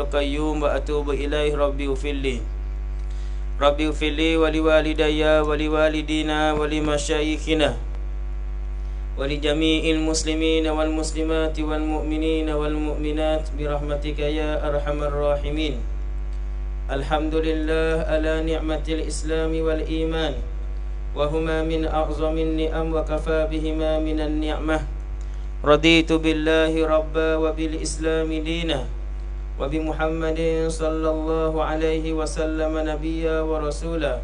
qayyum wa atubu ilaih rabbi ufilli rabbi ufilli wali walidayya wali walidina wali masyayikhina wali jami'il muslimina wal muslimati wal mu'minina wal mu'minat birahmatika ya arhamar rahimin Alhamdulillah ala ni'matil islami wal iman Wahuma min a'zamin ni'am wa kafabihima minan ni'mah Raditu billahi rabba wa bil islami dinah وبمحمد صلى الله عليه وسلم نبيا ورسولا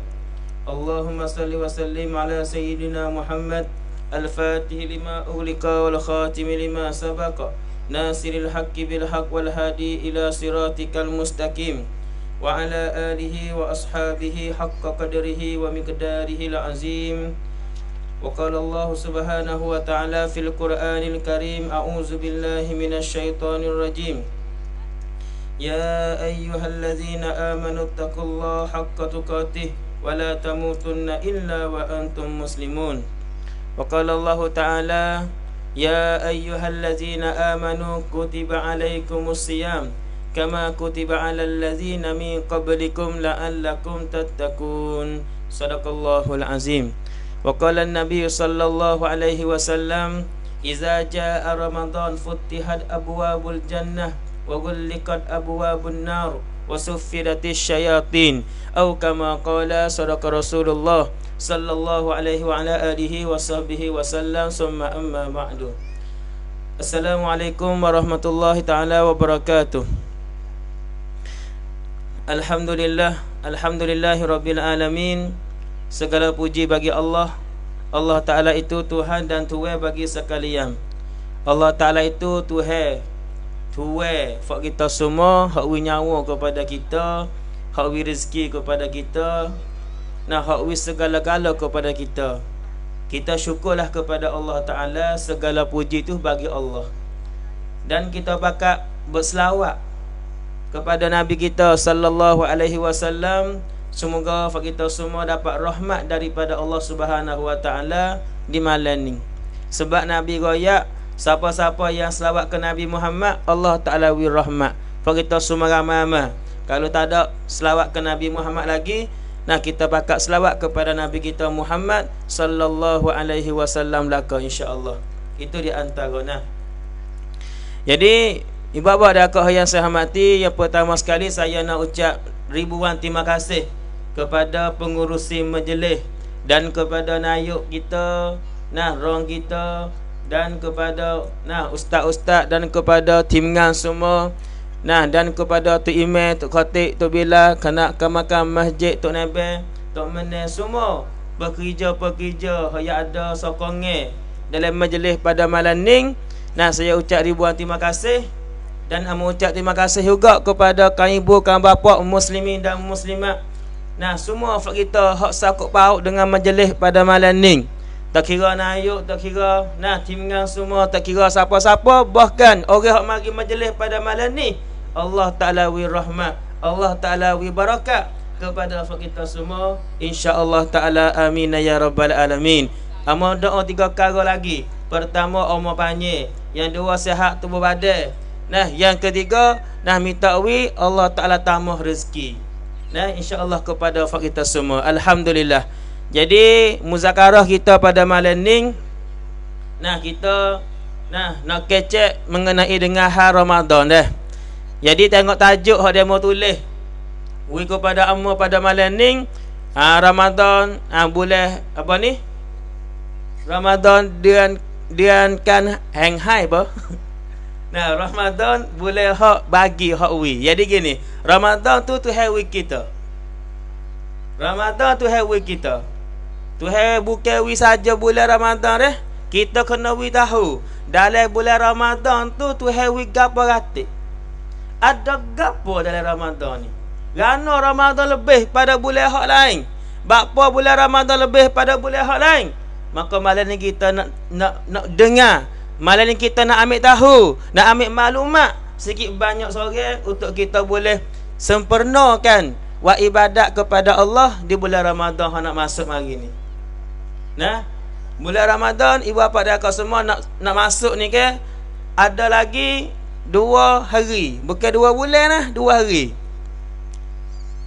اللهم صل وسلم على سيدنا محمد الفاتح لما أغلق والخاتم لما سبق ناصر الحق بالحق والهادي إلى صراطك المستقيم وعلى آله وأصحابه حق قدره ومقداره العظيم وقال الله سبحانه وتعالى في القرآن الكريم أعوذ بالله من الشيطان الرجيم يا أيها الذين آمنوا اتقوا الله حق تقاته ولا تموتن إلا وأنتم مسلمون وقال الله تعالى يا أيها الذين آمنوا كتب عليكم الصيام كما كتب على الذين من قبلكم لعلكم تتكون صدق الله العظيم وقال النبي صلى الله عليه وسلم إذا جاء رمضان فتحت أبواب الجنة وغلقت أبواب النار وسفرت الشياطين أو كما قال صدق رسول الله صلى الله عليه وعلى آله وصحبه وسلم ثم أما بعد السلام عليكم ورحمة الله تعالى وبركاته الحمد لله الحمد لله رب العالمين segala puji bagi Allah Allah Ta'ala itu Tuhan dan Tuhan bagi sekalian Allah Ta'ala itu Tuhan Tuwe, Fak kita semua Hak we nyawa kepada kita Hak we rezeki kepada kita Nah hak we segala-gala kepada kita Kita syukurlah kepada Allah Ta'ala Segala puji tu bagi Allah Dan kita bakat berselawat kepada Nabi kita sallallahu alaihi wasallam semoga fak kita semua dapat rahmat daripada Allah Subhanahu wa taala di malam ni sebab Nabi royak Siapa-siapa yang selawat ke Nabi Muhammad Allah Ta'ala wir rahmat Fakita sumarama Kalau tak ada selawat ke Nabi Muhammad lagi Nah kita pakat selawat kepada Nabi kita Muhammad Sallallahu alaihi wasallam laka insyaAllah Itu di antara nah. Jadi Ibu-ibu ada akak yang saya hormati Yang pertama sekali saya nak ucap ribuan terima kasih Kepada pengurusi majlis Dan kepada nayuk kita Nah, rong kita dan kepada nah ustaz-ustaz dan kepada tim ngang semua nah dan kepada tu email tu khatib tu bila kena kemakan masjid tu nabe tu mene semua bekerja pekerja yang ada sokongnya dalam majlis pada malam ni nah saya ucap ribuan terima kasih dan amu ucap terima kasih juga kepada kang ibu kang bapa muslimin dan muslimat nah semua fakita hak sakut paut dengan majlis pada malam ni tak kira Nayuk, tak kira nah timgang semua, tak kira siapa-siapa bahkan orang yang mari majlis pada malam ni Allah Taala wi rahmat, Allah Taala wi barakat kepada kita semua. Insya-Allah Taala amin ya rabbal alamin. Amo doa tiga perkara lagi. Pertama umur panjang, yang dua sehat tubuh badan. Nah, yang ketiga nah minta wi Allah Taala tambah rezeki. Nah, insya-Allah kepada kita semua. Alhamdulillah. Jadi muzakarah kita pada malam ni nah kita nah nak kecek mengenai dengan hal Ramadan dah. Jadi tengok tajuk hak dia mau tulis. Wui kepada amma pada malam ni ha, Ramadan ha, boleh apa ni? Ramadan dengan dengan kan hang hai ba. nah Ramadan boleh hak bagi hak wui. Jadi gini, Ramadan tu tu hai kita. Ramadan tu hai kita. Tuhan bukan wi saja bulan Ramadan deh. Kita kena wi tahu dalam bulan Ramadan tu Tuhan wi gapo rate. Ada gapo dalam Ramadan ni? Gano Ramadan lebih pada bulan hak lain. Bakpo bulan Ramadan lebih pada bulan hak lain. Maka malam ni kita nak nak nak dengar. Malam ni kita nak ambil tahu, nak ambil maklumat sikit banyak sore untuk kita boleh sempurnakan wa ibadat kepada Allah di bulan Ramadan nak masuk hari ni. Nah, bulan Ramadan ibu bapa dan kau semua nak nak masuk ni ke? Ada lagi dua hari. Bukan dua bulan lah, dua hari.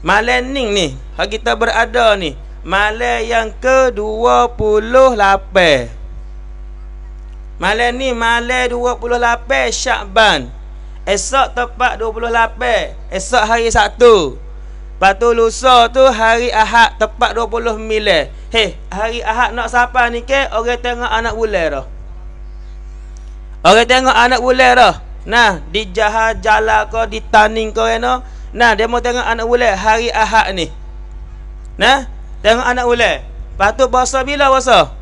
Malam ni ni, hari kita berada ni. Malam yang ke-28. Malam ni malam 28 Syaban, Esok tepat 28. Esok hari Sabtu. Batu tu lusa tu hari Ahad tepat 20 milen. Hei, hari Ahad nak siapa ni ke? Orang tengok anak bulan dah. Orang tengok anak bulan dah. Nah, di jahat jala ke, di taning ke kena. Nah, dia mau tengok anak bulan hari Ahad ni. Nah, tengok anak bulan. Batu tu bahasa bila bahasa?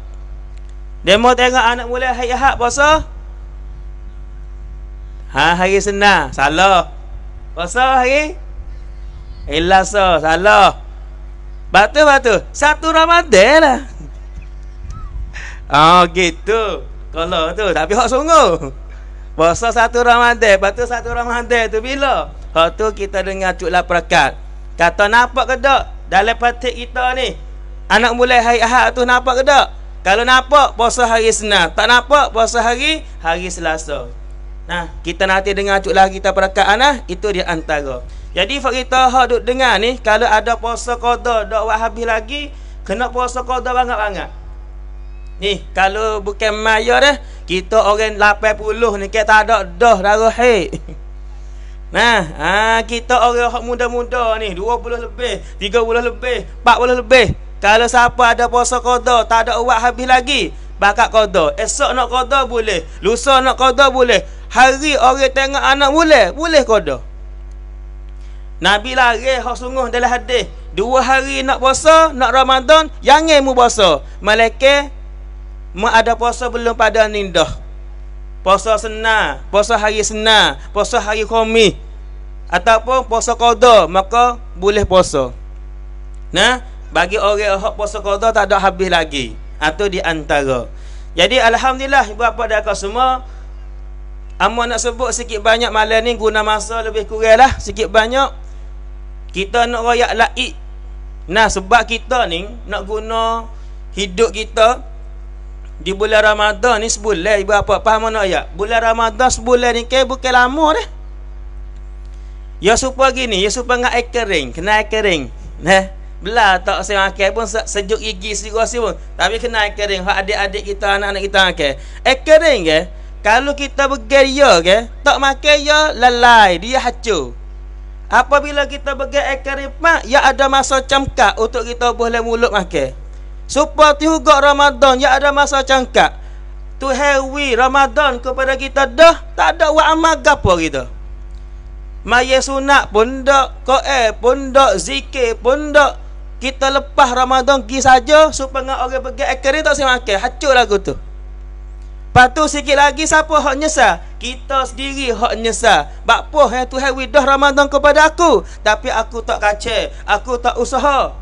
Dia mau tengok anak bulan hari Ahad bahasa? Ha, hari senang. Salah. Bahasa hari? Hari? Elah oh, so, salah Batu batu Satu Ramadan lah Oh gitu Kalau tu Tapi hak sungguh Bahasa satu Ramadan Batu satu Ramadan tu bila Hak tu kita dengar cuk perakat Kata nampak ke tak Dalam petik kita ni Anak mulai hari ahad tu nampak ke tak Kalau nampak Bahasa hari senang Tak nampak Bahasa hari Hari selasa Nah, kita nanti dengar cuklah kita perakat anak Itu dia antara. Jadi fakta hak duk dengar ni kalau ada puasa qada dak buat habis lagi kena puasa qada banget-banget. Ni kalau bukan maya dah kita orang 80 ni kita tak ada dah darah haid. Nah, ha, kita orang hak muda-muda ni 20 lebih, 30 lebih, 40 lebih. Kalau siapa ada puasa qada tak ada buat habis lagi, bakat qada. Esok nak qada boleh, lusa nak qada boleh. Hari orang tengok anak boleh, boleh qada. Nabi lari hak sungguh dalam hadis. Dua hari nak puasa, nak Ramadan, yang mu puasa. Malaikat mu ada puasa belum pada nindah. Puasa senang, puasa hari senang, puasa hari khomi. Ataupun puasa qada, maka boleh puasa. Nah, bagi orang hak puasa qada tak ada habis lagi. Atau di antara. Jadi alhamdulillah ibu bapa dan kau semua Amo nak sebut sikit banyak malam ni guna masa lebih kuranglah sikit banyak kita nak raya laik nah sebab kita ni nak guna hidup kita di bulan Ramadan ni sebulan ibu apa faham mana ayat bulan Ramadan sebulan ni kan bukan lama dah ya supa gini ya supa ngak air kering kena air kering nah belah tak saya makan pun sejuk gigi sejuk rasa pun tapi kena air kering hak adik-adik kita anak-anak kita makan air kering ke kalau kita bergeria ke tak makan ya lalai dia hacur Apabila kita bagi ekor mak ya ada masa cangkak untuk kita boleh mulut makan. Seperti juga Ramadan ya ada masa cangkak. Tu hewi Ramadan kepada kita dah tak ada wa amal apa kita. Maya sunat pun dak, qa'a pun dak, zikir pun dak. Kita lepas Ramadan pergi saja supaya orang bagi ekor tak semakan. Hancur lagu tu. Patu sikit lagi siapa hak nyesal? Kita sendiri hak nyesal. Bak apa yang eh, Tuhan widah Ramadan kepada aku? Tapi aku tak kace, aku tak usaha.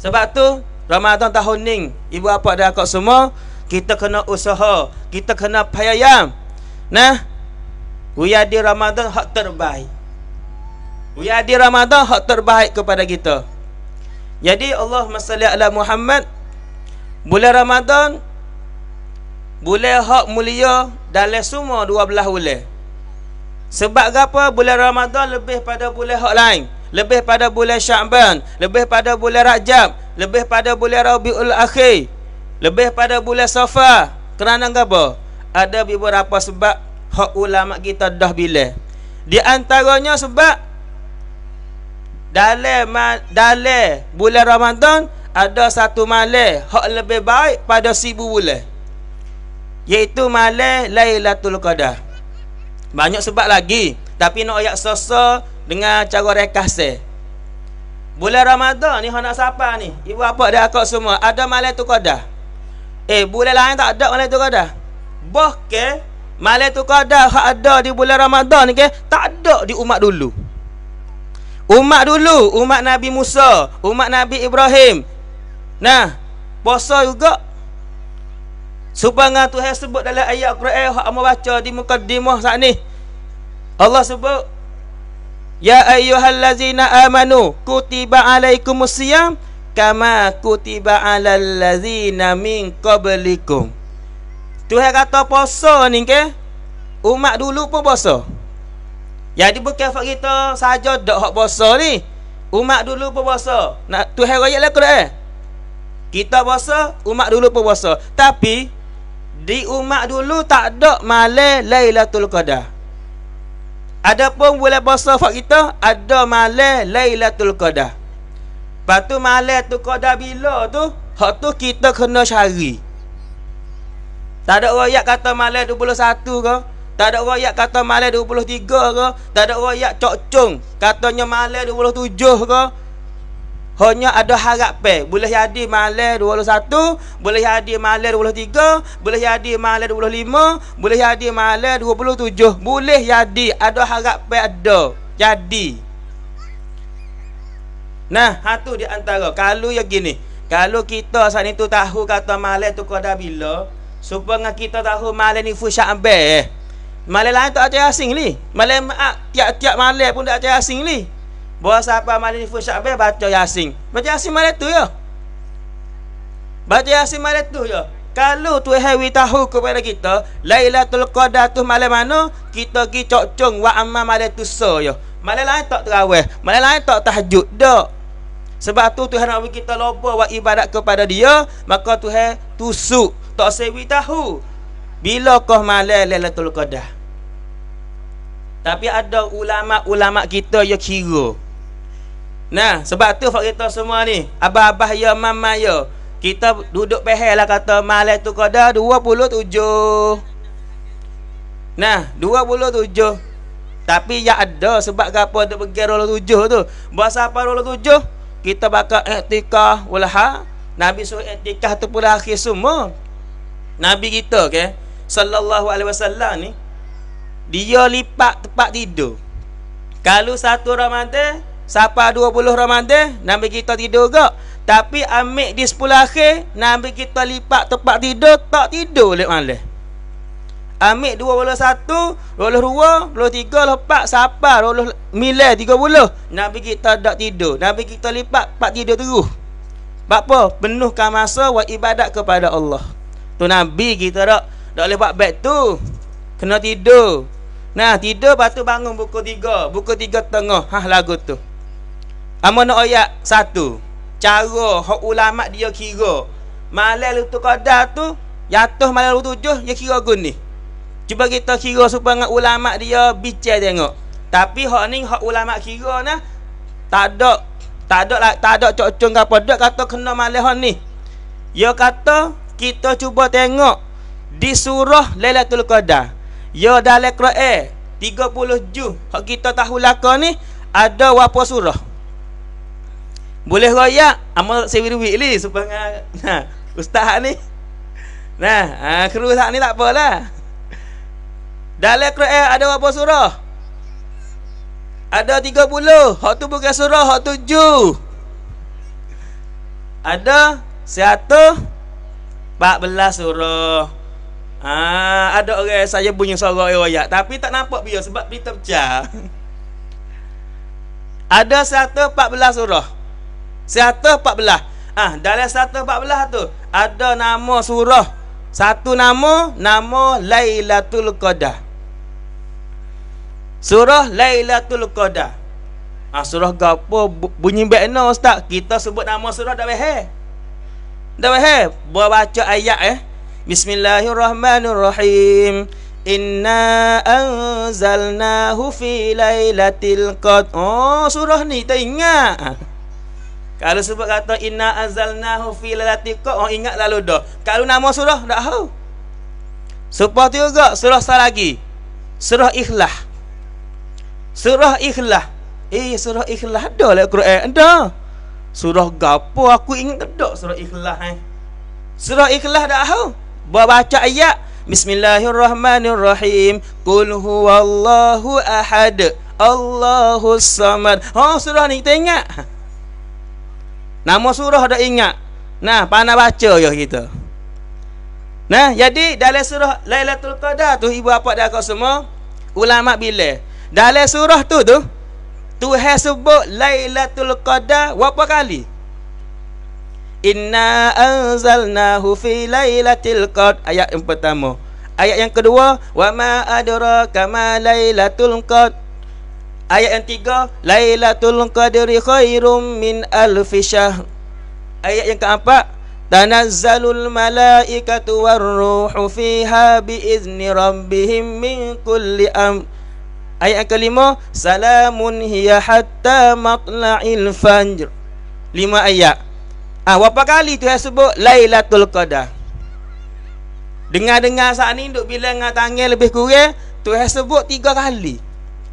Sebab tu Ramadan tahun ni ibu apa dah akak semua kita kena usaha, kita kena payayam. Nah. Uya di Ramadan hak terbaik. Uya di Ramadan hak terbaik kepada kita. Jadi Allah masya Allah Muhammad. Bulan Ramadan bulan hak mulia dalam semua dua belah bulan sebab apa bulan Ramadan lebih pada bulan hak lain lebih pada bulan Syaban lebih pada bulan Rajab lebih pada bulan Rabiul Akhir lebih pada bulan Safar kerana apa ada beberapa sebab hak ulama kita dah bila di antaranya sebab dalam dalam bulan Ramadan ada satu malam hak lebih baik pada sibu bulan iaitu malam Lailatul Qadar. Banyak sebab lagi, tapi nak ayat sosa dengan cara rekas Bulan Ramadan ni hendak siapa ni? Ibu apa dia akak semua? Ada malam tu qadar. Eh, bulan lain tak ada malam tu qadar. Boh ke malam tu qadar hak ada di bulan Ramadan ni ke? Tak ada di umat dulu. Umat dulu, umat Nabi Musa, umat Nabi Ibrahim. Nah, puasa juga Subhanga Tuhan sebut dalam ayat Al-Quran hak mau baca di mukadimah saat ni. Allah sebut Ya ayyuhallazina amanu kutiba alaikumus siyam kama kutiba alal ladzina min qablikum. Tuhan kata puasa ni ke? Umat dulu pun puasa. Jadi bukan fak kita saja dak hak puasa ni. Umat dulu pun puasa. Nak Tuhan royaklah Quran. Kita puasa, umat dulu pun puasa. Tapi di umat dulu tak ada malam Lailatul Qadar. Adapun bulan puasa fak kita ada malam Lailatul Qadar. Patu malam tu qadar bila tu? Hak tu kita kena cari. Tak ada royak kata malam 21 ke? Tak ada royak kata malam 23 ke? Tak ada royak cocong katanya malam 27 ke? Hanya ada harap pe. Boleh jadi malam 21, boleh jadi malam 23, boleh jadi malam 25, boleh jadi malam 27. Boleh jadi ada harap pe ada. Jadi. Nah, satu ha di antara kalau ya gini. Kalau kita saat itu tahu kata malam tu kada bila, supaya kita tahu malam ni fu Syaban. Eh. Malam lain tak ada asing ni. Malam ah, tiap-tiap malam pun tak ada asing ni. Bawa siapa malam ni first Syakbel baca Yasin. Baca Yasin malam tu ya. Baca Yasin malam tu ya. Kalau Tuhan Hewi tahu kepada kita Lailatul Qadar tu malam mana Kita pergi cokcong Wa amma malam tu so ya Malam lain tak terawih Malam lain tak tahajud Tak Sebab tu Tuhan nak kita lupa Buat ibadat kepada dia Maka Tuhan tusuk Tak sewi tahu Bila kau malam Lailatul Qadar Tapi ada ulama-ulama kita Yang kira Nah, sebab tu fak kita semua ni, abah-abah ya, mama ya. Kita duduk peher lah kata malam tu kada 27. Nah, 27. Tapi ya ada sebab gapo tu pergi rola tujuh tu. Bahasa apa rola tujuh? Kita bakal iktikah ulaha. Nabi suruh iktikah tu pula akhir semua. Nabi kita ke okay? sallallahu alaihi wasallam ni dia lipat tempat tidur. Kalau satu Ramadan Sampai 20 Ramadan Nabi kita tidur juga Tapi ambil di sepuluh akhir Nabi kita lipat tempat tidur Tak tidur lep malam Ambil dua, puluh 23 24 Sampai puluh Mila tiga puluh, Nabi kita tak tidur Nabi kita lipat pak tidur terus Sebab apa? Penuhkan masa Wa ibadat kepada Allah Tu Nabi kita tak Tak boleh buat beg tu Kena tidur Nah tidur Lepas tu bangun buku tiga, buku tiga tengah Hah lagu tu Amanah ayat satu Cara hak ulama dia kira Malah lutu kadar tu Yatuh malah lutu tujuh Dia kira gun ni Cuba kita kira supaya ulama dia bicara tengok Tapi hak ni hak ulama kira nah Tak ada Tak ada lah Tak ada cok cung apa Dia kata kena malah hak ni Dia kata Kita cuba tengok Di surah Lailatul Qadar Dia dalam Quran 30 juh Hak kita tahu laka ni Ada wapa surah boleh raya amal saya beri wik li Supaya nah, Ustaz ni Nah uh, Kru tak ni tak apalah Dalam kru'i ada apa surah Ada tiga puluh Hak tu bukan surah Hak tujuh Ada Satu Empat belas surah Ah, ha, ada orang saya bunyi suara riwayat tapi tak nampak dia sebab dia terpecah. ada satu 14 surah. 114. Ah, ha, dalam 114 tu ada nama surah. Satu nama nama Lailatul Qadar. Surah Lailatul Qadar. Ah, surah gapo bunyi bekno ustaz? Kita sebut nama surah dak behe. Dak behe, buat baca ayat eh. Bismillahirrahmanirrahim. Inna anzalnahu fi Lailatil qadar. Oh, surah ni tak ingat. Kalau sebut kata inna azalnahu fi lailati qadr, oh, ingat lalu dah. Kalau nama surah tak tahu. Surah tu juga surah satu lagi. Surah Ikhlas. Surah Ikhlas. Eh surah Ikhlas ada dalam Quran ada. Surah gapo aku ingat tak surah Ikhlas eh. Surah Ikhlas tak tahu. Buat baca ayat Bismillahirrahmanirrahim. Qul huwallahu ahad. Allahus samad. Oh surah ni kita Nama surah dah ingat. Nah, pandai baca ya kita. Nah, jadi dalam surah Lailatul Qadar tu ibu bapa dah kau semua ulama bila? Dalam surah tu tu tu Tuhan sebut Lailatul Qadar berapa kali? Inna anzalnahu fi lailatul qad ayat yang pertama. Ayat yang kedua, wa ma adraka ma lailatul qad. Ayat yang tiga Lailatul Qadri khairum min fishah Ayat yang keempat Tanazzalul malaikatu warruhu fiha biizni rabbihim min kulli am Ayat yang kelima Salamun hiya hatta matla'il fajr Lima ayat Ah, berapa kali tu yang sebut Lailatul Qadar Dengar-dengar saat ni Duk bilang dengan tangan lebih kurang Tu yang sebut tiga kali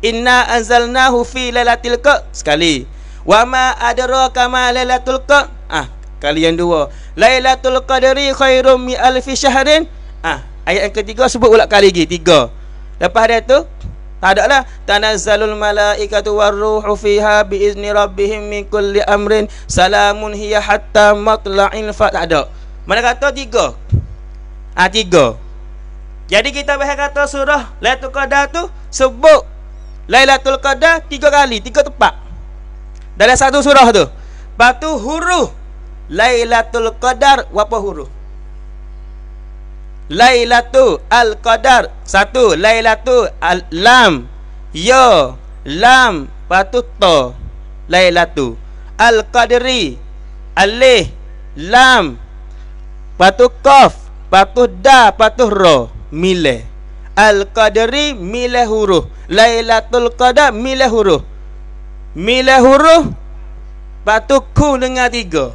inna anzalnahu fi lailatul qadr sekali wa ma adraka ma lailatul qadr ah kali yang dua lailatul qadri khairum mi alf syahrin ah ayat yang ketiga sebut ulang kali lagi tiga lepas dia tu tak ada lah tanazzalul malaikatu warruhu fiha bi izni rabbihim min kulli amrin salamun hiya hatta matla'il fa tak ada mana kata tiga ah tiga jadi kita boleh kata surah Lailatul Qadar tu sebut Lailatul Qadar tiga kali, tiga tepat. Dalam satu surah tu. batu tu huruf Lailatul Qadar apa huruf? Lailatul Al-Qadar satu Lailatul Al-Lam Ya Lam batu to Lailatul Al-Qadri Alih Lam batu kaf batu Da batu ro Mileh Al-Qadri mila huruf Lailatul Qadar mila huruf Mila huruf Batu ku dengan tiga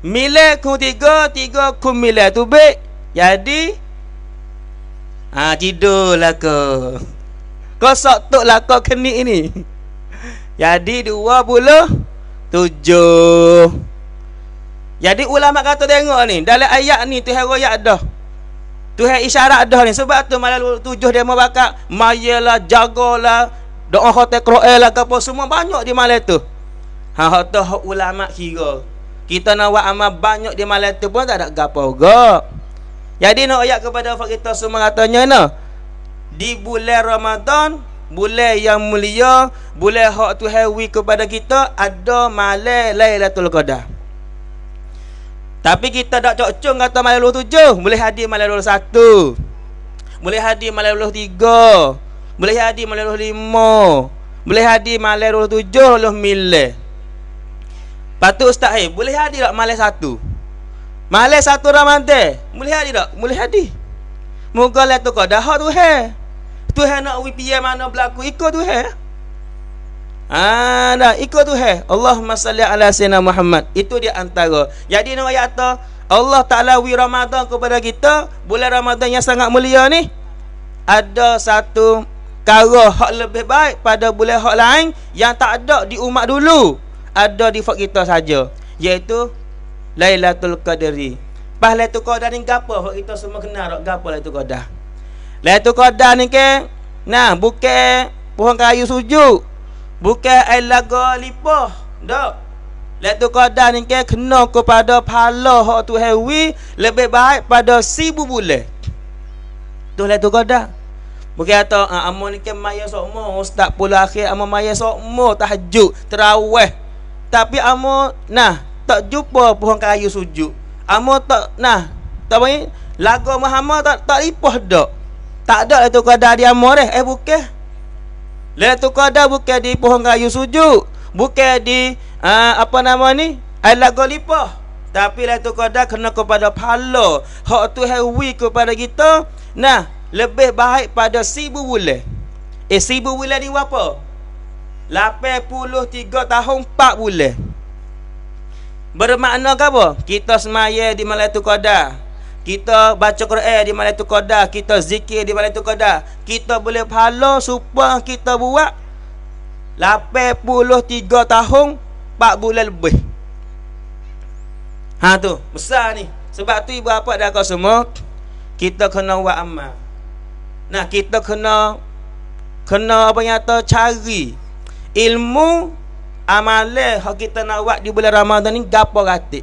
Mila ku tiga Tiga ku mila tu baik Jadi ha, Tidur lah ke Kosok tu lah kau keni ini, Jadi dua puluh Tujuh Jadi ulama kata tengok ni Dalam ayat ni tu heroyak dah Tuhan isyarat dah ni sebab tu malam tujuh dia membakar mayalah jagalah doa khotel kroel lah apa semua banyak di malam tu ha tu ulama kira kita nak buat amal banyak di malam tu pun tak ada gapo ga jadi nak ayat kepada Fak kita semua katanya na di bulan Ramadan bulan yang mulia bulan hak tu hewi kepada kita ada malam Lailatul Qadar tapi kita tak cocok, kata malam luluh tujuh Boleh hadir malam luluh satu Boleh hadir malam luluh tiga Boleh hadir malam luluh lima Boleh hadir malam luluh tujuh Luluh milih Patut ustaz eh Boleh hadir tak malam satu Malam satu ramante Boleh hadir tak Boleh hadir Moga lah tu kau dah tu he Tu he nak WPM mana berlaku Ikut tu he ada ha, ikut tu he. Allahumma salli ala sayyidina Muhammad. Itu dia antara. Jadi nak ayat tu Allah Taala wi Ramadan kepada kita, bulan Ramadan yang sangat mulia ni. Ada satu cara hak lebih baik pada bulan hak lain yang tak ada di umat dulu. Ada di fak kita saja, iaitu Lailatul Qadri. Pas Lailatul Qadar ni gapo fak kita semua kenal dak gapo Lailatul Qadar. Lailatul Qadar ni ke nah bukan pohon kayu sujud bukan air laga lipah dak Lepas kodan ni ke kena kepada paloh hak tu hewi lebih baik pada sibu bule. Tu lepas tu kodan. Mungkin kata ah, amo ni ke maya sokmo ustaz pula akhir amo maya sokmo tahajud terawih. Tapi amo nah tak jumpa pohon kayu sujud. Amo tak nah tak lagu Muhammad tak tak lipah dak. Tak ada lepas tu kodan dia amo eh bukan. La tuqada bukan di pohon kayu sujud, bukan di uh, apa nama ni? Ala golipah. Tapi la tuqada kena kepada pala. Hak tu hawi kepada kita. Nah, lebih baik pada sibu bulan. Eh sibu bulan ni apa? 83 tahun 4 bulan. Bermakna ke apa? Kita semaya di Malatu Qadar. Kita baca Quran di malam itu qada, kita zikir di malam itu qada. Kita boleh pahala supaya kita buat puluh tiga tahun 4 bulan lebih. Ha tu, besar ni. Sebab tu ibu bapa dah kau semua kita kena buat amal. Nah, kita kena kena apa nyata cari ilmu amalan hak kita nak buat di bulan Ramadan ni gapo katik.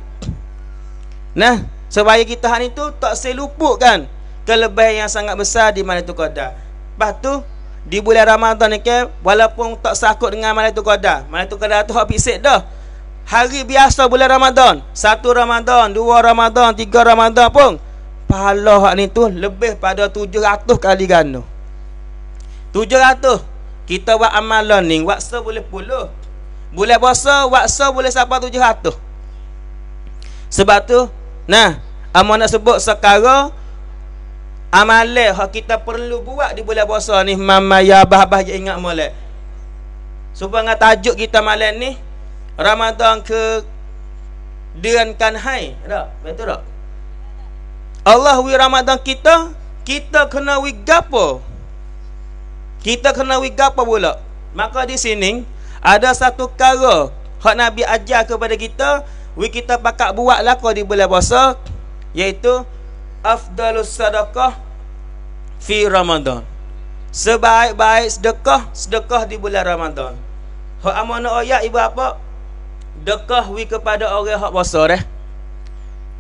Nah, Supaya kita hari itu tak seluputkan kelebihan yang sangat besar di malam itu qadar. Lepas tu di bulan Ramadan ni ke, walaupun tak sakut dengan malam itu qadar. Malam itu qadar tu hak fisik dah. Hari biasa bulan Ramadan, satu Ramadan, dua Ramadan, tiga Ramadan pun pahala hak ni tu lebih pada tujuh ratus kali Tujuh ratus kita buat amalan ni waksa boleh puluh bulan puasa waksa boleh sampai tujuh ratus. sebab tu Nah, amun nak sebut sekara amalan hak kita perlu buat di bulan puasa ni ya, bah-bah je ingat molek. Sebab dengan tajuk kita malam ni Ramadan ke dengan hai, tak? Betul tak? Allah wi Ramadan kita, kita kena wi gapo? Kita kena wi gapo pula? Maka di sini ada satu cara hak Nabi ajar kepada kita we kita pakak buat lako di bulan puasa iaitu afdalus sedekah fi ramadan sebaik-baik sedekah sedekah di bulan ramadan ha amono ayat ibu apa dekah we kepada orang hak puasa deh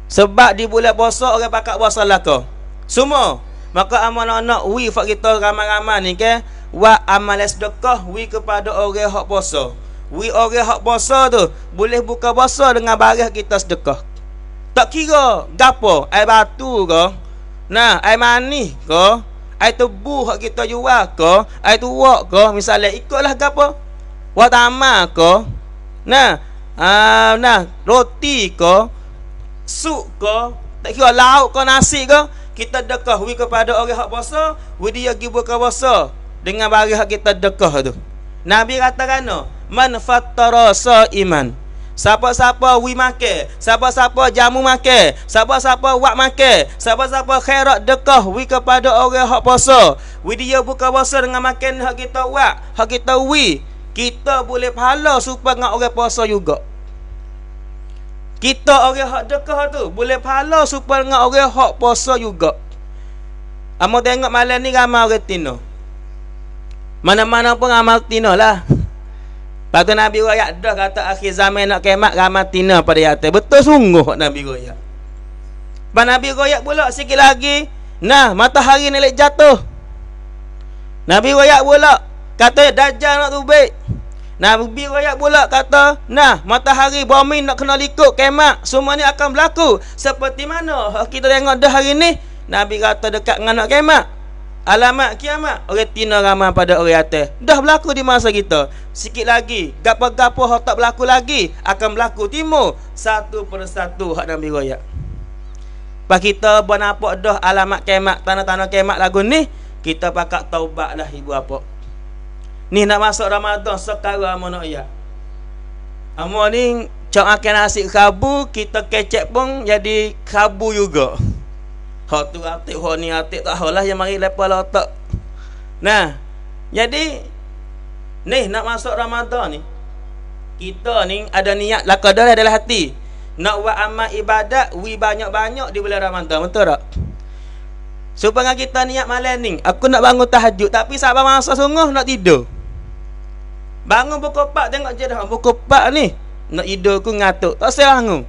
sebab di bulan puasa orang pakak puasa lah ko. semua maka amono anak we fak kita ramai-ramai ni ke wa amales sedekah we kepada orang hak puasa We orang hak puasa tu Boleh buka puasa dengan barah kita sedekah Tak kira Gapa Air batu ke Nah Air manis ke Air tebu hak kita jual ke Air tuak ke Misalnya ikutlah gapa Watama ke Nah uh, Nah Roti ke Suk ke Tak kira lauk ke nasi ke Kita dekah We kepada orang hak puasa We dia pergi buka puasa Dengan barah kita dekah tu Nabi kata kan no? man fattara saiman siapa-siapa wi make siapa-siapa jamu make siapa-siapa wak make siapa-siapa khairat dekah wi kepada orang hak puasa wi dia buka puasa dengan makan hak kita wak hak kita wi kita boleh pahala supaya dengan orang puasa juga kita orang hak dekah tu boleh pahala supaya dengan orang hak puasa juga Amo tengok malam ni ramai orang tino. Mana-mana pun orang tino lah. Lepas tu Nabi Raya dah kata akhir zaman nak kemat ramah tina pada yata. Betul sungguh Nabi Raya. Lepas Nabi Raya pula sikit lagi. Nah matahari ni lek jatuh. Nabi Raya pula kata dajjal nak tubik. Nabi Raya pula kata nah matahari bumi nak kena likut kemat. ni akan berlaku. Seperti mana kita tengok dah hari ni. Nabi kata dekat dengan nak kemat. Alamat kiamat Orang tina ramah pada orang atas Dah berlaku di masa kita Sikit lagi Gapa-gapa yang tak berlaku lagi Akan berlaku timur Satu persatu. Hak Nabi Royak Pak kita buat apa dah alamat kemat Tanah-tanah kemat lagu ni Kita pakat taubat lah ibu apa Ni nak masuk Ramadan Sekarang amu nak iya Amu ni Cok akan asyik kabu Kita kecek pun jadi kabu juga Hak tu atik, hak ni atik tak halah yang mari lepas lah otak. Nah, jadi ni nak masuk Ramadan ni kita ni ada niat lakadar adalah hati. Nak buat amal ibadat wi banyak-banyak di bulan Ramadan, betul tak? Supaya kita niat malam ni, aku nak bangun tahajud tapi sabar masa sungguh nak tidur. Bangun pukul 4 tengok jadah pukul 4 ni nak tidur aku ngatuk. Tak sel bangun.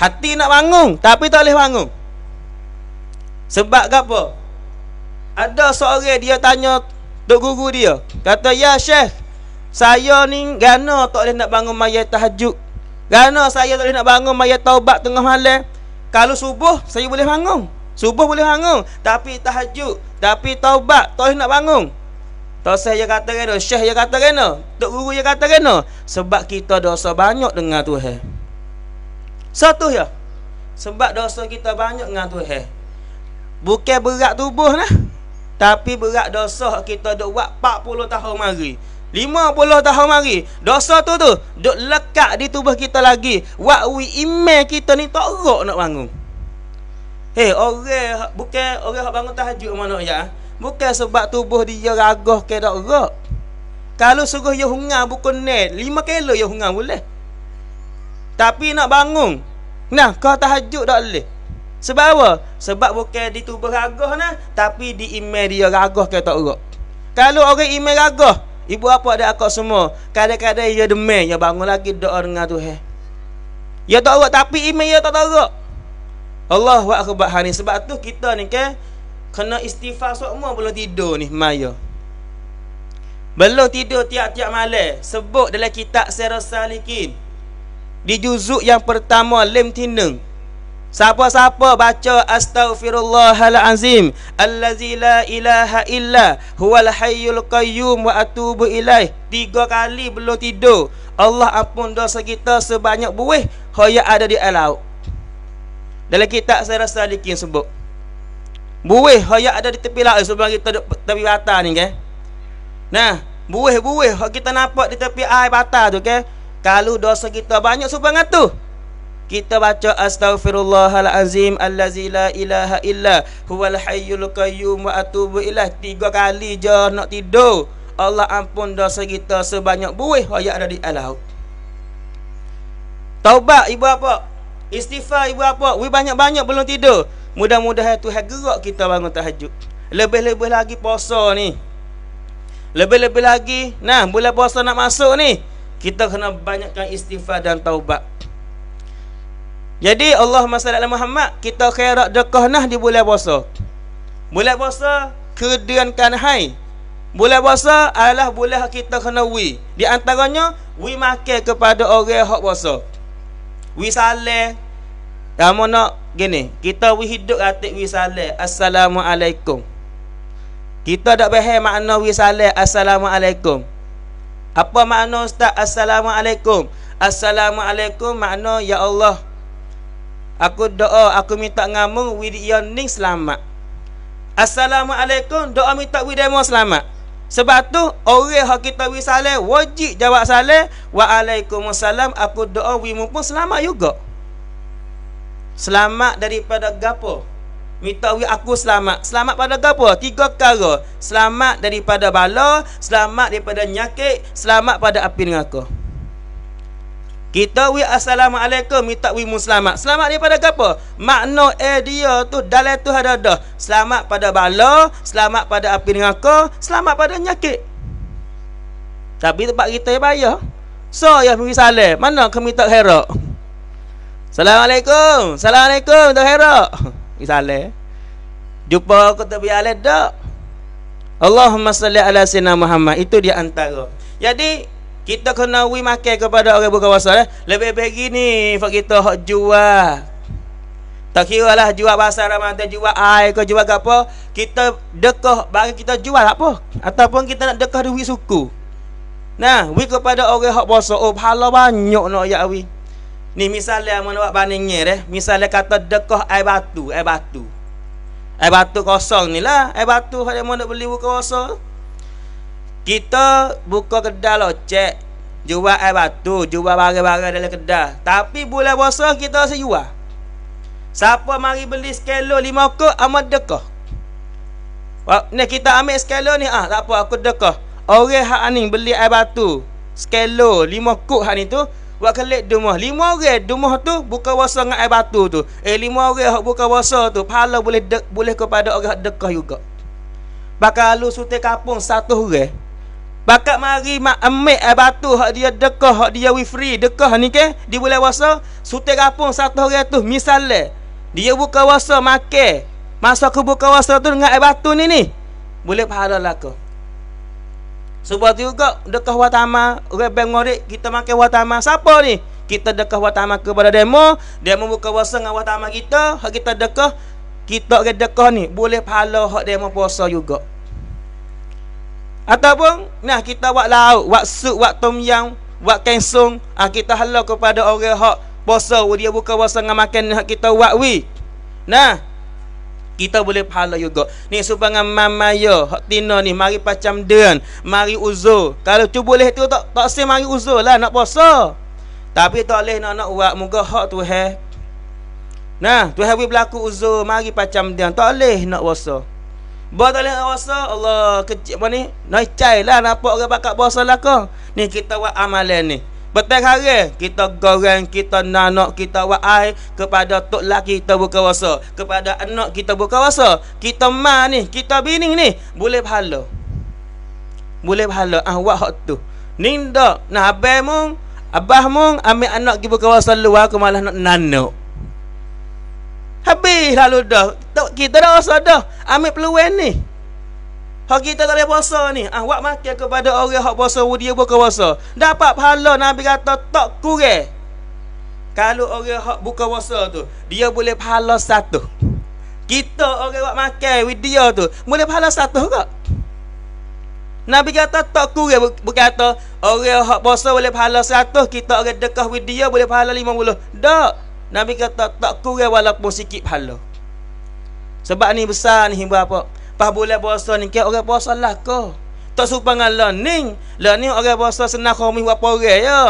Hati nak bangun tapi tak boleh bangun. Sebab ke apa? Ada seorang dia tanya Tok Guru dia Kata ya Syekh Saya ni gana tak boleh nak bangun mayat tahajud Gana saya tak boleh nak bangun mayat taubat tengah malam Kalau subuh saya boleh bangun Subuh boleh bangun Tapi tahajud Tapi taubat tak boleh nak bangun Tosih dia kata kena Syekh dia kata kena Tok Guru dia kata kena Sebab kita dosa banyak dengan Tuhan Satu ya Sebab dosa kita banyak dengan Tuhan Bukan berat tubuh lah Tapi berat dosa kita duk buat 40 tahun mari 50 tahun mari Dosa tu tu Duk lekat di tubuh kita lagi Wak we email kita ni Tak nak bangun Hei, eh, hey, orang Bukan orang yang bangun tahajud mana ya Bukan sebab tubuh dia ragoh ke tak rok Kalau suruh dia hungar buku net Lima kilo dia hungar boleh Tapi nak bangun Nah kau tahajud tak boleh sebab apa? Sebab bukan ditu beragah nah, tapi di email dia ragah ke tak urut. Kalau orang email ragah, ibu apa ada akak semua. Kadang-kadang dia demen, dia bangun lagi doa dengan Tuhan. Ya tak urut tapi email dia tak teruk. Allahu akbar hari sebab tu kita ni ke kena istighfar semua belum tidur ni maya. Belum tidur tiap-tiap malam sebut dalam kitab Sirah Salikin. Di juzuk yang pertama lim tineng Siapa-siapa baca astaghfirullahalazim allazi la ilaha illa huwal hayyul qayyum wa atubu ilaih tiga kali belum tidur Allah ampun dosa kita sebanyak buih hoya ada di alau. dalam kitab saya rasa dikin sebut buih hoya ada di tepi laut sebelum kita duduk tepi bata ni ke nah buih-buih kita nampak di tepi air bata tu ke kalau dosa kita banyak sebanyak tu kita baca Astaghfirullahalazim. allazi la ilaha illa huwal hayyul qayyum wa atubu Ilah tiga kali je nak tidur Allah ampun dosa kita sebanyak buih yang ada di alau taubat ibu apa istighfar ibu apa we banyak-banyak belum tidur mudah-mudahan Tuhan gerak kita bangun tahajud lebih-lebih lagi puasa ni lebih-lebih lagi nah bulan puasa nak masuk ni kita kena banyakkan istighfar dan taubat jadi Allah SWT Muhammad Kita khairat dekah nah di bulan puasa Bulan puasa Kedengkan hai Bulan puasa adalah bulan kita kena wi Di antaranya Wi makan kepada orang yang puasa Wi salih Kamu nak gini Kita wi hidup atik wi salih Assalamualaikum Kita tak bahas makna wi salih Assalamualaikum Apa makna ustaz Assalamualaikum Assalamualaikum makna Ya Allah Aku doa, aku minta ngamu Widyaning selamat Assalamualaikum, doa minta Widyaning selamat sebab tu orang hak kita wi salam wajib jawab salam waalaikumsalam aku doa wi pun selamat juga. Selamat daripada gapo? Minta wi aku selamat. Selamat pada gapo? Tiga perkara. Selamat daripada bala, selamat daripada nyakit, selamat pada api neraka. Kita wi assalamualaikum minta wi muslimat. Selamat daripada apa? Makna eh dia tu dalam tu ada dah. Selamat pada bala, selamat pada api neraka, selamat pada nyakit. Tapi tempat kita yang bayar. So ya pergi salam. Mana kami tak herak? Assalamualaikum. Assalamualaikum tak herak. Pergi salam. Jumpa aku tak biar dah. Allahumma salli ala sayyidina Muhammad. Itu dia antara. Jadi kita kena wi makan kepada orang buka puasa eh. Lebih begini gini Fak kita hak jual Tak kira lah jual bahasa ramadhan Jual air ke jual ke apa Kita dekah bagi kita jual apa Ataupun kita nak dekah duit suku Nah, wi kepada orang hak puasa Oh, pahala banyak nak ya wi Ni misalnya mana buat bandingnya eh. Misalnya kata dekah air batu Air batu Air batu kosong ni lah Air batu yang nak beli buka puasa kita buka kedai locek Jual air batu Jual barang-barang dalam kedai Tapi bulan puasa kita rasa jual Siapa mari beli skelo lima ke Amat dekah Ni kita ambil skelo ni ah Tak apa aku dekah Orang hak ni beli air batu Skelo lima kuk hak ni tu Buat kelip dumah Lima orang dumah tu Buka puasa dengan air batu tu Eh lima orang hak buka puasa tu Pahala boleh de- boleh kepada orang dekah juga Bakal lu sute kapung satu orang Bakat mari mak amik air eh, batu hak dia dekah hak dia we free dekah ni ke Di dia boleh kapung satu gapung tu, misalnya dia buka wasa makan masa aku buka wasa tu dengan air batu ni ni boleh pahala lah ke sebab tu juga dekah watama rebeng ngorek kita makan watama siapa ni kita dekah watama kepada demo dia membuka wasa dengan watama kita hak kita dekah kita ke dekah ni boleh pahala hak demo puasa juga ataupun nah kita buat lauk buat sup buat tom yam buat kensung ah kita halau kepada orang hak puasa dia buka puasa dengan makan hak kita buat wi nah kita boleh pahala juga ni supaya mamaya hak tina ni mari macam den mari uzur kalau tu boleh tu tak tak sem mari uzur lah nak puasa tapi tak boleh nak nak buat muka hak tu he nah tu have berlaku uzur mari macam den tak boleh nak puasa Buat tak boleh rasa Allah kecil apa ni nak cair lah Nampak orang bakat bahasa lah kau Ni kita buat amalan ni Betul hari Kita goreng Kita nanok Kita buat air Kepada tok laki Kita buka rasa Kepada anak Kita buka rasa Kita ma ni Kita bini ni Boleh pahala Boleh pahala Ah buat hak tu Ni Nah abang mung Abah mung Ambil anak Kita buka rasa luar Aku malah nak nanok Habis lalu dah. Kita dah rasa dah. Ambil peluang ni. Hak kita tak boleh puasa ni. Ah, wak makan kepada orang hak puasa dia buka puasa. Dapat pahala Nabi kata tak kurang. Kalau orang hak buka puasa tu, dia boleh pahala satu. Kita orang wak makan with dia tu, boleh pahala satu ke? Nabi kata tak kurang bukan kata orang hak puasa boleh pahala satu, kita orang dekah with dia boleh pahala lima puluh. Tak. Nabi kata tak kurang walaupun sikit pahala. Sebab ni besar ni himba apa? Pas bulan puasa ni ke orang puasa lah ke. Tak serupa dengan learning. Learning orang puasa senang khomih buat orang ya.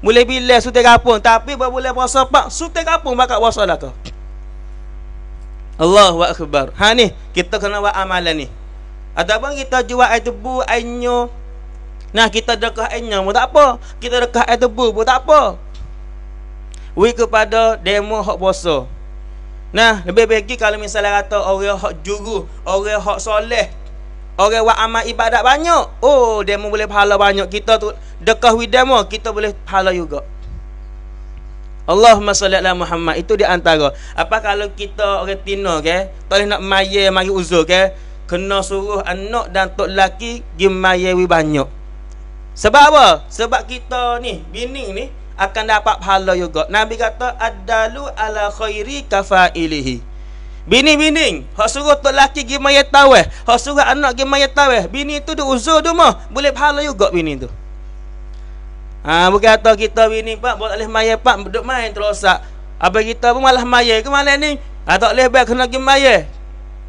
Boleh bila sutik kapung tapi buat bulan puasa pak sutik kapung bakat puasa lah ke. Allahu akbar. Ha ni kita kena buat amalan ni. Ataupun kita jual air tebu, air nyo. Nah kita dekah air nyo tak apa. Kita dekah air tebu pun tak apa. Wui kepada demo hak puasa nah lebih baik kalau misalnya kata orang hak juru orang hak soleh orang buat amal ibadat banyak oh demo boleh pahala banyak kita tu dekah wui demo kita boleh pahala juga Allahumma salli ala Muhammad itu di antara apa kalau kita orang tina ke okay? tak boleh nak maya mari uzur ke okay? kena suruh anak dan tok laki gi maya banyak sebab apa sebab kita ni bini ni akan dapat pahala juga. Nabi kata adalu ala khairi kafailihi. Bini-bini, hak suruh tu laki gi mayat tawes, hak suruh anak gi mayat tawes, bini tu duk uzur tu mah, boleh pahala juga bini tu. Ha, berkata kita bini pak boleh alih mayat pak duk main terosak. Apa kita pun malah mayat ke malam ni? Ha, tak boleh baik kena gi mayat.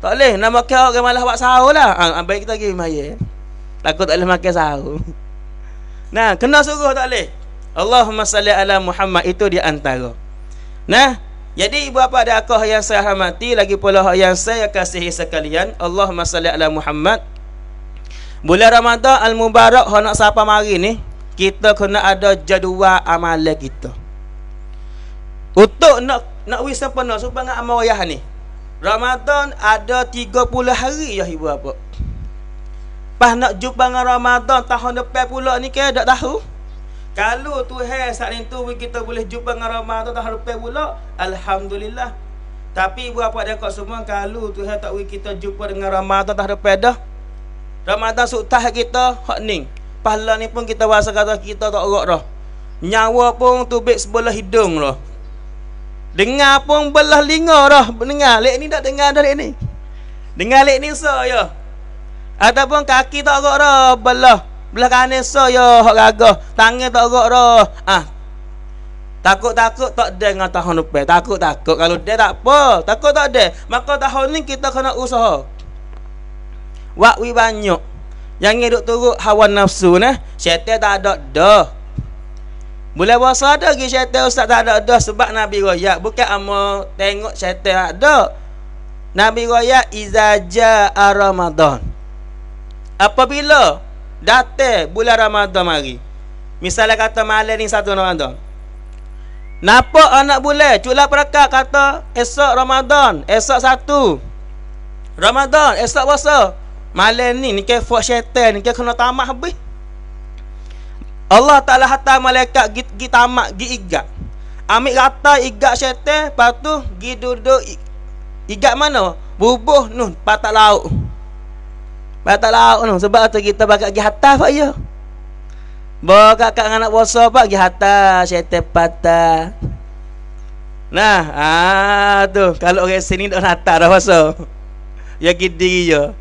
Tak boleh nak makan orang malah buat sahur lah. Ha, ambil ha, kita gi mayat. Takut tak boleh makan sahur. Nah, kena suruh tak boleh. Allahumma salli ala Muhammad itu di antara. Nah, jadi ibu bapa dan akak yang saya hormati lagi pula yang saya kasihi sekalian, Allahumma salli ala Muhammad. Bulan Ramadan Al Mubarak hendak nak siapa mari ni, kita kena ada jadual amalan kita. Untuk nak nak wis sempena supaya ngam wayah ni. Ramadan ada 30 hari ya ibu bapa. Pas nak jumpa dengan Ramadan tahun depan pula ni ke tak tahu. Kalau Tuhan saat itu kita boleh jumpa dengan ramai tuan-tuan harapan pula, alhamdulillah. Tapi buat apa dia kau semua kalau Tuhan tak bagi kita jumpa dengan ramai tuan-tuan harapan dah. Ramadan sutah kita hak ni. Pahala ni pun kita bahasa kata kita tak erok dah. Nyawa pun tubik sebelah hidung dah. Dengar pun belah linga dah. Dengar lek ni tak dengar dah lek ni. Dengar lek ni so ya. Ataupun kaki tak erok dah belah. Belah kanan so yo hok gagah. Tangan tak gerak dah. Ah. Takut-takut tak ada dengan tahun depan. Takut-takut kalau dia tak apa. Takut tak ada. Maka tahun ni kita kena usaha. Wakwi banyak. Yang ni duk turut hawa nafsu ni. Syaitan tak ada dah. Boleh berasa ada lagi syaitan ustaz tak ada dah. Sebab Nabi Royak. Bukan ama tengok syaitan tak ada. Nabi Royak. Izaja Ramadan. Apabila. Apabila. Datang bulan Ramadan mari Misalnya kata malam ni satu Ramadan Napa anak boleh? Cuklah perakak kata Esok Ramadan Esok satu Ramadan Esok puasa Malam ni ni ke fok syaitan Ni ke kena tamak habis Allah Ta'ala hantar malaikat git git tamak git igat Ambil rata igat syaitan Lepas tu Gi duduk Igat mana? Bubuh nun Patak laut Bapak tak lauk no. Sebab tu kita bakal pergi hatah pak ya. kakak kak anak puasa pak pergi hatah syaitan patah. Nah, ah tu kalau orang sini tak hatah dah puasa. Ya gidi ya.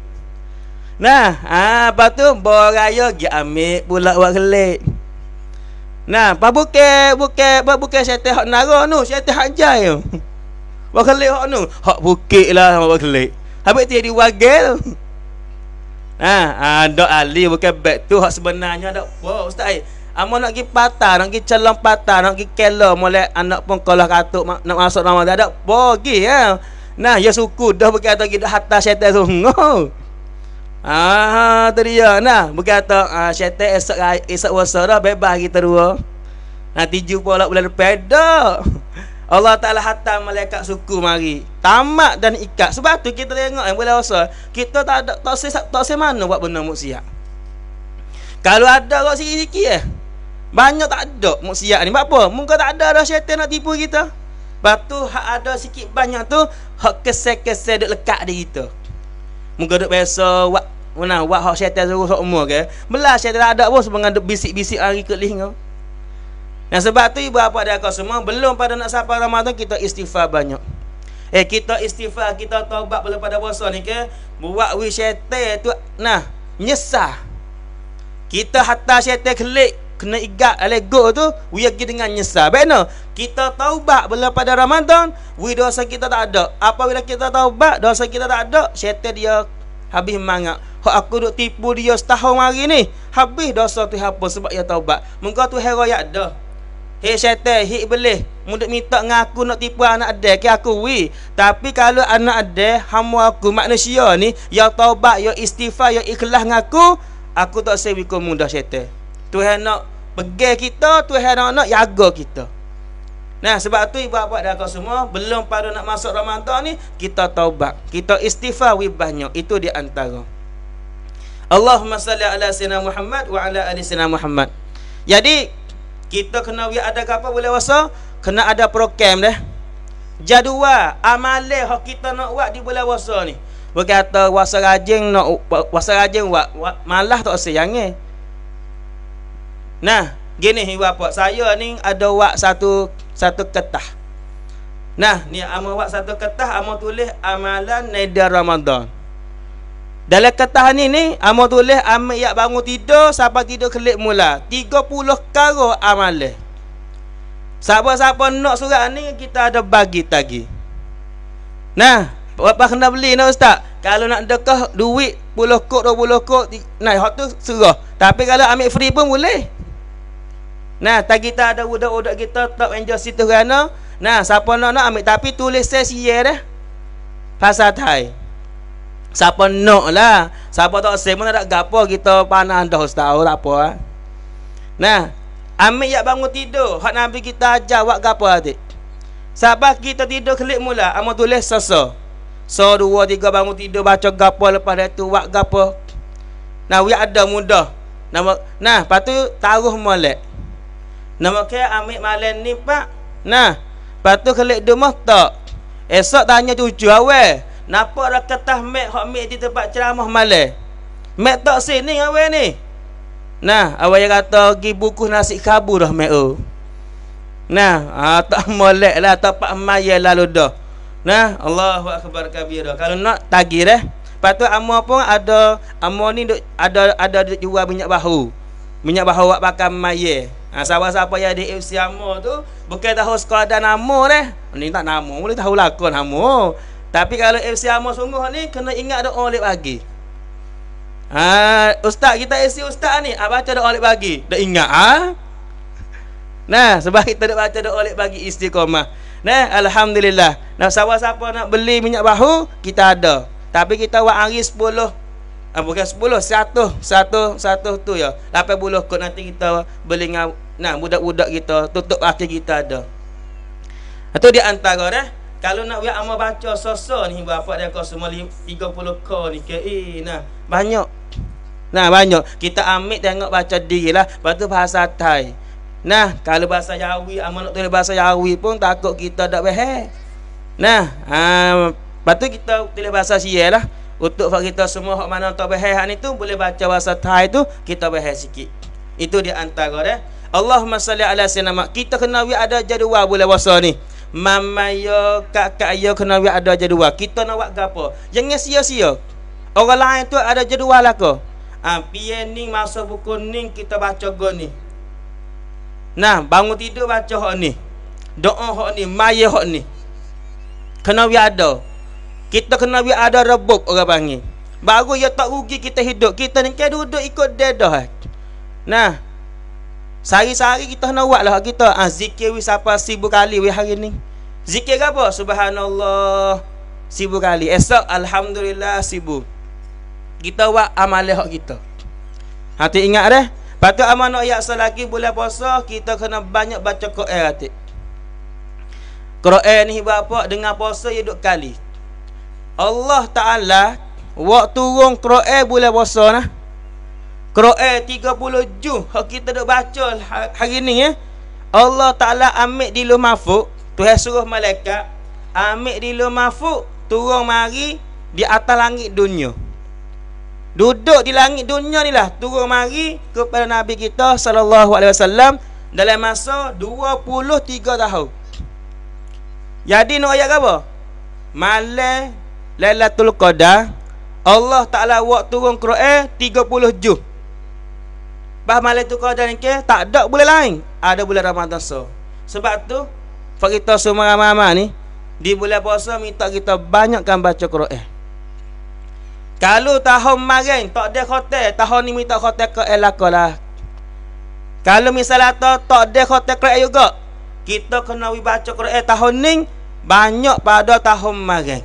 Nah, ah ha, apa tu boraya gi ambil pula wak kelik. Nah, pa buke buke ba buke syaitan hak nara no, syaitan hak jail. Wak kelik hak no, hak bukik lah wak kelik. Habis tu jadi wagel. No. Ah, ha, ada ha, Ali bukan beg tu hak sebenarnya ada. Wow, ustaz ai. Amo nak pergi patah, nak pergi celong patah, nak pergi kelo molek anak pun kalah katuk nak masuk nama tak ada. Pergi ha. Nah, ya suku dah berkata gitu hatta syaitan tu. Ah, tadi ya. Nah, berkata ah, syaitan esok esok wasa bebas kita dua. Nah, jumpa pula bulan depan dah. Allah Ta'ala hantar malaikat suku mari Tamat dan ikat Sebab tu kita tengok yang boleh rasa Kita tak ada Tak se, mana buat benda muksiat Kalau ada kot sikit-sikit eh Banyak tak ada muksiat ni Sebab apa? Muka tak ada dah syaitan nak tipu kita Sebab tu hak ada sikit banyak tu Hak kesek-kesek duk lekat di kita Muka duk biasa Wak Mana Wak hak syaitan suruh semua umur ke Belah syaitan tak ada pun Sebenarnya duk bisik-bisik hari ke lingkau Nah sebab tu ibu bapa dan kau semua belum pada nak sampai Ramadan kita istighfar banyak. Eh kita istighfar, kita taubat belum pada puasa ni ke? Buat wish syaitan tu nah, nyesah. Kita hatta syaitan kelik kena igat oleh go tu, we pergi dengan nyesah. no kita taubat belum pada Ramadan, we dosa kita tak ada. Apa bila kita taubat, dosa kita tak ada, syaitan dia habis mangak. Kalau aku duk tipu dia setahun hari ni, habis dosa tu hapus sebab dia taubat. Muka tu hero yak dah. Hei syaitan, hei boleh. Mudah minta dengan aku nak tipu anak adik Ke aku wi Tapi kalau anak adik Hamu aku manusia ni Ya taubat, ya istighfar, ya ikhlas dengan aku Aku tak sewiku mudah syaitan Tuhan nak pergi kita Tuhan nak nak jaga kita Nah sebab tu ibu bapa dah kau semua Belum pada nak masuk Ramadan ni Kita taubat Kita istighfar wi banyak Itu di antara Allahumma salli ala sayyidina Muhammad wa ala ali sayyidina Muhammad. Jadi kita kena we ada apa boleh wasa kena ada program deh. jadual amale hak kita nak buat di bulan wasa ni berkata wasa rajin nak wasa rajin buat malah tak sayang eh nah gini ni apa saya ni ada buat satu satu ketah nah ni amo buat satu ketah amo tulis amalan nida ramadan dalam kata ni ni Amal tulis Amal yang bangun tidur siapa tidur kelip mula 30 karo amal Siapa-siapa nak surat ni Kita ada bagi tagi Nah Bapak kena beli nak ustaz Kalau nak dekah duit Puluh kot, dua puluh kot Nah, hak tu serah Tapi kalau ambil free pun boleh Nah, tak kita ada udak-udak kita Top enjoy situ kerana Nah, siapa nak nak ambil Tapi tulis saya siya dah Pasal tai Siapa nak lah Siapa tak sem pun tak gapo kita panah dah setahu tak apa eh? Nah Ambil yang bangun tidur Hak Nabi kita ajar buat gapo adik Siapa kita tidur klik mula Amo tulis sesa So dua tiga bangun tidur baca gapo lepas dia tu buat gapo Nah wiyak ada muda. Nah, nah lepas tu taruh molek Nama ke ambil malam ni pak Nah Lepas tu kelip dia mah Esok tanya cucu awal Napa dah ketah mek hok mek di tempat ceramah malam? Mek tak sini awe ni. Nah, awal yang kata gi buku nasi kabur dah mek oh. Nah, ha, tak molek lah tak pak maya lalu dah. Nah, Allahu akbar kabira. Kalau nak tagir eh. Patu amo pun ada amo ni duk, ada ada duk jual minyak bahu. Minyak bahu wak pakai maya. Ha, sawah siapa yang di FC amo tu bukan tahu sekolah dan amo eh. Ni tak namo boleh tahu lakon amo. Oh. Tapi kalau FC Amo sungguh ni kena ingat doa oleh pagi. Ha, ustaz kita FC ustaz ni, apa ah, baca doa oleh pagi. Dak ingat Ha? Nah, sebab kita dak baca doa oleh pagi istiqomah. Nah, alhamdulillah. Nah, siapa siapa nak beli minyak bahu, kita ada. Tapi kita buat hari 10 ah, bukan 10, satu, satu 100 tu ya. 80 kot nanti kita beli dengan nah, budak-budak kita, tutup akhir kita ada. Itu di antara dah. Eh? Kalau nak buat amal baca sosa ni Bapak dia kau semua 30 kau ni ke eh, nah. Banyak Nah banyak Kita ambil tengok baca diri lah Lepas tu bahasa Thai Nah kalau bahasa Yahweh Amal nak tulis bahasa Yahweh pun takut kita tak berhe Nah um, Lepas tu kita tulis bahasa Syiah lah Untuk kita semua Hok mana tak berhe ni tu Boleh baca bahasa Thai tu Kita berhe sikit Itu dia antara dia Allahumma salli ala sayyidina Kita kena ada jadual bulan puasa ni. Mamaya kak kak yo kena buat ada jadual. Kita nak buat gapo Jangan sia-sia. Orang lain tu ada jadual lah ke? Ah, ha, ni masa buku ni kita baca go ni. Nah, bangun tidur baca hok ni. Doa hok ni, maya hok ni. Kena buat ada. Kita kena buat ada rebuk orang panggil. Baru ya tak rugi kita hidup. Kita ni kan duduk ikut dedah. Nah, Sehari-hari kita nak buat lah kita ha, Zikir wis apa sibuk kali wis hari ni Zikir apa? Subhanallah Sibuk kali Esok Alhamdulillah sibuk Kita buat amalah kita Hati ha, ingat deh Lepas tu amal nak ayat selagi boleh puasa Kita kena banyak baca Quran hati Quran ni berapa? Dengan puasa ya duduk kali Allah Ta'ala Waktu orang Quran boleh puasa nah? Quran 30 juz hak kita duk baca lah ha- hari ni ya. Allah Taala ambil di Lu Mahfuz, Tuhan suruh malaikat ambil di Lu mafuk turun mari di atas langit dunia. Duduk di langit dunia ni lah turun mari kepada Nabi kita sallallahu alaihi wasallam dalam masa 23 tahun. Jadi nak ayat apa? Malam Lailatul Qadar Allah Taala waktu turun Quran 30 juz. Bah malam tu kau dan ke tak ada bulan lain. Ada bulan Ramadan so. Sebab tu kita semua ramai-ramai ni di bulan puasa minta kita banyakkan baca Quran. Kalau tahun kemarin tak ada hotel, tahun ni minta hotel ke elakalah. Kalau misalnya to, tak ada hotel kerja juga, kita kena baca Quran tahun ni banyak pada tahun kemarin.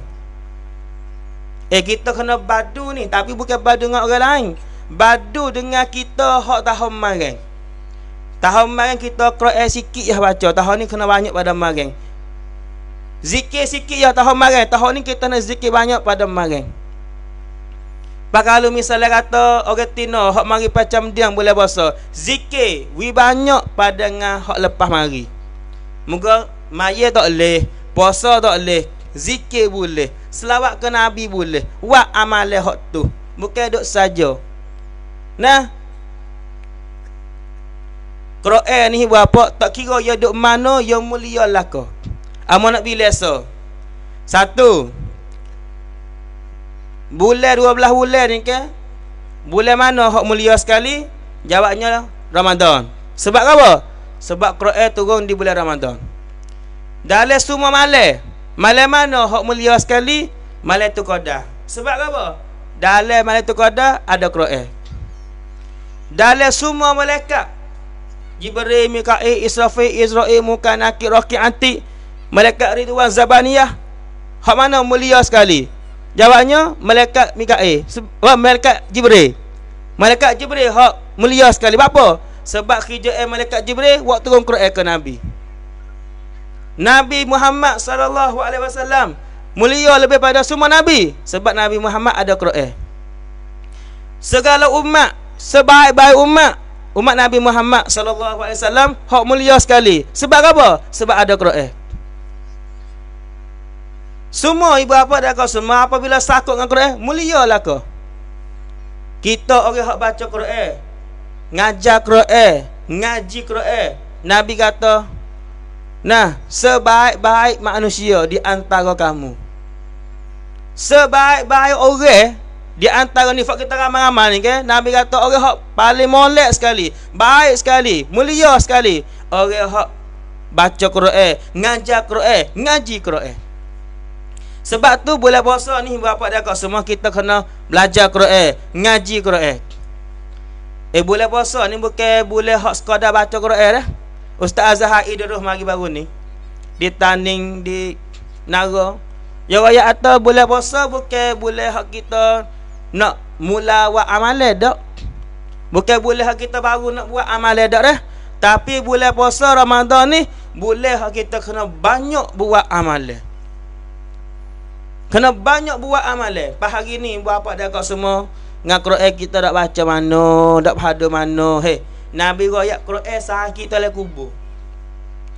Eh kita kena badu ni tapi bukan badu dengan orang lain. Badu dengan kita hak tahun kemarin. Tahun kemarin kita Quran sikit ya baca. Tahun ni kena banyak pada kemarin. Zikir sikit ya tahun kemarin. Tahun ni kita nak zikir banyak pada kemarin. Pak kalau misalnya kata orang Tino hak mari macam diam boleh bahasa. Zikir wi banyak pada dengan hak lepas mari. Muka maya tak leh, puasa tak leh, zikir boleh, selawat ke nabi boleh, buat amal hak tu. Bukan duk saja. Nah. Quran ni berapa tak kira ia ya duk mana ia ya mulia laka. Amo nak bila so. Satu. Bulan 12 bulan ni ke? Bulan mana hok mulia sekali? Jawabnya lah, Ramadan. Sebab apa? Sebab Quran turun di bulan Ramadan. Dalam semua malam, malam mana hok mulia sekali? Malam tu qada. Sebab apa? Dalam malam tu qada ada Quran dalam semua malaikat Jibril, Mikail, Israfil, Israel, Muka, Nakir, Raki, Anti Malaikat Ridwan, Zabaniyah Hak mana mulia sekali Jawabnya Malaikat Mikail Malaikat Jibril Malaikat Jibril hak mulia sekali Apa? Sebab kerja Malaikat Jibril Waktu turun Quran ke Nabi Nabi Muhammad SAW Mulia lebih pada semua Nabi Sebab Nabi Muhammad ada Quran Segala umat sebaik-baik umat umat Nabi Muhammad sallallahu alaihi wasallam hak mulia sekali sebab apa sebab ada Quran semua ibu bapa dah kau semua apabila sakut dengan Quran mulia lah kau kita orang hak baca Quran ngajar Quran ngaji Quran Nabi kata nah sebaik-baik manusia di antara kamu sebaik-baik orang di antara ni fakta ramai-ramai ni kan Nabi kata orang hak paling molek sekali Baik sekali Mulia sekali Orang hak Baca Quran Ngajar Quran Ngaji Quran Sebab tu bulan bosan ni Berapa dia kata semua kita kena Belajar Quran Ngaji Quran Eh bulan bosan ni bukan bulan hak sekadar baca Quran dah Ustaz Azhar Idruh mari baru ni Di Taning Di Naga Ya raya atau boleh bosan bukan boleh hak kita nak mula buat amalan dak bukan boleh kita baru nak buat amalan dak dah eh? tapi boleh puasa Ramadan ni boleh kita kena banyak buat amalan kena banyak buat amalan pas hari ni buat apa dak semua dengan Quran kita dak baca mana dak pada mana hei Nabi royak Quran sah kita le kubur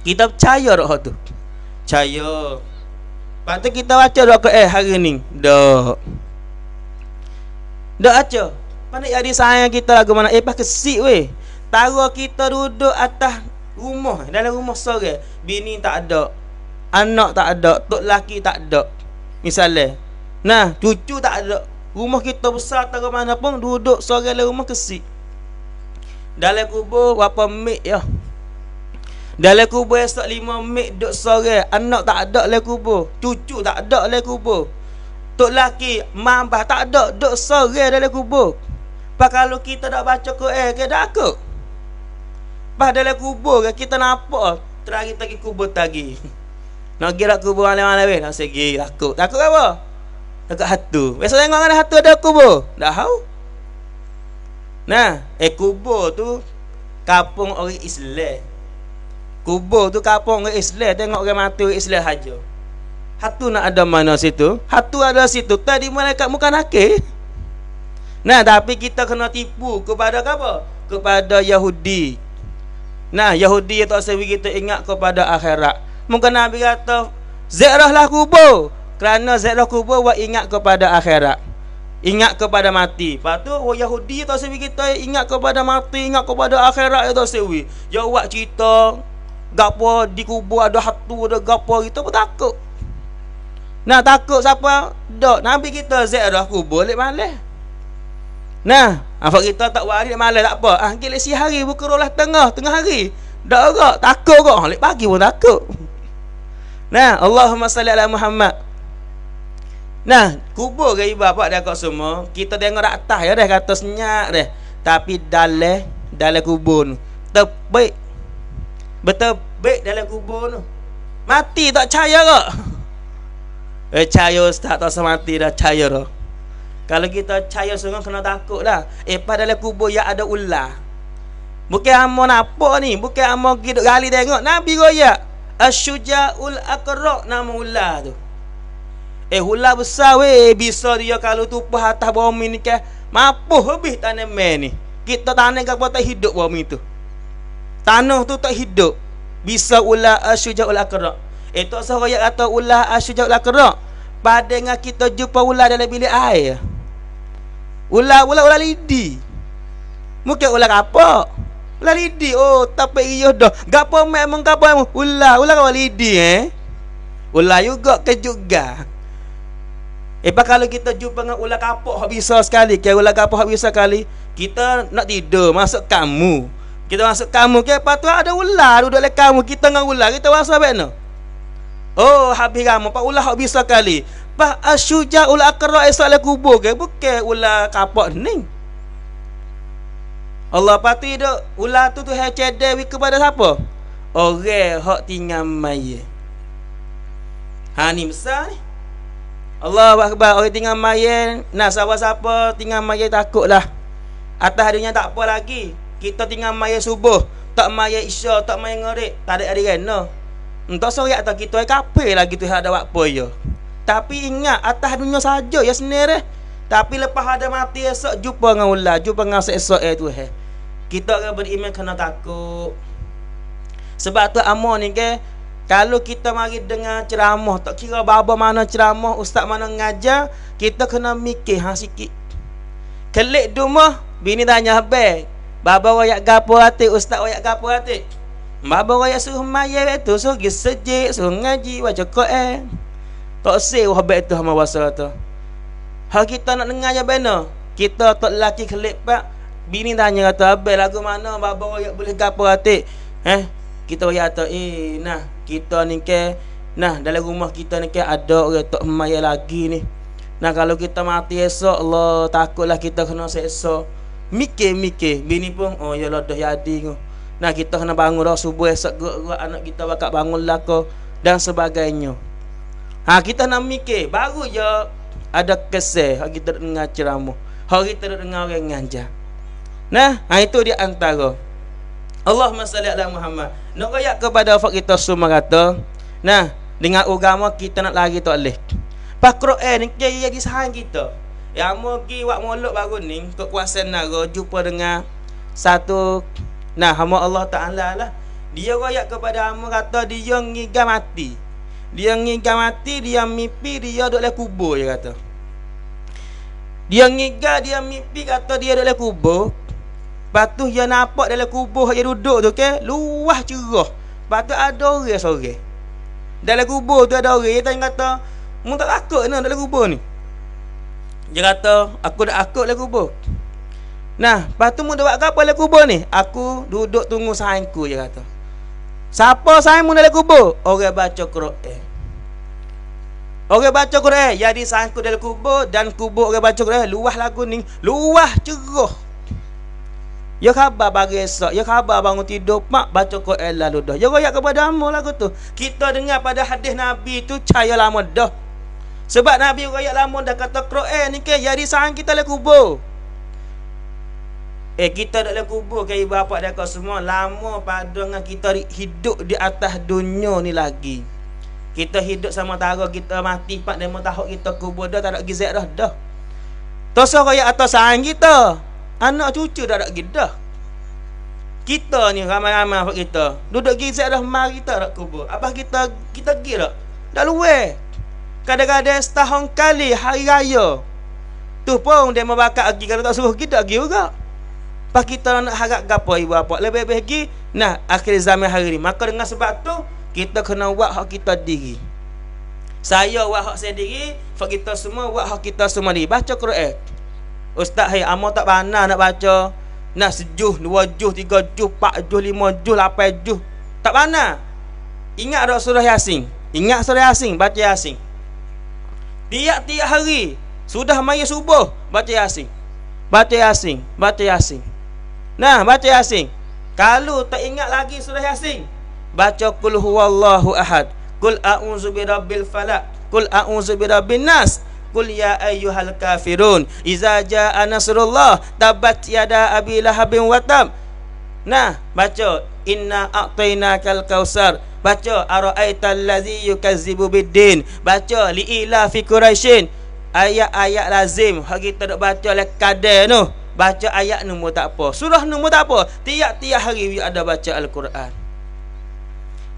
kita percaya dak tu percaya Lepas kita baca doa ke eh hari ni Dok Dak aca. Panik jadi sayang kita lagu mana eh pas kesik weh. Taruh kita duduk atas rumah eh, dalam rumah sore bini tak ada anak tak ada tok laki tak ada misalnya nah cucu tak ada rumah kita besar tak ada mana pun duduk sore dalam rumah kesik dalam kubur berapa mik ya dalam kubur esok lima mik duduk sore anak tak ada dalam kubur cucu tak ada dalam kubur Tok laki mambah tak ada duk sore dalam kubur. Pa kalau kita dak baca Quran ke dak ke? Pa dalam kubur ke kita nampak terari tagi kubur tagi. Nak gerak lah kubur alam mana weh, nak segi takut. Takut apa? Takut hatu. Biasa tengok ada kan hatu ada kubur. Dak tahu. Nah, eh kubur tu kampung orang Islam. Kubur tu kampung orang Islam tengok orang mati orang Islam haja. Hatu nak ada mana situ? Hatu ada situ. Tadi malaikat bukan akhir. Nah, tapi kita kena tipu kepada apa? Kepada Yahudi. Nah, Yahudi itu asal kita ingat kepada akhirat. Muka Nabi kata, lah kubur. Kerana Zairah kubur, buat ingat kepada akhirat. Ingat kepada mati. Lepas tu, oh, Yahudi itu asal kita ingat kepada mati, ingat kepada akhirat itu asal Ya, buat cerita, Gapo di kubur ada hatu ada gapo kita pun takut. Nah takut siapa? Dok, Nabi kita Zaid dah kubur balik malam. Nah, apa kita tak buat hari malam tak apa. Ah, gelek si hari bukurulah tengah, tengah hari. Dak gerak, takut kok? Ah, pagi pun takut. Nah, Allahumma salli ala Muhammad. Nah, kubur ke ibu bapa dia kau semua, kita tengok rak atas ya deh kata senyap deh. Tapi dalam dalam kubur tepik. Betul baik dalam kubur tu. Mati tak cahaya kok. Eh cahaya tak tahu sama mati dah cahaya dah. Kalau kita cahaya sungguh kena takut lah. Eh padahal dalam kubur yang ada ular. Bukan amon napa ni, bukan amo gitu gali tengok Nabi Raya. Asyujaul Aqraq nama ular tu. Eh ular besar weh bisa dia kalau tupah atas bumi ni ke mapuh habis tanah ni. Kita tanah gapo tak hidup bumi tu. Tanah tu tak hidup. Bisa ular asyujaul Aqraq. Itu eh, seorang yang kata ulah asyujak ah lah Pada dengan kita jumpa ulah dalam bilik air Ulah ulah ulah lidi Mungkin ulah apa? Ular lidi, oh tapi iya dah Gapa memang gapa memang ulah ular kawal lidi eh Ular juga ke juga Eh bah, kalau kita jumpa dengan ulah kapok Hak bisa sekali Kaya ulah kapok hak bisa sekali Kita nak tidur Masuk kamu Kita masuk kamu Kaya patut ada ulah. Duduk oleh kamu Kita dengan ulah Kita masuk apa-apa Oh habis ramah Pak ulah bisa kali. Pak asyujah ulah akarah esok lah kubur ke Bukan ulah kapok ni Allah pati dok Ulah tu tu hecedewi kepada siapa Orang hak tinggal maye. Ha ni besar ni Allah akbar orang tinggal maye. Nah siapa-siapa tinggal maya takutlah Atas hadunya tak apa lagi Kita tinggal maye subuh Tak maye isya, tak maye ngerik Tak ada hari kena no. Entah seriak atau kita eh, kape lagi tu ada waktu ya Tapi ingat Atas dunia saja ya sendiri Tapi lepas ada mati esok Jumpa dengan ular Jumpa dengan seksok eh, tu he. Eh. Kita akan beriman kena takut Sebab tu amor ni ke kalau kita mari dengan ceramah Tak kira baba mana ceramah Ustaz mana ngajar Kita kena mikir ha, sikit Kelik dumah Bini tanya habis Baba wayak gapo hati Ustaz wayak gapo hati Mabo raya suruh maya tu suruh pergi sejik suruh ngaji baca Quran. Eh. Tak sel wahabat tu hama wasa tu. Ha kita nak dengar je bena. Kita tak laki kelip pak. Bini tanya kata abai lagu mana mabo raya boleh gapo atik. Eh kita bagi kata ini. Eh, nah kita ni ke nah dalam rumah kita ni ke ada orang tak maya lagi ni. Nah kalau kita mati esok Allah takutlah kita kena sesok. Mikir-mikir bini pun oh ya lah dah jadi kau. Nah kita kena bangun dah subuh esok gerak -gerak anak kita bakal bangun lah dan sebagainya. Ha kita nak mikir baru je ada kesel Ha kita dengar ceramah. ha kita dengar orang ngaja. Nah, ha itu di antara. Allah salli Allah Muhammad. Nak royak kepada fak kita semua kata. Nah, dengan agama kita nak lari tak leh. Pakro eh ni jadi jadi sahan kita. Yang mau pergi wak molok baru ni kekuasaan negara jumpa dengan satu Nah, hamba Allah Ta'ala lah. Dia rakyat kepada hamba kata dia ngigam mati. Dia ngigam mati, dia mimpi, dia duduk dalam kubur, dia kata. Dia ngigam, dia mimpi, kata dia duduk dalam kubur. Lepas tu, dia nampak dalam kubur dia duduk tu, okay? Luah cerah. Lepas tu, ada orang sore. Dalam kubur tu ada orang. Dia kata, Mu tak takut ni dalam kubur ni? Dia kata, aku tak takut dalam kubur. Nah, lepas tu mu buat apa dalam kubur ni? Aku duduk tunggu sainku je kata. Siapa sain mu dalam kubur? Orang baca Quran. Orang baca Quran jadi sangkut dalam kubur dan kubur orang baca Quran luah lagu ni luah ceroh. Ya khabar bagi esok, ya khabar bangun tidur mak baca Quran lalu dah. Ya royak kepada amo lagu tu. Kita dengar pada hadis Nabi tu caya lama dah. Sebab Nabi royak lama dah kata Quran ni ke jadi kita dalam kubur. Eh kita dalam kubur kaya bapa dan kau semua lama pada dengan kita hidup di atas dunia ni lagi. Kita hidup sama tara kita mati pak demo tahu kita kubur dah tak ada gizi dah dah. Tosok kaya atas sang kita. Anak cucu dah ada gizi Kita ni ramai-ramai apa kita. Duduk gizi dah mari kita dak kubur. Apa kita kita gi dah Dak luwe. Kadang-kadang setahun kali hari raya. Tu pun demo bakat lagi kalau tak suruh kita gi juga. Pak kita nak harap gapo ibu apa lebih-lebih lagi nah akhir zaman hari ni. Maka dengan sebab tu kita kena buat hak kita diri. Saya buat hak saya diri, fak kita semua buat hak kita semua diri. Baca Quran. Ustaz hai amo tak pandai nak baca. Nah sejuh, dua juh, tiga juh, empat juh, lima juh, lapan juh. Tak pandai. Ingat ada surah Yasin. Ingat surah Yasin, baca Yasin. Tiap-tiap hari sudah mai subuh, baca Yasin. Baca Yasin, baca Yasin. Baca yasin. Nah, baca Yasin. Kalau tak ingat lagi surah Yasin, baca kul huwallahu ahad. kul a'udzu birabbil falaq. kul a'udzu birabbin nas. kul ya ayyuhal kafirun iza jaa nasrullah tabat yada abi lahabin watam. Nah, baca inna a'tainakal kausar. Baca ara'aital ladzi yukazzibu biddin. Baca li ila fi quraishin. Ayat-ayat lazim hari tak baca lekade tu. No. Baca ayat nombor tak apa Surah nombor tak apa Tiap-tiap hari you ada baca Al-Quran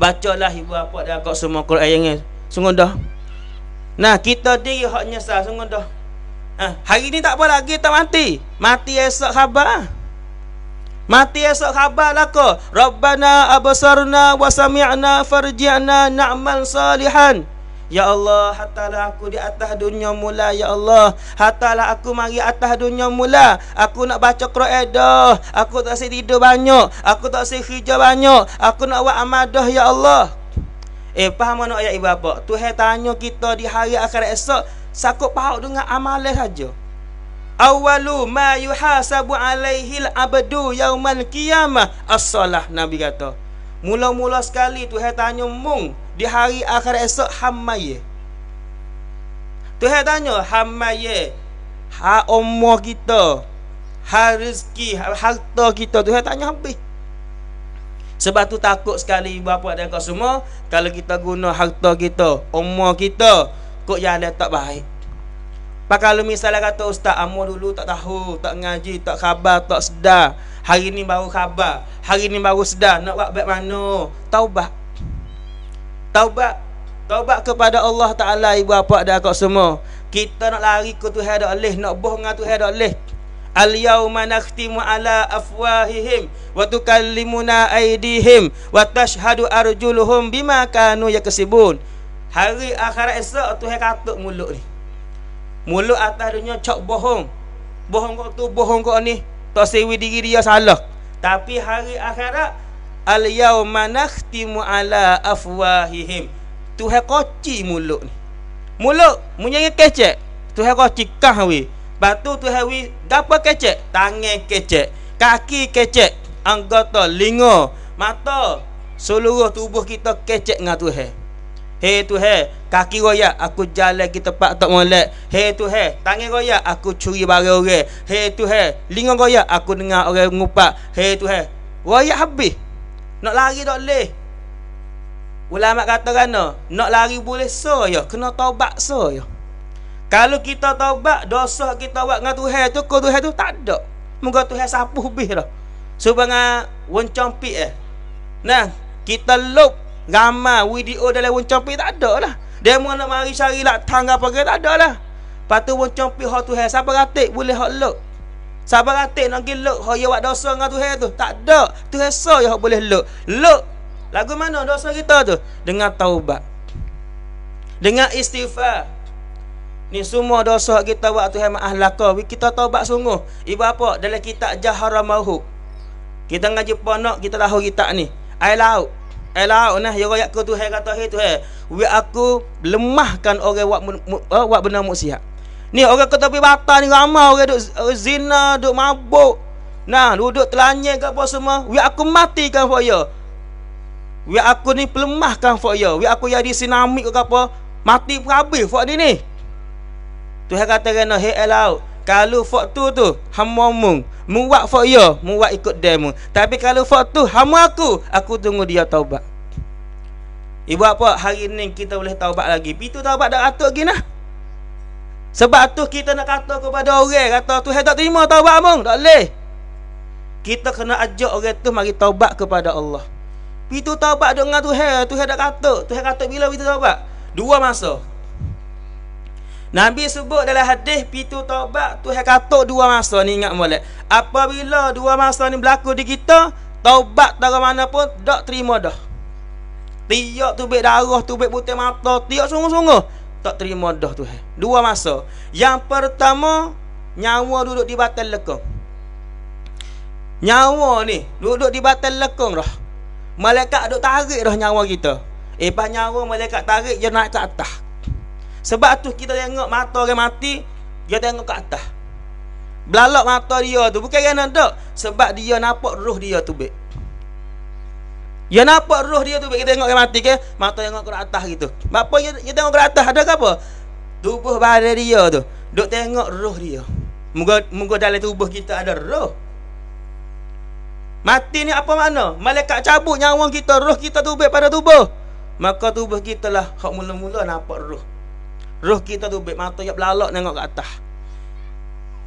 Bacalah ibu apa dia kau semua Quran yang ni Sungguh dah Nah kita diri hak nyesal Sungguh dah ha, Hari ni tak apa lagi tak mati Mati esok khabar Mati esok khabar lah kau Rabbana abasarna wasami'na farji'na na'mal salihan Ya Allah hatalah aku di atas dunia mula Ya Allah hatalah aku mari atas dunia mula Aku nak baca Quran Aku tak si tidur banyak Aku tak si hijau banyak Aku nak buat amadah Ya Allah Eh faham mana ayat ibu bapa Tuhan tanya kita di hari akhir esok Sakut pahak dengan amalan saja Awalu ma yuhasabu alaihi al-abdu yaumal qiyamah As-salah Nabi kata Mula-mula sekali Tuhan tanya mung di hari akhir esok hamaye Tuhan tanya hamaye ha umur kita ha rezeki ha, harta kita Tuhan tanya habis sebab tu takut sekali ibu bapa dan kau semua kalau kita guna harta kita umur kita kok yang tak baik Pak kalau misalnya kata ustaz amo dulu tak tahu, tak ngaji, tak khabar, tak sedar. Hari ni baru khabar. Hari ni baru sedar nak buat baik mana? Taubat taubat taubat kepada Allah Taala ibu bapa dan akak semua kita nak lari ke Tuhan dak leh nak boh dengan Tuhan dak leh al yauma nakhtimu ala afwahihim wa tukallimuna aydihim wa tashhadu arjuluhum bima kanu kesibun. hari akhirat esok Tuhan katuk mulut ni mulut atas dunia cok bohong bohong kok tu bohong kok ni tak sewi diri dia salah tapi hari akhirat al yauma nakhtimu ala afwahihim tuhan kecil mulut ni mulut munya kecek tuhan kecil kah we batu tuhan we gapo kecek tangan kecek kaki kecek anggota linga mata seluruh tubuh kita kecek dengan tuhan Hei tu hei, kaki royak aku jalan ke tempat tak molek. Hei tu hei, tangan royak aku curi barang orang. Hei tu hei, lingon royak aku dengar orang ngupak. Hei tu hei, royak habis. Nak lari tak boleh. Ulama kata kan, nak lari boleh so ya, kena taubat so ya. Kalau kita taubat, dosa kita buat dengan Tuhan tu, kau Tuhan tu tak ada. Moga Tuhan sapu bih dah. Sebab dengan wong compik eh. Nah, kita lop gama video dalam wong compik tak ada lah. Dia mau nak mari cari lah tangga pagi tak ada lah. Patu wong compik hak Tuhan siapa katik, boleh hak lop. Sabar hati nak pergi luk Hoya buat dosa dengan Tuhan tu Tak ada Tuhan so yang boleh luk Luk Lagu mana dosa kita tu Dengan taubat Dengan istighfar Ni semua dosa kita buat Tuhan maaf laka Kita taubat sungguh Ibu apa Dalam kitab Jahara Mahu Kita ngaji ponok Kita tahu kita ni Air laut Air laut nah Ya rakyat ke Tuhan kata Hei Tuhan Wih aku Lemahkan orang Wak, mu, uh, Ni orang kota tepi batas ni ramai orang duk eh, zina, duk mabuk. Nah, duduk telanjang ke apa semua. Wi aku matikan for you. Wi aku ni pelemahkan for you. Wi aku jadi sinamik ke apa? Mati pun habis for ni. Tuhan kata kena hey elau. Kalau for tu tu hamba muak for you, muak ikut demo. Tapi kalau for tu hamba aku, aku tunggu dia taubat. Ibu apa hari ni kita boleh taubat lagi. Pitu taubat dah atuk gina? Sebab tu kita nak kata kepada orang kata tu tak terima taubat mong, tak leh. Kita kena ajak orang tu mari taubat kepada Allah. Pitu taubat dengan Tuhan, Tuhan dak kata, tu Tuhan kata bila kita taubat? Dua masa. Nabi sebut dalam hadis pitu taubat tu Tuhan kata dua masa ni ingat molek. Apabila dua masa ni berlaku di kita, taubat dari mana pun dak terima dah. Tiap tu bek darah, tu bek putih mata, tiap sungguh-sungguh tak terima dah tu dua masa yang pertama nyawa duduk di batal lekong nyawa ni duduk di batal lekong dah malaikat duduk tarik dah nyawa kita eh pas nyawa malaikat tarik je naik ke atas sebab tu kita tengok mata orang mati dia tengok ke atas belalak mata dia tu bukan kerana tak sebab dia nampak roh dia tu baik Ya nampak roh dia tu bila kita tengok yang mati ke, mata yang tengok ke atas gitu. Apa dia, dia tengok ke atas ada apa? Tubuh badan dia tu. Dok tengok roh dia. Moga moga dalam tubuh kita ada roh. Mati ni apa makna? Malaikat cabut nyawa kita, roh kita tubuh pada tubuh. Maka tubuh kita lah hak mula-mula nampak roh. Roh kita tubuh mata yang belalak tengok ke atas.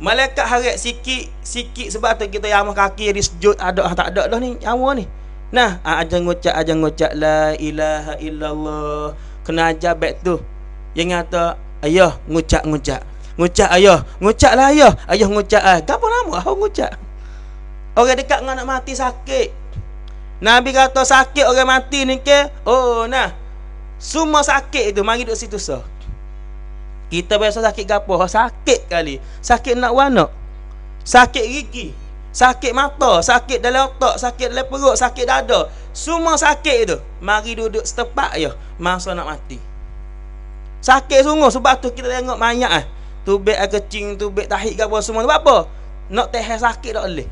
Malaikat harap sikit-sikit sebab tu kita yang kaki jadi sejut ada tak ada dah ni nyawa ni. Nah, ah, ajar ngocak, ajar ngocak La ilaha illallah Kena ajar back tu Yang kata Ayah, ngocak, ngocak Ngocak ayah Ngocak lah ayah Ayah ngocak lah Gampang nama, aku ngocak Orang dekat dengan anak mati sakit Nabi kata sakit orang mati ni ke Oh, nah Semua sakit itu, mari duduk situ sah kita biasa sakit gapo? Sakit kali. Sakit nak wanak. Sakit gigi. Sakit mata, sakit dalam otak, sakit dalam perut, sakit dada. Semua sakit itu. Mari duduk setepak ya. Masa nak mati. Sakit sungguh. Sebab tu kita tengok mayat ah, eh. tubek lah kecing, tubik tahik ke apa semua. Sebab apa? Nak teher sakit tak boleh.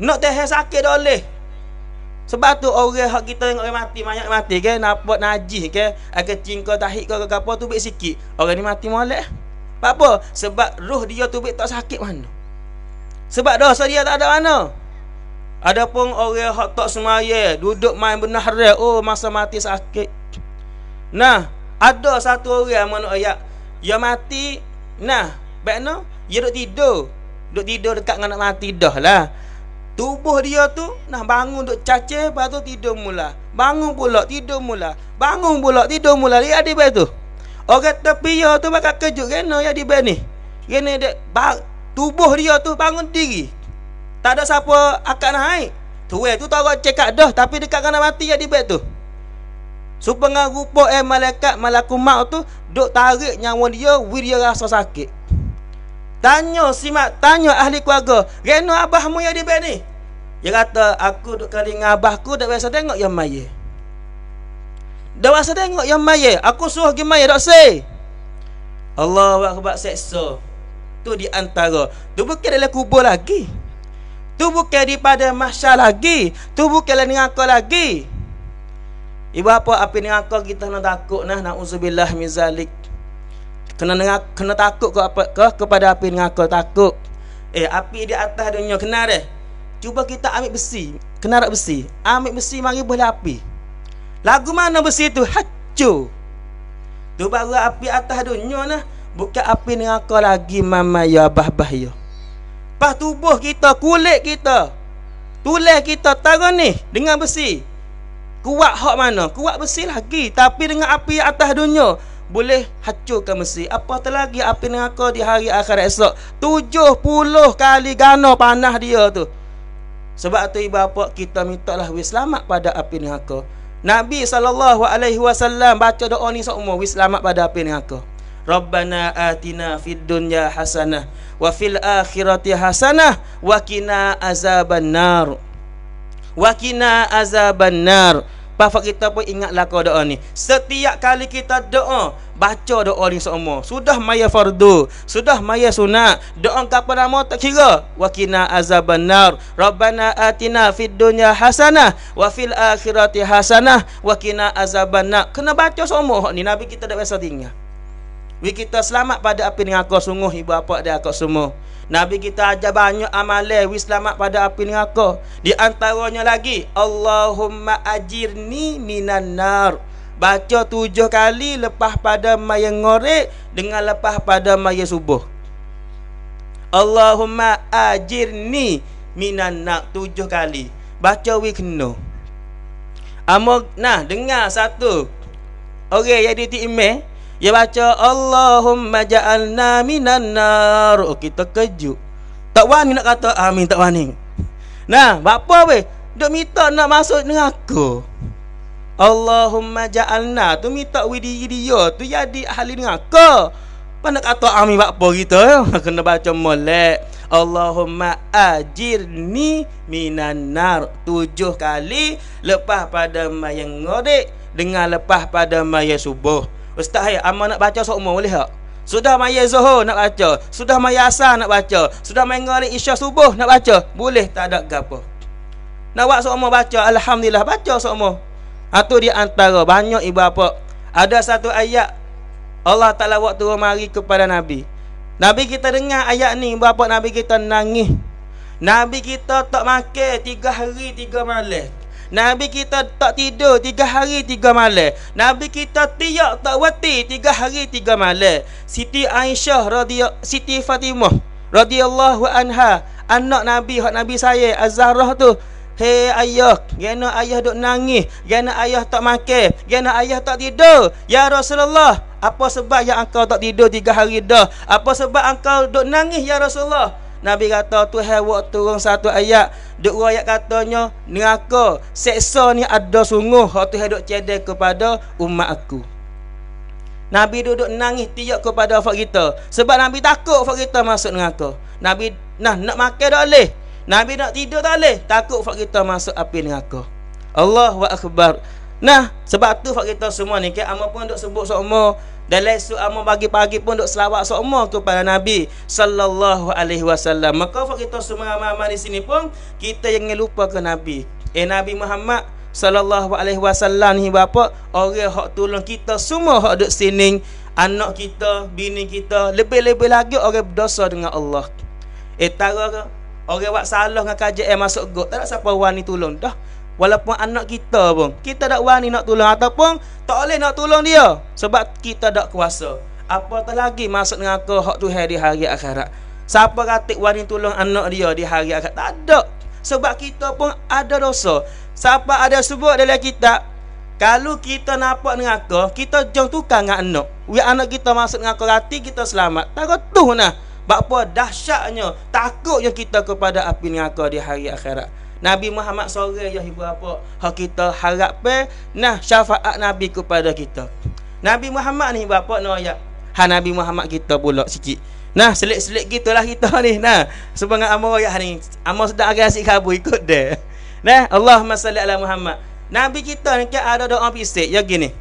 Nak teher sakit tak boleh. Sebab tu orang hak kita tengok orang mati, mayat mati ke. Nampak najis ke. Kecing ke tahik ke apa tubik sikit. Orang ni mati molek. apa? Sebab ruh dia tubik tak sakit mana. Sebab dosa dia tak ada mana. Adapun orang hak tak semaya duduk main benar oh masa mati sakit. Nah, ada satu orang mana ayat dia ya mati nah baik no, dia duduk tidur duduk tidur dekat dengan anak mati dah lah tubuh dia tu nah bangun duduk cace lepas tu tidur mula bangun pula tidur mula bangun pula tidur mula dia ada tu orang tepi dia tu bakal kejut kena dia di ni kena dia Tubuh dia tu bangun tinggi, Tak ada siapa akan naik eh, tu tahu orang cekak dah Tapi dekat kena mati di dibet tu Supaya rupa eh malaikat malaku mak tu Duk tarik nyawa dia Wih dia rasa sakit Tanya simak Tanya ahli keluarga Reno abahmu yang dibet ni Dia kata aku duk kali dengan abahku Tak biasa tengok yang maya Dah biasa tengok yang maya Aku suruh pergi maya tak say Allah buat kebak seksa itu di antara Itu bukan dalam kubur lagi Itu bukan daripada masyarakat lagi Itu bukan dalam neraka lagi Ibu apa api neraka kita nak takut nah Na'udzubillah mizalik Kena, kena takut ke apa ke kepada api neraka takut Eh api di atas dunia kena deh Cuba kita ambil besi Kena rak besi Ambil besi mari boleh api Lagu mana besi tu? Hacu Tu baru api atas dunia lah Bukan api neraka lagi mama ya abah bah ya. Pas tubuh kita, kulit kita, tulis kita tangan ni dengan besi. Kuat hak mana? Kuat besi lagi tapi dengan api atas dunia boleh hancurkan besi. Apatah lagi api neraka di hari akhir esok 70 kali gana panah dia tu. Sebab tu ibu bapa kita minta lah wis selamat pada api neraka. Nabi SAW baca doa ni seumur wis selamat pada api neraka. Rabbana atina fid dunya hasanah wa fil akhirati hasanah wa qina azaban nar. Wa qina azaban nar. Pafak kita pun ingatlah kau doa ni. Setiap kali kita doa, baca doa ni semua. Sudah maya fardu, sudah maya sunat. Doa kau nama tak kira. Wa qina azaban nar. Rabbana atina fid dunya hasanah wa fil akhirati hasanah wa qina azaban nar. Kena baca semua ni Nabi kita dah biasa tinggal. Bagi kita selamat pada api dengan aku sungguh ibu bapa dia aku semua. Nabi kita ajar banyak amalan wis selamat pada api neraka. Di antaranya lagi, Allahumma ajirni minan nar. Baca tujuh kali lepas pada maya ngorek dengan lepas pada maya subuh. Allahumma ajirni minan nar tujuh kali. Baca wi kena. Amok nah dengar satu. Orang okay, yang di dia baca Allahumma ja'alna minan nar oh, Kita kejut Tak wani nak kata Amin tak wani Nah, apa weh Duk minta nak masuk neraka Allahumma ja'alna Tu minta widi dia Tu jadi ahli neraka Apa nak kata amin apa kita ya? Kena baca molek Allahumma ajirni minan nar Tujuh kali Lepas pada mayang ngodik Dengan lepas pada mayang subuh Ustaz hai, amal nak baca seumur boleh tak? Sudah maya zuhur nak baca. Sudah maya asar nak baca. Sudah mengalik isya subuh nak baca. Boleh tak ada gapo. Nak buat seumur baca. Alhamdulillah baca seumur. Atau di antara banyak ibu apa. Ada satu ayat. Allah Ta'ala buat turun mari kepada Nabi. Nabi kita dengar ayat ni. Ibu apa Nabi kita nangis. Nabi kita tak makan tiga hari tiga malam. Nabi kita tak tidur tiga hari tiga malam. Nabi kita tiak tak wati tiga hari tiga malam. Siti Aisyah radhiyah Siti Fatimah radhiyallahu anha anak Nabi hak Nabi saya Az-Zahrah tu Hei ayah, kena ayah duk nangis, kena ayah tak makan, kena ayah tak tidur. Ya Rasulullah, apa sebab yang engkau tak tidur tiga hari dah? Apa sebab engkau duk nangis ya Rasulullah? Nabi kata tu waktu turun satu ayat Duk ayat katanya neraka seksa ni ada sungguh hatu hidup cedek kepada umat aku. Nabi duduk nangis tiap kepada afak kita sebab Nabi takut afak kita masuk neraka. Nabi nah nak makan tak boleh. Nabi nak tidur tak boleh takut afak kita masuk api neraka. wa akbar. Nah sebab tu afak semua ni kan apa pun duk sebut semua dan lesu amun ah, pagi-pagi pun duk selawat semua tu pada Nabi sallallahu alaihi wasallam. Maka kalau kita semua mama di sini pun kita yang lupa ke Nabi. Eh Nabi Muhammad sallallahu alaihi wasallam ni bapa orang hak tolong kita semua hak duk sini anak kita, bini kita, lebih-lebih lagi orang berdosa dengan Allah. Eh tara orang buat salah dengan kajian masuk god, tak ada siapa wani tolong dah. Walaupun anak kita pun Kita tak wani nak tolong Ataupun tak boleh nak tolong dia Sebab kita tak kuasa Apatah lagi masuk dengan aku Hak tu hari hari akhirat Siapa katik wani tolong anak dia di hari akhirat Tak ada Sebab kita pun ada dosa Siapa ada sebut dalam kita? kalau kita nampak dengan aku, kita jom tukar dengan anak. Wi anak kita masuk dengan aku rati kita selamat. Tak tu nah. Bapa dahsyatnya takutnya kita kepada api neraka di hari akhirat. Nabi Muhammad sore ya ibu apa ha kita harap nah syafaat nabi kepada kita Nabi Muhammad ni ibu apa no ya ha Nabi Muhammad kita pula sikit nah selit-selit gitulah kita ni nah sebenar amor ya ni amor sedang agak asyik kabu ikut deh nah Allah salli ala Muhammad Nabi kita ni kan ada doa pisik ya gini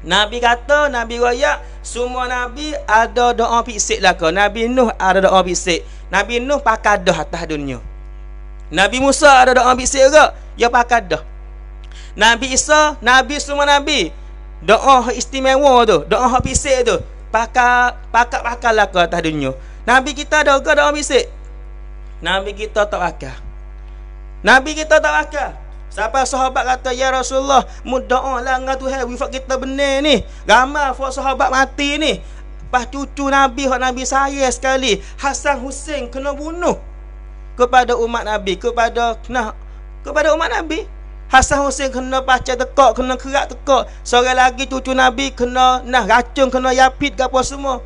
Nabi kata Nabi raya semua nabi ada doa pisik lah Nabi Nuh ada doa pisik Nabi Nuh pakai doa atas dunia Nabi Musa ada doa ambil sirat dia ya, pakai dah Nabi Isa Nabi semua Nabi doa oh istimewa tu doa hak pisik oh tu pakai pakai pakai lah ke atas dunia Nabi kita ada ke doa pisik Nabi kita tak pakai Nabi kita tak pakai Siapa sahabat kata Ya Rasulullah Mudah oh Allah Nga Tuhan Wifat kita benar ni Ramah Fak sahabat mati ni Pas cucu Nabi Hak Nabi saya sekali Hasan Hussein Kena bunuh kepada umat Nabi kepada nah kepada umat Nabi Hasan Hussein kena pacar tekak kena kerak tekak seorang lagi cucu Nabi kena nah racun kena yapit ke apa semua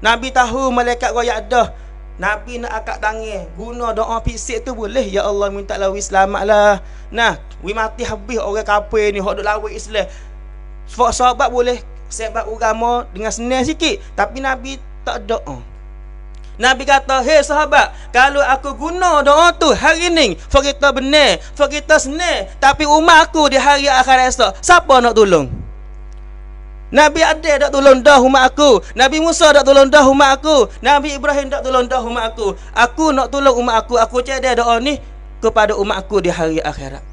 Nabi tahu malaikat royak dah Nabi nak akak tangan guna doa fisik tu boleh ya Allah minta lah wis selamatlah nah wi mati habis orang kafir ni hok duk lawak Islam sebab sahabat boleh sebab agama dengan senang sikit tapi Nabi tak doa Nabi kata, hei sahabat, kalau aku guna doa tu hari ni, for benar, for kita senar, tapi umat aku di hari akhir esok, siapa nak tolong? Nabi Adil tak tolong dah umat aku. Nabi Musa tak tolong dah umat aku. Nabi Ibrahim tak tolong dah umat aku. Aku nak tolong umat aku. Aku cedek doa ni kepada umat aku di hari akhirat.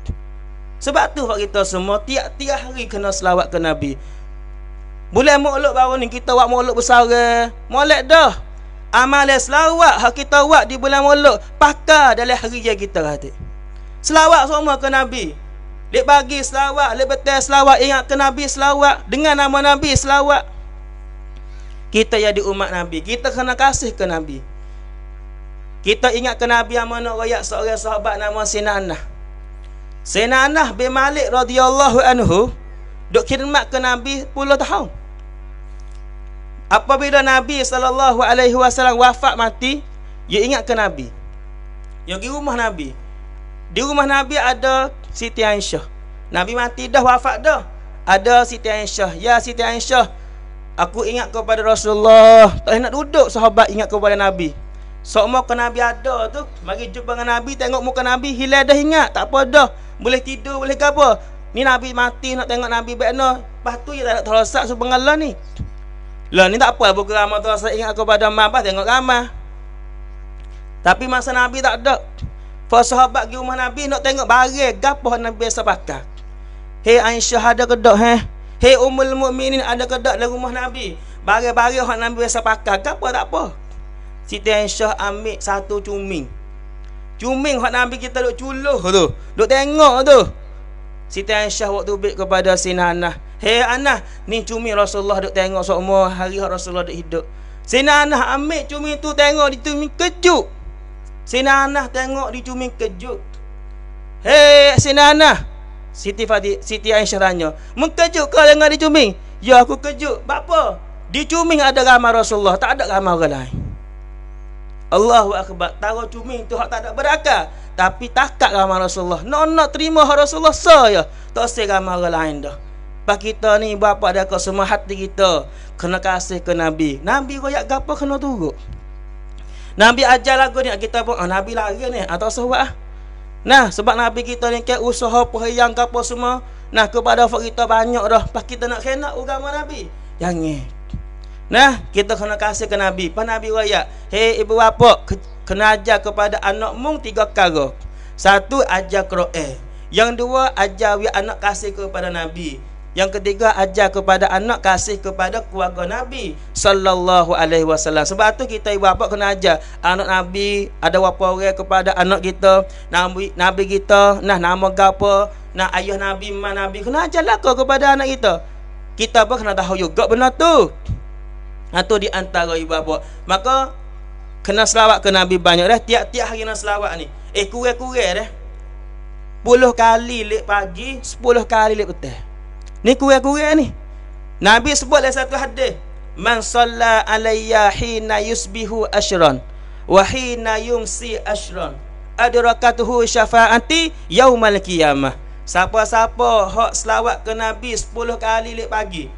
Sebab tu kita semua tiap-tiap hari kena selawat ke Nabi. Bulan mukluk baru ni kita buat mukluk besar. Molek dah. Amal selawat hak kita buat di bulan Maulud pakar dalam hari yang kita hati. Selawat semua ke Nabi. Lek bagi selawat, lek betul selawat ingat ke Nabi selawat dengan nama Nabi selawat. Kita di umat Nabi, kita kena kasih ke Nabi. Kita ingat ke Nabi yang mana royak seorang sahabat nama Sinanah. Sinanah bin Malik radhiyallahu anhu duk khidmat ke Nabi 10 tahun. Apabila Nabi sallallahu alaihi wasallam wafat mati, dia ingat ke Nabi. Dia pergi rumah Nabi. Di rumah Nabi ada Siti Aisyah. Nabi mati dah wafat dah. Ada Siti Aisyah. Ya Siti Aisyah, aku ingat kepada Rasulullah. Tak nak duduk sahabat ingat kepada Nabi. So muka Nabi ada tu, mari jumpa dengan Nabi, tengok muka Nabi, hilang dah ingat. Tak apa dah. Boleh tidur, boleh ke apa. Ni Nabi mati nak tengok Nabi bekno. Pastu dia tak nak terosak Allah ni. Lah ni tak apa buku ramah tu saya ingat kepada mabah tengok ramah. Tapi masa Nabi tak ada. Fa sahabat pergi rumah Nabi nak tengok barang gapo Nabi biasa pakai. Hei Aisyah ada ke dak he? Hei ummul mukminin ada ke dak dalam rumah Nabi? Barang-barang hak Nabi biasa pakai gapo tak apa. Siti Aisyah ambil satu cuming. Cuming hak Nabi kita duk culuh tu. Duk tengok tu. Siti Aisyah waktu bit kepada Sina Anah. Hei Anah, ni cumi Rasulullah duk tengok semua hari Rasulullah duk hidup. Sina Anah ambil cumi tu tengok di cumi kejut. Sina Anah tengok di cumi kejut. Hei Sina Anah. Siti Fati, Siti Aisyah tanya, "Mengkejut kau dengan di cumi?" "Ya aku kejut. Bapa? Di cumi ada ramai Rasulullah, tak ada ramai orang lain." Allahu akbar. Tahu cumi tu hak tak ada beraka, Tapi takat ramah Rasulullah. Nak nak terima Rasulullah saya. Tak usah ramah orang lain dah. Pak kita ni bapak dah kau semua hati kita kena kasih ke nabi. Nabi royak gapo kena turun. Nabi ajar lagu ni kita pun ah, nabi lari ni ah, atau sebab ah. Nah, sebab nabi kita ni ke usaha perhiang gapo semua. Nah, kepada fak kita banyak dah. Pak kita nak kena agama nabi. yang ni. Nah, kita kena kasih ke Nabi. Pan Nabi raya, "Hei ibu bapa, kena ajar kepada anak mung tiga perkara. Satu ajar Quran. Yang dua ajar wi anak kasih kepada Nabi. Yang ketiga ajar kepada anak kasih kepada keluarga Nabi sallallahu alaihi wasallam. Sebab tu kita ibu bapa kena ajar anak Nabi ada apa orang kepada anak kita, Nabi Nabi kita, nah nama gapo, nah ayah Nabi, mana Nabi kena ajarlah kepada anak kita. Kita pun kena tahu juga benar tu. Atau di antara ibu bapa. Maka kena selawat ke Nabi banyak dah tiap-tiap hari nak selawat ni. Eh kurang-kurang dah. 10 kali lek pagi, 10 kali lek petang. Ni kurang-kurang ni. Nabi sebut dalam satu hadis, man salla alayya hina yusbihu ashran wa hina yumsi ashran adrakatuhu syafaati yaumal qiyamah. Siapa-siapa hak selawat ke Nabi 10 kali lek pagi,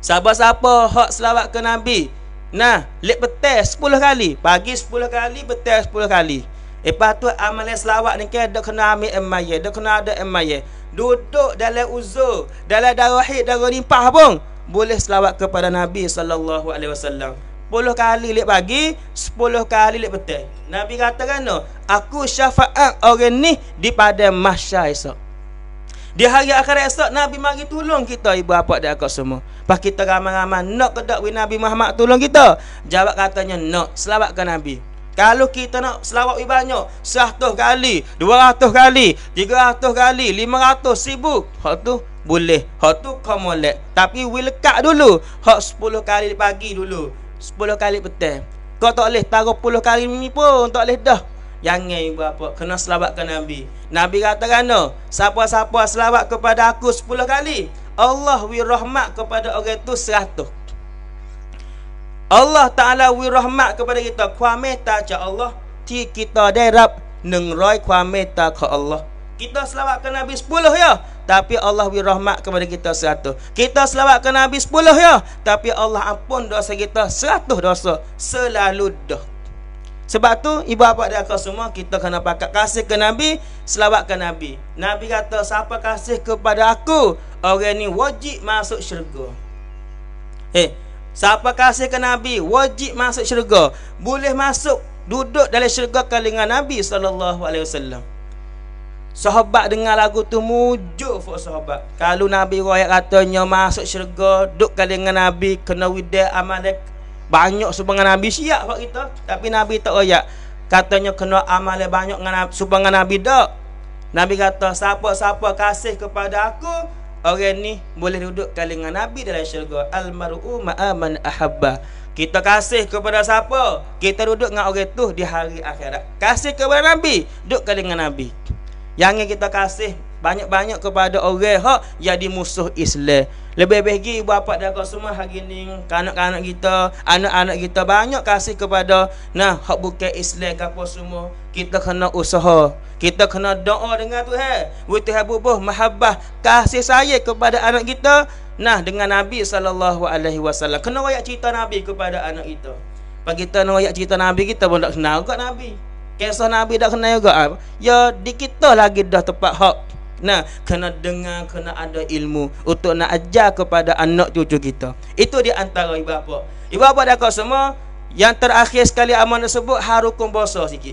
Sabar siapa hak selawat ke Nabi Nah, lep betul 10 kali Pagi 10 kali, betul 10 kali Lepas tu amal selawat ni kan Dia kena ambil emaya Dia kena ada emaya Duduk dalam uzur Dalam darahid, darah nipah pun Boleh selawat kepada Nabi sallallahu alaihi wasallam. 10 kali lep pagi 10 kali lep betul Nabi katakan, Aku syafaat orang ni Di pada masyarakat esok di hari akhirat esok Nabi mari tolong kita ibu bapa dan akak semua. Pas kita ramai-ramai nak ke dak Nabi Muhammad tolong kita. Jawab katanya nak selawatkan Nabi. Kalau kita nak selawat lebih banyak 100 kali, 200 kali, 300 kali, 500 sibuk. Hak tu boleh. Hak tu kamu Tapi we lekat dulu. Hak 10 kali pagi dulu. 10 kali petang. Kau tak boleh taruh 10 kali ni pun tak boleh dah. Jangan ibu apa Kena selawat selawatkan Nabi Nabi kata kena Siapa-siapa selawat kepada aku 10 kali Allah wirahmat kepada orang itu 100 Allah Ta'ala wirahmat kepada kita meta ca Allah Ti kita derap 100 meta ke Allah kita selawat selawatkan Nabi 10 ya Tapi Allah berrahmat kepada kita 100 Kita selawat selawatkan Nabi 10 ya Tapi Allah ampun dosa kita 100 dosa Selalu dah sebab tu ibu bapa dia kata semua kita kena pakat kasih ke nabi, selawat ke nabi. Nabi kata siapa kasih kepada aku, orang ni wajib masuk syurga. Eh, siapa kasih ke nabi, wajib masuk syurga. Boleh masuk duduk dalam syurga kali nabi sallallahu alaihi wasallam. Sahabat dengar lagu tu mujur for sahabat. Kalau nabi royak katanya masuk syurga, duduk kali nabi kena wida amalek banyak sumbangan Nabi siap kok kita tapi Nabi tak royak katanya kena amal banyak dengan nabi. sumbangan Nabi dak Nabi kata siapa-siapa kasih kepada aku orang ni boleh duduk kali dengan Nabi dalam syurga al mar'u ma'aman ahabba kita kasih kepada siapa kita duduk dengan orang tu di hari akhirat kasih kepada Nabi duduk kali dengan Nabi yang kita kasih banyak-banyak kepada orang hak jadi musuh Islam. Lebih-lebih ibu bapa dah kau semua hari ni kanak-kanak kita, anak-anak kita banyak kasih kepada nah hak bukan Islam ke apa semua. Kita kena usaha. Kita kena doa dengan Tuhan. Wuti habu buh mahabbah kasih saya kepada anak kita nah dengan Nabi sallallahu alaihi wasallam. Kena royak cerita Nabi kepada anak kita. Bagi kita nak royak cerita Nabi kita pun tak kenal kat Nabi. Kisah Nabi tak kenal juga. Ya di lagi dah tempat hak Nah, kena dengar, kena ada ilmu untuk nak ajar kepada anak cucu kita. Itu di antara ibu bapa. Ibu bapa dah kau semua yang terakhir sekali aman sebut harukum basa sikit.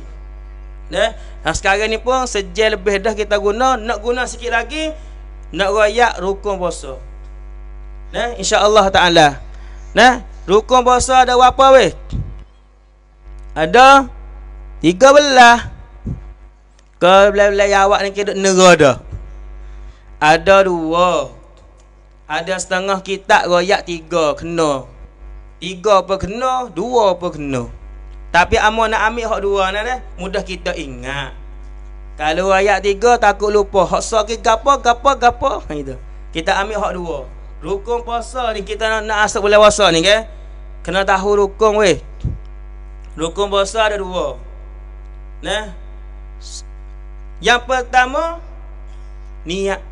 Nah, nah sekarang ni pun sejak lebih dah kita guna, nak guna sikit lagi nak royak rukun basa. Nah, insya-Allah taala. Nah, rukun basa ada apa weh? Ada 13 ke belah-belah awak ni kira nera dah ada dua Ada setengah kitab royak tiga kena Tiga apa kena, dua apa kena Tapi amal nak ambil hak dua nak eh? Mudah kita ingat Kalau ayat tiga takut lupa Hak sakit so, gapa, gapa, ha, gapa itu. Kita ambil hak dua Rukun puasa ni kita nak, nak asap bulan puasa ni ke? Kena tahu rukun weh Rukun puasa ada dua Nah, yang pertama niat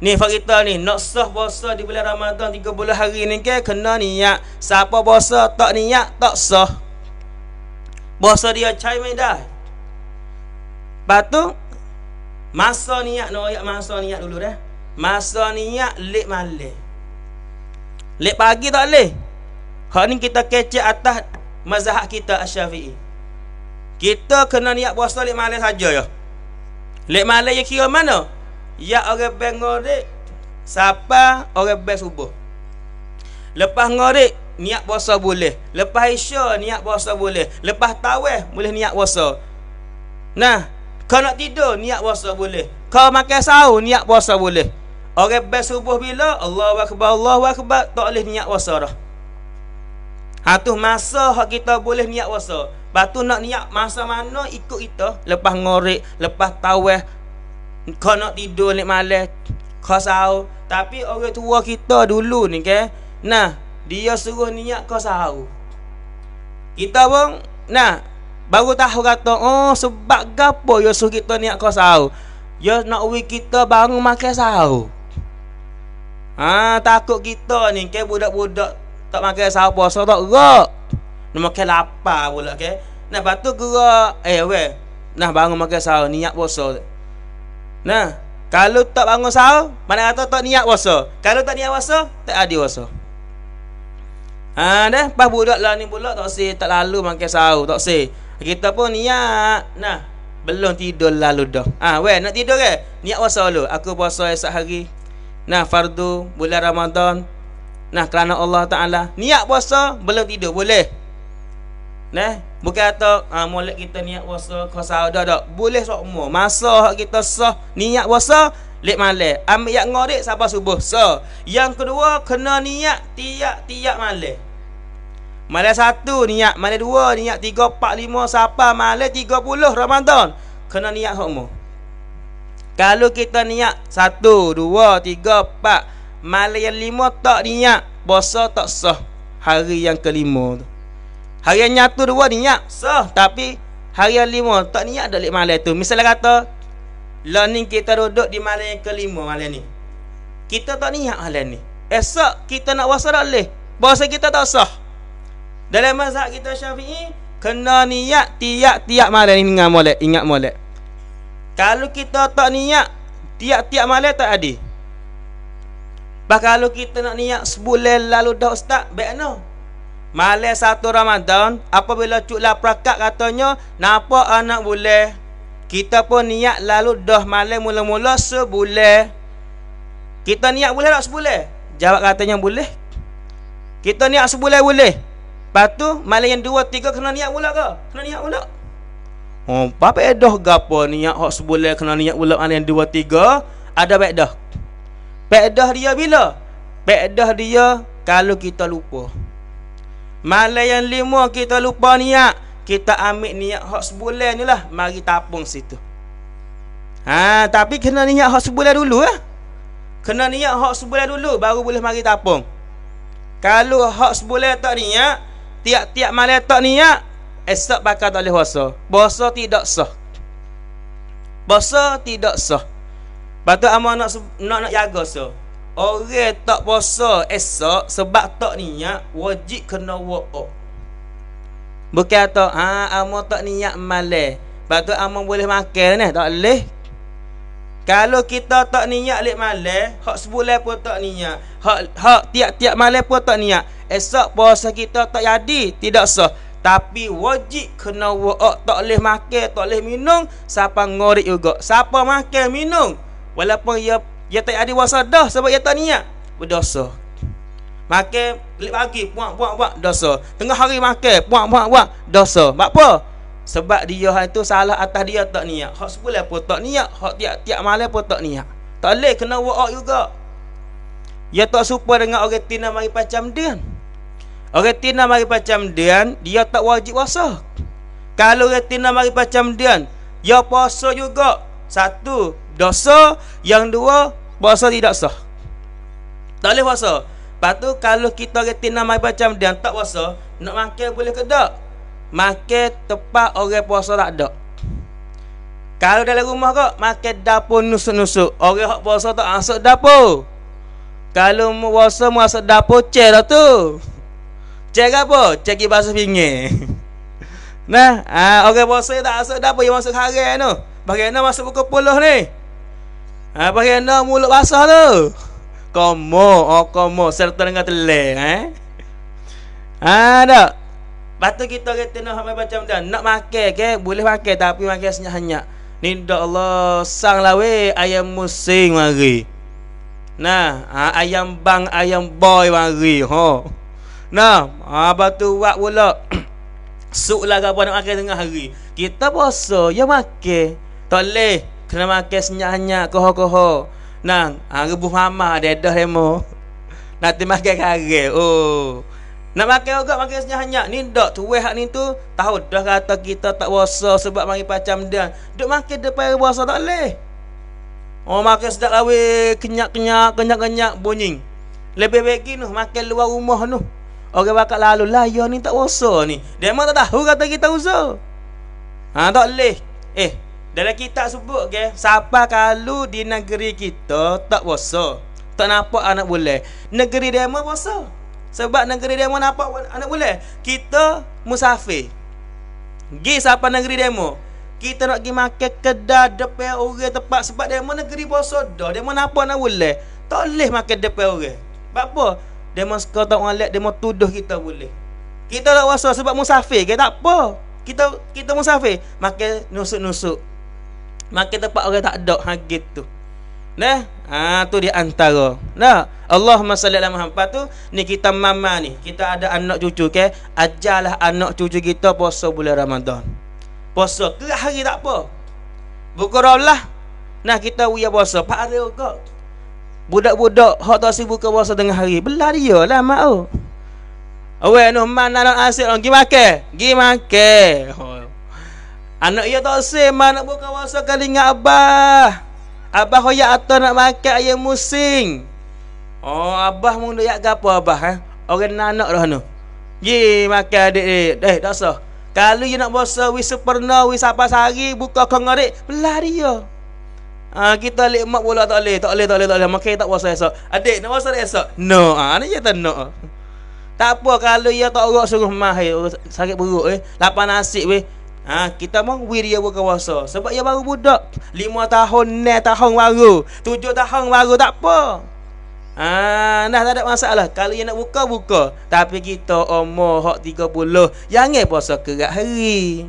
Ni fakta ni Nak sah puasa di bulan Ramadan 30 hari ni ke Kena niat Siapa puasa tak niat Tak sah Puasa dia cai main dah Lepas Masa niat Nak no, ayat masa niat dulu dah Masa niat Lek malik Lek pagi tak boleh Hak ni kita kecil atas Mazhab kita Asyafi'i Kita kena niat puasa Lek malik saja ya Lek malik ya kira mana Ya orang bang ngorik Sapa orang bang subuh Lepas ngorik Niat puasa boleh Lepas isya niat puasa boleh Lepas tawih boleh niat puasa Nah Kau nak tidur niat puasa boleh Kau makan sahur niat puasa boleh Orang bang subuh bila Allah wakbar Allah wakbar Tak boleh niat puasa dah Hatuh masa hak kita boleh niat puasa Batu nak niat masa mana ikut kita Lepas ngorek, lepas tawih, kau nak tidur ni malas kau sahur tapi orang tua kita dulu ni ke nah dia suruh niat kau sahur kita pun nah baru tahu kata oh sebab gapo dia suruh kita niat kau sahur yo nak we kita bangun makan sahur ha takut kita ni ke budak-budak tak makan sahur pasal tak gerak nak makan lapar pula ke nah batu gerak eh weh nah bangun makan sahur niat pasal. Nah, kalau tak bangun sahur, mana kata tak niat puasa. Kalau tak niat puasa, tak ada puasa. Ha dah, pas budak lah ni pula tak sih tak lalu makan sahur, tak sih. Kita pun niat. Nah, belum tidur lalu dah. Ah, ha, weh nak tidur ke? Niat puasa dulu. Aku puasa esok hari. Nah, fardu bulan Ramadan. Nah, kerana Allah Taala. Niat puasa belum tidur boleh. Nah, bukan kata ha, ah molek kita niat puasa ko saudak dak. Boleh sok mo. Masa hak kita sah niat puasa lek malam. Ambil yak ngorek sapa subuh. So, yang kedua kena niat tiap-tiap malam. Malam satu niat, malam dua niat, tiga, empat, lima, sapa malam tiga puluh Ramadan. Kena niat hak mo. Kalau kita niat satu, dua, tiga, empat, malam yang lima tak niat, puasa tak sah hari yang kelima tu. Hari yang nyatu dua niat sah tapi hari yang lima tak niat dah lek malam tu. Misalnya kata learning kita duduk di malam yang kelima malam ni. Kita tak niat malam ni. Esok kita nak puasa dah leh. Puasa kita tak sah. Dalam mazhab kita Syafi'i kena niat tiap-tiap malam ni ingat molek, ingat molek. Kalau kita tak niat tiap-tiap malam tak ada. Bahkan kalau kita nak niat sebulan lalu dah ustaz, baik no. Malam satu Ramadan Apabila cuk laprakat katanya Napa anak boleh Kita pun niat lalu dah malam mula-mula sebulan Kita niat boleh tak sebulan? Jawab katanya boleh Kita niat sebulan boleh Lepas tu malam yang dua tiga kena niat pula ke? Kena niat pula Oh, apa edah eh, gapo niat hak sebulan kena niat ulang malam yang dua tiga ada bedah. Bedah dia bila? Bedah dia kalau kita lupa. Malam yang lima kita lupa niat Kita ambil niat hak sebulan ni lah Mari tapung situ ha, Tapi kena niat hak sebulan dulu eh? Kena niat hak sebulan dulu Baru boleh mari tapung Kalau hak sebulan tak niat Tiap-tiap malam tak niat Esok bakal tak boleh puasa Puasa tidak sah Puasa tidak sah Lepas tu amal nak, nak, nak jaga sah Orang tak puasa esok sebab tak niat wajib kena wa'ok. Bukan tak ha amo tak niat male. Sebab amo boleh makan ni tak leh. Kalau kita tak niat lek male, hak sebulan pun tak niat. Hak hak tiap-tiap male pun tak niat. Esok puasa kita tak jadi, tidak sah. Tapi wajib kena wa'ok tak leh makan, tak leh minum, siapa ngorik juga. Siapa makan minum walaupun ia Ya tak ada wasa dah sebab ya tak niat Berdosa Makan beli pagi puak puak puak, Dosa Tengah hari makan puak puak, buat Dosa Sebab apa? Sebab dia itu salah atas dia tak niat Hak sebulan pun tak niat Hak tiap-tiap malam pun tak niat Tak boleh kena work juga Ya tak suka dengan orang tina mari macam dia Orang tina mari macam dia Dia tak wajib wasa Kalau orang tina mari macam dia Ya puasa juga Satu Dosa Yang dua puasa tidak sah tak boleh puasa lepas tu kalau kita kata nama macam dia tak puasa nak makan boleh ke tak makan tepat orang puasa tak ada kalau dalam rumah kok makan dapur nusuk-nusuk orang yang puasa tak masuk dapur kalau puasa masuk dapur cek lah tu cek apa? cek basuh pinggir nah ah, orang puasa tak masuk dapur yang masuk hari tu bagaimana masuk pukul puluh ni Ha bagi anda mulut basah tu. Komo, oh komo serta dengan telek eh. Ha dak. Patut kita kata nak apa macam tu. Nak makan ke? Boleh makan tapi makan senyap-senyap. Ni dak Allah sang lawe ayam musing mari. Nah, ha, ayam bang, ayam boy mari ha. Nah, ha, batu buat pula. Suklah gapo nak makan tengah hari. Kita puasa, ya makan. Tak leh kena makan senyak-senyak koho-koho nang ha, ah, rebus mama dia dah demo nak dia makan kare oh nak makan ogak makan senyak-senyak ni dok? tu weh hak ni tu tahu dah kata kita tak puasa sebab mari macam dia duk makan depan puasa tak leh Oh makan sedap lawe kenyak-kenyak kenyak-kenyak bunyi. Lebih baik ni makan luar rumah tu. Orang bakal lalu lah ya ni tak puasa ni. Dia memang tak tahu kata kita puasa. Ha tak leh. Eh, dalam kita sebut ke, okay, siapa kalau di negeri kita tak puasa, tak nampak anak boleh. Negeri demo puasa. Sebab negeri demo nampak anak boleh. Kita musafir. Gi siapa negeri demo? Kita nak pergi makan kedai depan orang tempat sebab demo negeri puasa dah. Demo nampak anak boleh. Tak boleh makan depan orang. Sebab apa? Demo suka tak orang lihat demo tuduh kita boleh. Kita tak puasa sebab musafir ke tak apa. Kita kita musafir makan nusuk-nusuk. Maka tempat orang tak ada hagit tu. Nah, ha tu di antara. Nah, Allahumma salli ala Muhammad tu ni kita mama ni, kita ada anak cucu ke, ajarlah anak cucu kita puasa bulan Ramadan. Puasa tu hari tak apa. Bukurullah. Nah, kita uya puasa pak hari juga. Budak-budak hak tak sibuk ke puasa dengan hari, belah dia lah mau. Oh. Awe nu mana nak asyik orang Gimak makan? Gimak makan. Oh, Anak ia ya tak sama nak buka puasa kali dengan Abah. Abah hoyak atau nak makan ayam musing. Oh, Abah mung nak yak apa Abah? Eh? Orang anak dah tu. Ye, makan adik ni. Eh, tak sah. Kalau you nak puasa wis sempurna, wis sampai sehari, buka kau dengan adik, berlari Ha, kita alik mak pula tak boleh. Tak boleh, tak boleh, tak boleh. Makan tak puasa esok. Adik, nak puasa esok? No. Ha, ni je tak nak. Tak apa kalau ia tak urut suruh mahir. Sakit perut eh. Lapan nasib weh. Ha, kita mau wir dia berkuasa Sebab dia baru budak 5 tahun, 6 tahun baru 7 tahun baru tak apa ha, Nah tak ada masalah Kalau dia nak buka, buka Tapi kita umur hak 30 Jangan puasa kerak hari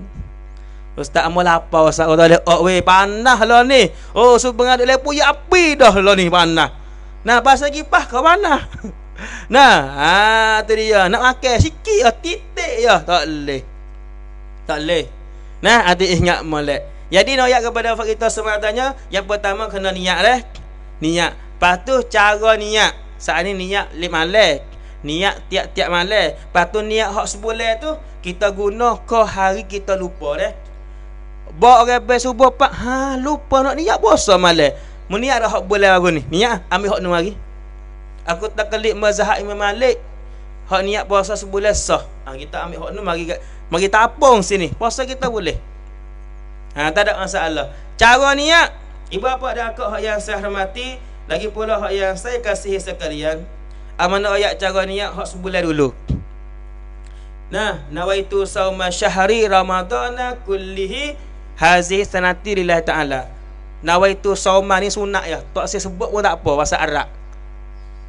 Ustaz mau lapar Ustaz kata dia Oh weh panah lah ni Oh sebenarnya dia lepuh Ya api dah lah ni panah Nah pasal kipah ke mana? Nah ah, tu dia Nak makan sikit lah Titik ya Tak boleh Tak boleh Nah, ada ingat molek. Jadi nak ayat kepada kita semua tanya, yang pertama kena niat leh. Niat. Patuh cara niat. Saat ni niat lima leh. Niat tiap-tiap malam. Patuh niat hak sebulan tu kita guna Ko hari kita lupa leh. Bok orang be subuh pak, ha lupa nak niat bosan malam. Mun dah hak bulan baru ni. Niat ambil hak ni hari. Aku tak kelik mazhab Imam Malik. Hak niat puasa sebulan sah. Ha, kita ambil hak ni mari Mari tapung sini. Puasa kita boleh. Ha, tak ada masalah. Cara niat. Ya? Ibu apa ada akak yang saya hormati. Lagi pula hak yang saya kasihi sekalian. Amana ayat cara niat ya? hak sebulan dulu. Nah, nawaitu sauma syahri ramadana kullihi hazih sanati lillahi ta'ala. Nawaitu sauma ni sunat ya. Tak saya sebut pun tak apa. Bahasa Arab.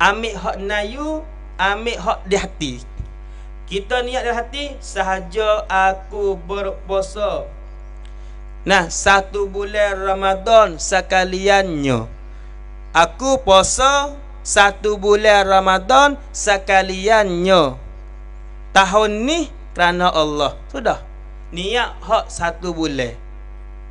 Amik hak nayu, amik hak di hati. Kita niat dalam hati sahaja aku berpuasa. Nah, satu bulan Ramadan sekaliannya. Aku puasa satu bulan Ramadan sekaliannya. Tahun ni kerana Allah. Sudah. Niat hak satu bulan.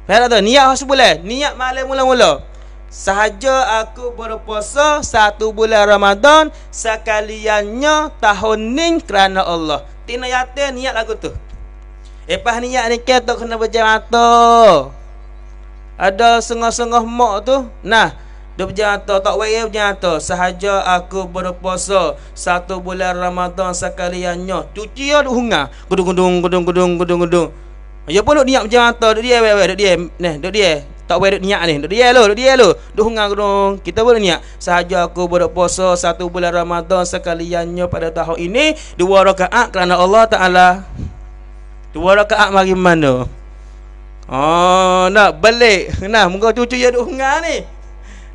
Faham tak? Niat hak bulan Niat malam mula-mula. Sahaja aku berpuasa satu bulan Ramadan sekaliannya tahun ni kerana Allah. Tina yate niat lagu tu. Epah niat ni ke tak kena berjamaah Ada sengah-sengah mak tu. Nah, dia berjamaah tak wei berjamaah Sahaja aku berpuasa satu bulan Ramadan sekaliannya. Cuci ya duk hunga. Gudung-gudung gudung-gudung gudung-gudung. Ya pun niat berjamaah tu dia wei wei dia. Nah, dia tak boleh duk niat ni duk dia lo duk dia lo duk hungang gerung kita boleh niat sahaja aku berpuasa puasa satu bulan Ramadan sekaliannya pada tahun ini dua rakaat kerana Allah taala dua rakaat mari mana oh nak balik nah muka cucu ya duk hungang ni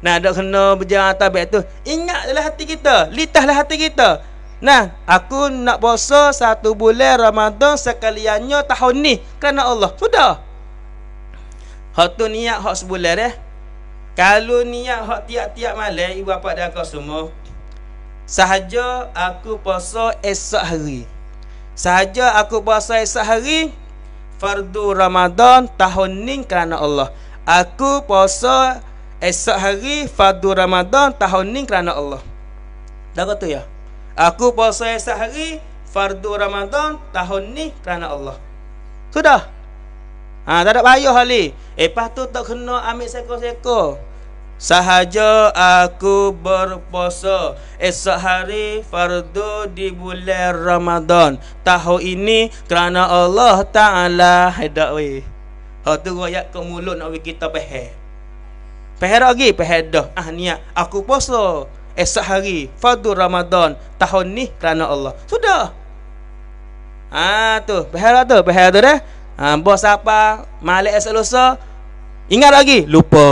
nah duk kena berjalan atas baik tu ingatlah hati kita litahlah hati kita Nah, aku nak puasa satu bulan Ramadan sekaliannya tahun ni kerana Allah. Sudah. Hak tu niat hak sebulan dah. Eh. Kalau niat hak tiap-tiap malam ibu bapa dan kau semua sahaja aku puasa esok hari. Sahaja aku puasa esok hari fardu Ramadan tahun ni kerana Allah. Aku puasa esok hari fardu Ramadan tahun ni kerana Allah. Dah kata ya. Aku puasa esok hari fardu Ramadan tahun ni kerana Allah. Sudah. Ha, tak ada bayar hali. Eh, lepas tu tak kena ambil seko-seko. Sahaja aku berpuasa Esok hari fardu di bulan Ramadan Tahu ini kerana Allah Ta'ala Hidak weh Hau tu rakyat ke mulut nak kita peher Peher lagi peher dah Ah niat aku puasa Esok hari fardu Ramadan Tahun ni kerana Allah Sudah Ah tu peher lah tu peher tu dah ha, Bos apa Malik esok lusa Ingat lagi? Lupa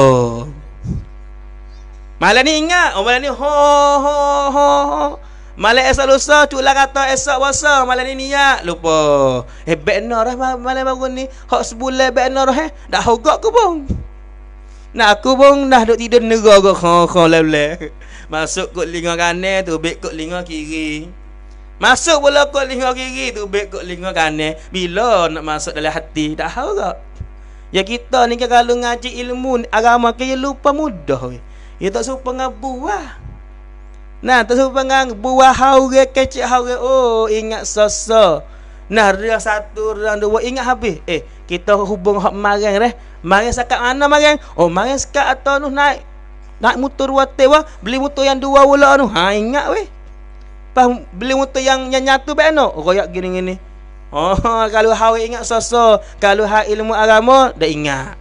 Malik ni ingat Oh malik ni ho ho ho ho Malik esok lusa Tu lah kata esok bosa Malik ni niat Lupa Eh benar lah malik baru ni Hak sebulan benar lah eh Dah hogok ke pun Nah aku pun dah duk tidur nera kau kau lele. Masuk kot lingkar kanan tu, bek kot lingkar kiri. Masuk pula ke lingkungan kiri tu Baik ke lingkungan kanan Bila nak masuk dalam hati Tak tahu tak Ya kita ni kan kalau ngaji ilmu Agama kaya lupa mudah we. Ya tak suka dengan buah Nah tak suka dengan buah Haure kecil haure Oh ingat sosa Nah dia satu Rang dua Ingat habis Eh kita hubung hak marang reh Marang sakat mana marang Oh marang sakat atau nu naik Naik motor wate wah Beli motor yang dua wala nu Ha ingat weh pas beli motor yang yang nyatu baik no royak gini gini oh kalau hawe ingat sosok kalau hak ilmu agama dah ingat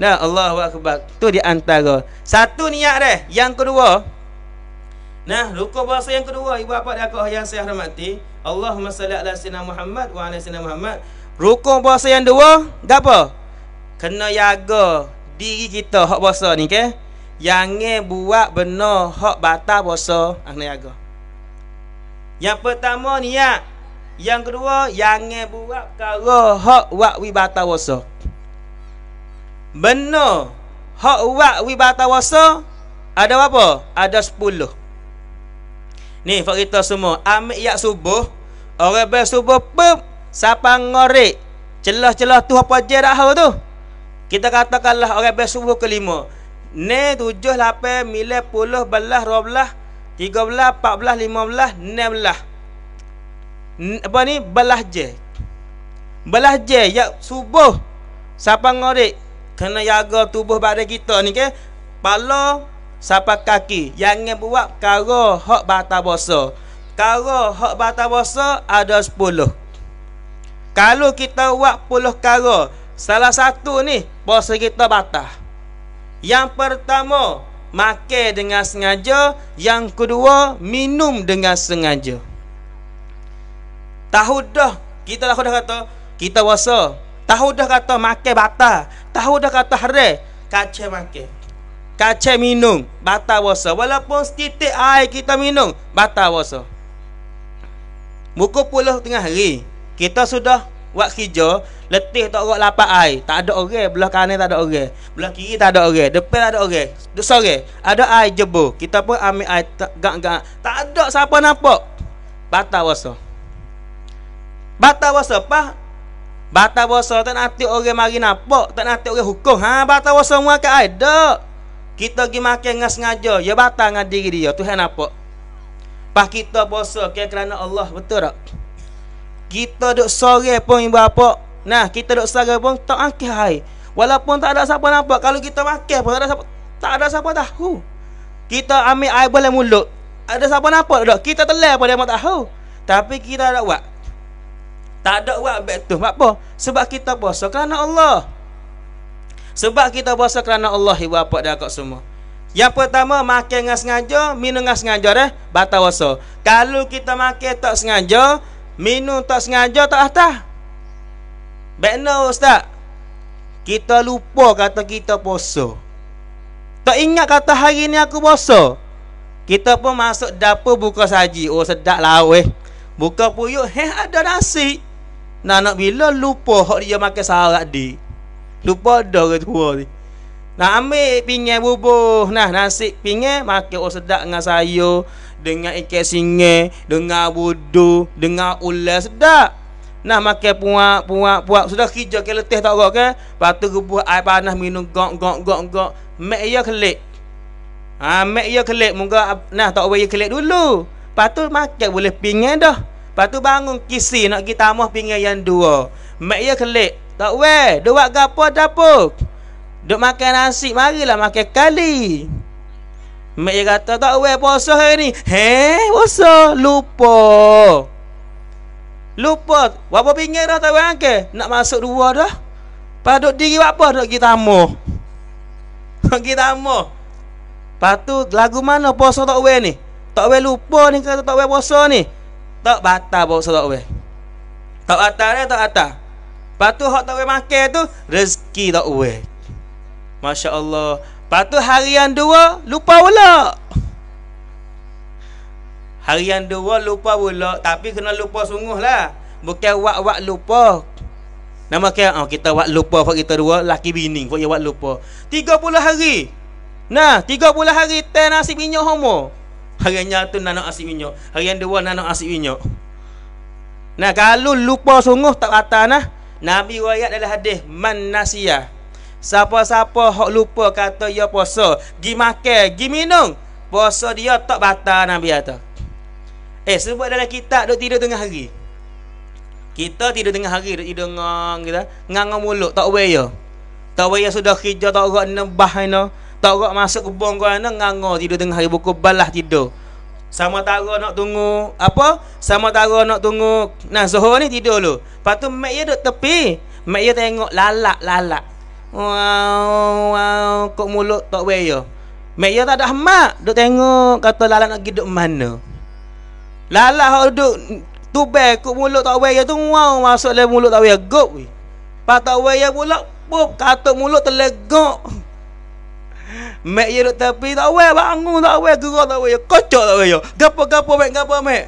nah Allah akbar tu di antara satu niat deh yang kedua nah rukuk bahasa yang kedua ibu bapa dan akak yang saya hormati Allahumma salli ala sayyidina Muhammad wa ala sayyidina Muhammad rukuk bahasa yang kedua gapo kena jaga diri kita hak bahasa ni ke okay? yang buat benar hak batal bahasa ah, kena jaga yang pertama niat. Ya. Yang kedua, yang buat kalau hak wak wi batawasa. Benno hak wak wi batawasa ada apa? Ada 10. Ni fakta semua. Ambil yak subuh, orang ber subuh pem siapa ngorek celah-celah tu apa je dah tu. Kita katakanlah orang ber subuh kelima. Ne tujuh, lapan, mila, puluh, belah, roblah, Tiga belah, empat belah, lima belah, enam belah. apa ni? Belah je. Belah je. Ya, subuh. Siapa ngorek? Kena jaga tubuh badan kita ni ke? Pala, siapa kaki? Yang buat karo hak batal bosa. Karo hak batal bosa ada sepuluh. Kalau kita buat puluh karo, salah satu ni, bosa kita batal. Yang pertama, makan dengan sengaja yang kedua minum dengan sengaja tahu dah kita lah dah kata kita puasa tahu dah kata makan batal tahu dah kata haram kaca makan kaca minum batal puasa walaupun setitik air kita minum batal puasa Muka puluh tengah hari kita sudah buat kerja letih tak orang lapak ai tak ada orang belah kanan tak ada orang belah kiri tak ada orang depan ada orang duk sore ada ai jebu kita pun ambil ai gak-gak tak ada siapa nampak batal puasa batal puasa apa batal puasa tak nanti orang mari nampak tak nanti orang hukum ha batal puasa mu akan ai dak kita pergi makan dengan sengaja ya batal dengan diri dia tuhan nampak pas kita puasa kerana Allah betul tak kita duduk sore pun ibu apa Nah kita duduk sore pun tak angkir hai Walaupun tak ada siapa nampak Kalau kita makan pun tak ada siapa Tak ada siapa tahu Kita ambil air boleh mulut Ada siapa nampak duduk Kita telah pun dia tahu Tapi kita tak buat Tak ada buat betul Sebab apa? Sebab kita bosok kerana Allah Sebab kita bosok kerana Allah Ibu apa dia kat semua yang pertama makan dengan sengaja, minum dengan sengaja deh, batal waso. Kalau kita makan tak sengaja, Minum tak sengaja tak atas no, ustaz Kita lupa kata kita poso. Tak ingat kata hari ni aku poso. Kita pun masuk dapur buka saji Oh sedap lah weh Buka puyuk Heh ada nasi Nah nak bila lupa Hak dia makan sarak di Lupa ada ke tua ni Nak ambil pingin bubuh Nah nasi pingin Makan oh sedap dengan sayur dengan ikan singa dengan wudu dengan ulas sedap nah makan puak puak puak sudah hijau ke letih tak kau kan patu rebus air panas minum gok gok gok gok mek ya kelik ha mek ya kelik muka nah tak boleh kelik dulu patu makan boleh pingin dah patu bangun kisi nak kita tamah pingin yang dua mek ya kelik tak boleh dua gapo dapuk Duk makan nasi, marilah makan kali. Mak dia kata tak weh puasa hari ni. He, puasa lupa. Lupa. Apa pinggir dah tak weh angke? Nak masuk dua dah. Padok diri apa nak kita tamu. Nak kita tamu. Patu lagu mana puasa tak weh ni? Tak weh lupa ni kata tak weh puasa ni. Tak batal puasa tak weh. Tak atas eh, tak atas. Patu hak tak weh makan tu rezeki tak weh. Masya-Allah. Lepas tu hari yang dua lupa pula. Hari yang dua lupa pula tapi kena lupa sungguh lah, Bukan wak-wak lupa. Nama kaya, oh, kita wak lupa buat kita dua laki bini buat dia buat lupa. puluh hari. Nah, puluh hari teh nasi minyak homo. Hari yang satu nanak asi minyak, hari yang dua nanak asi minyak. Nah, kalau lupa sungguh tak kata nah. Nabi wayak adalah hadis man nasiyah Siapa-siapa hok lupa kata ia puasa, gi makan, gi minum, puasa dia tak batal Nabi kata. Eh sebut dalam kitab duk tidur tengah hari. Kita tidur tengah hari duk tidur ngang kita, ngang mulut tak wei ya. Tak wei sudah kerja tak gerak nembah ina, tak gerak masuk kebong kau ana ngang tidur tengah hari buku balah tidur. Sama tara nak tunggu apa? Sama tara nak tunggu. Nah, Zuhur ni tidur dulu. Lepas tu mak dia duk tepi. Mak dia tengok lalak-lalak. Wow, wow, kok mulut tak bayo. Meyo tak ada hamak. duk tengok kata lalat nak giduk mana. Lalat hok duk tube kok mulut tak bayo tu wow masuk le mulut tak bayo gop. Pak tak bayo pula, pop kata mulut terlegok. Mek tapi tak bayo bangun tak bayo gerak tak bayo, kocok tak bayo. Gapo-gapo mek, gapo mek.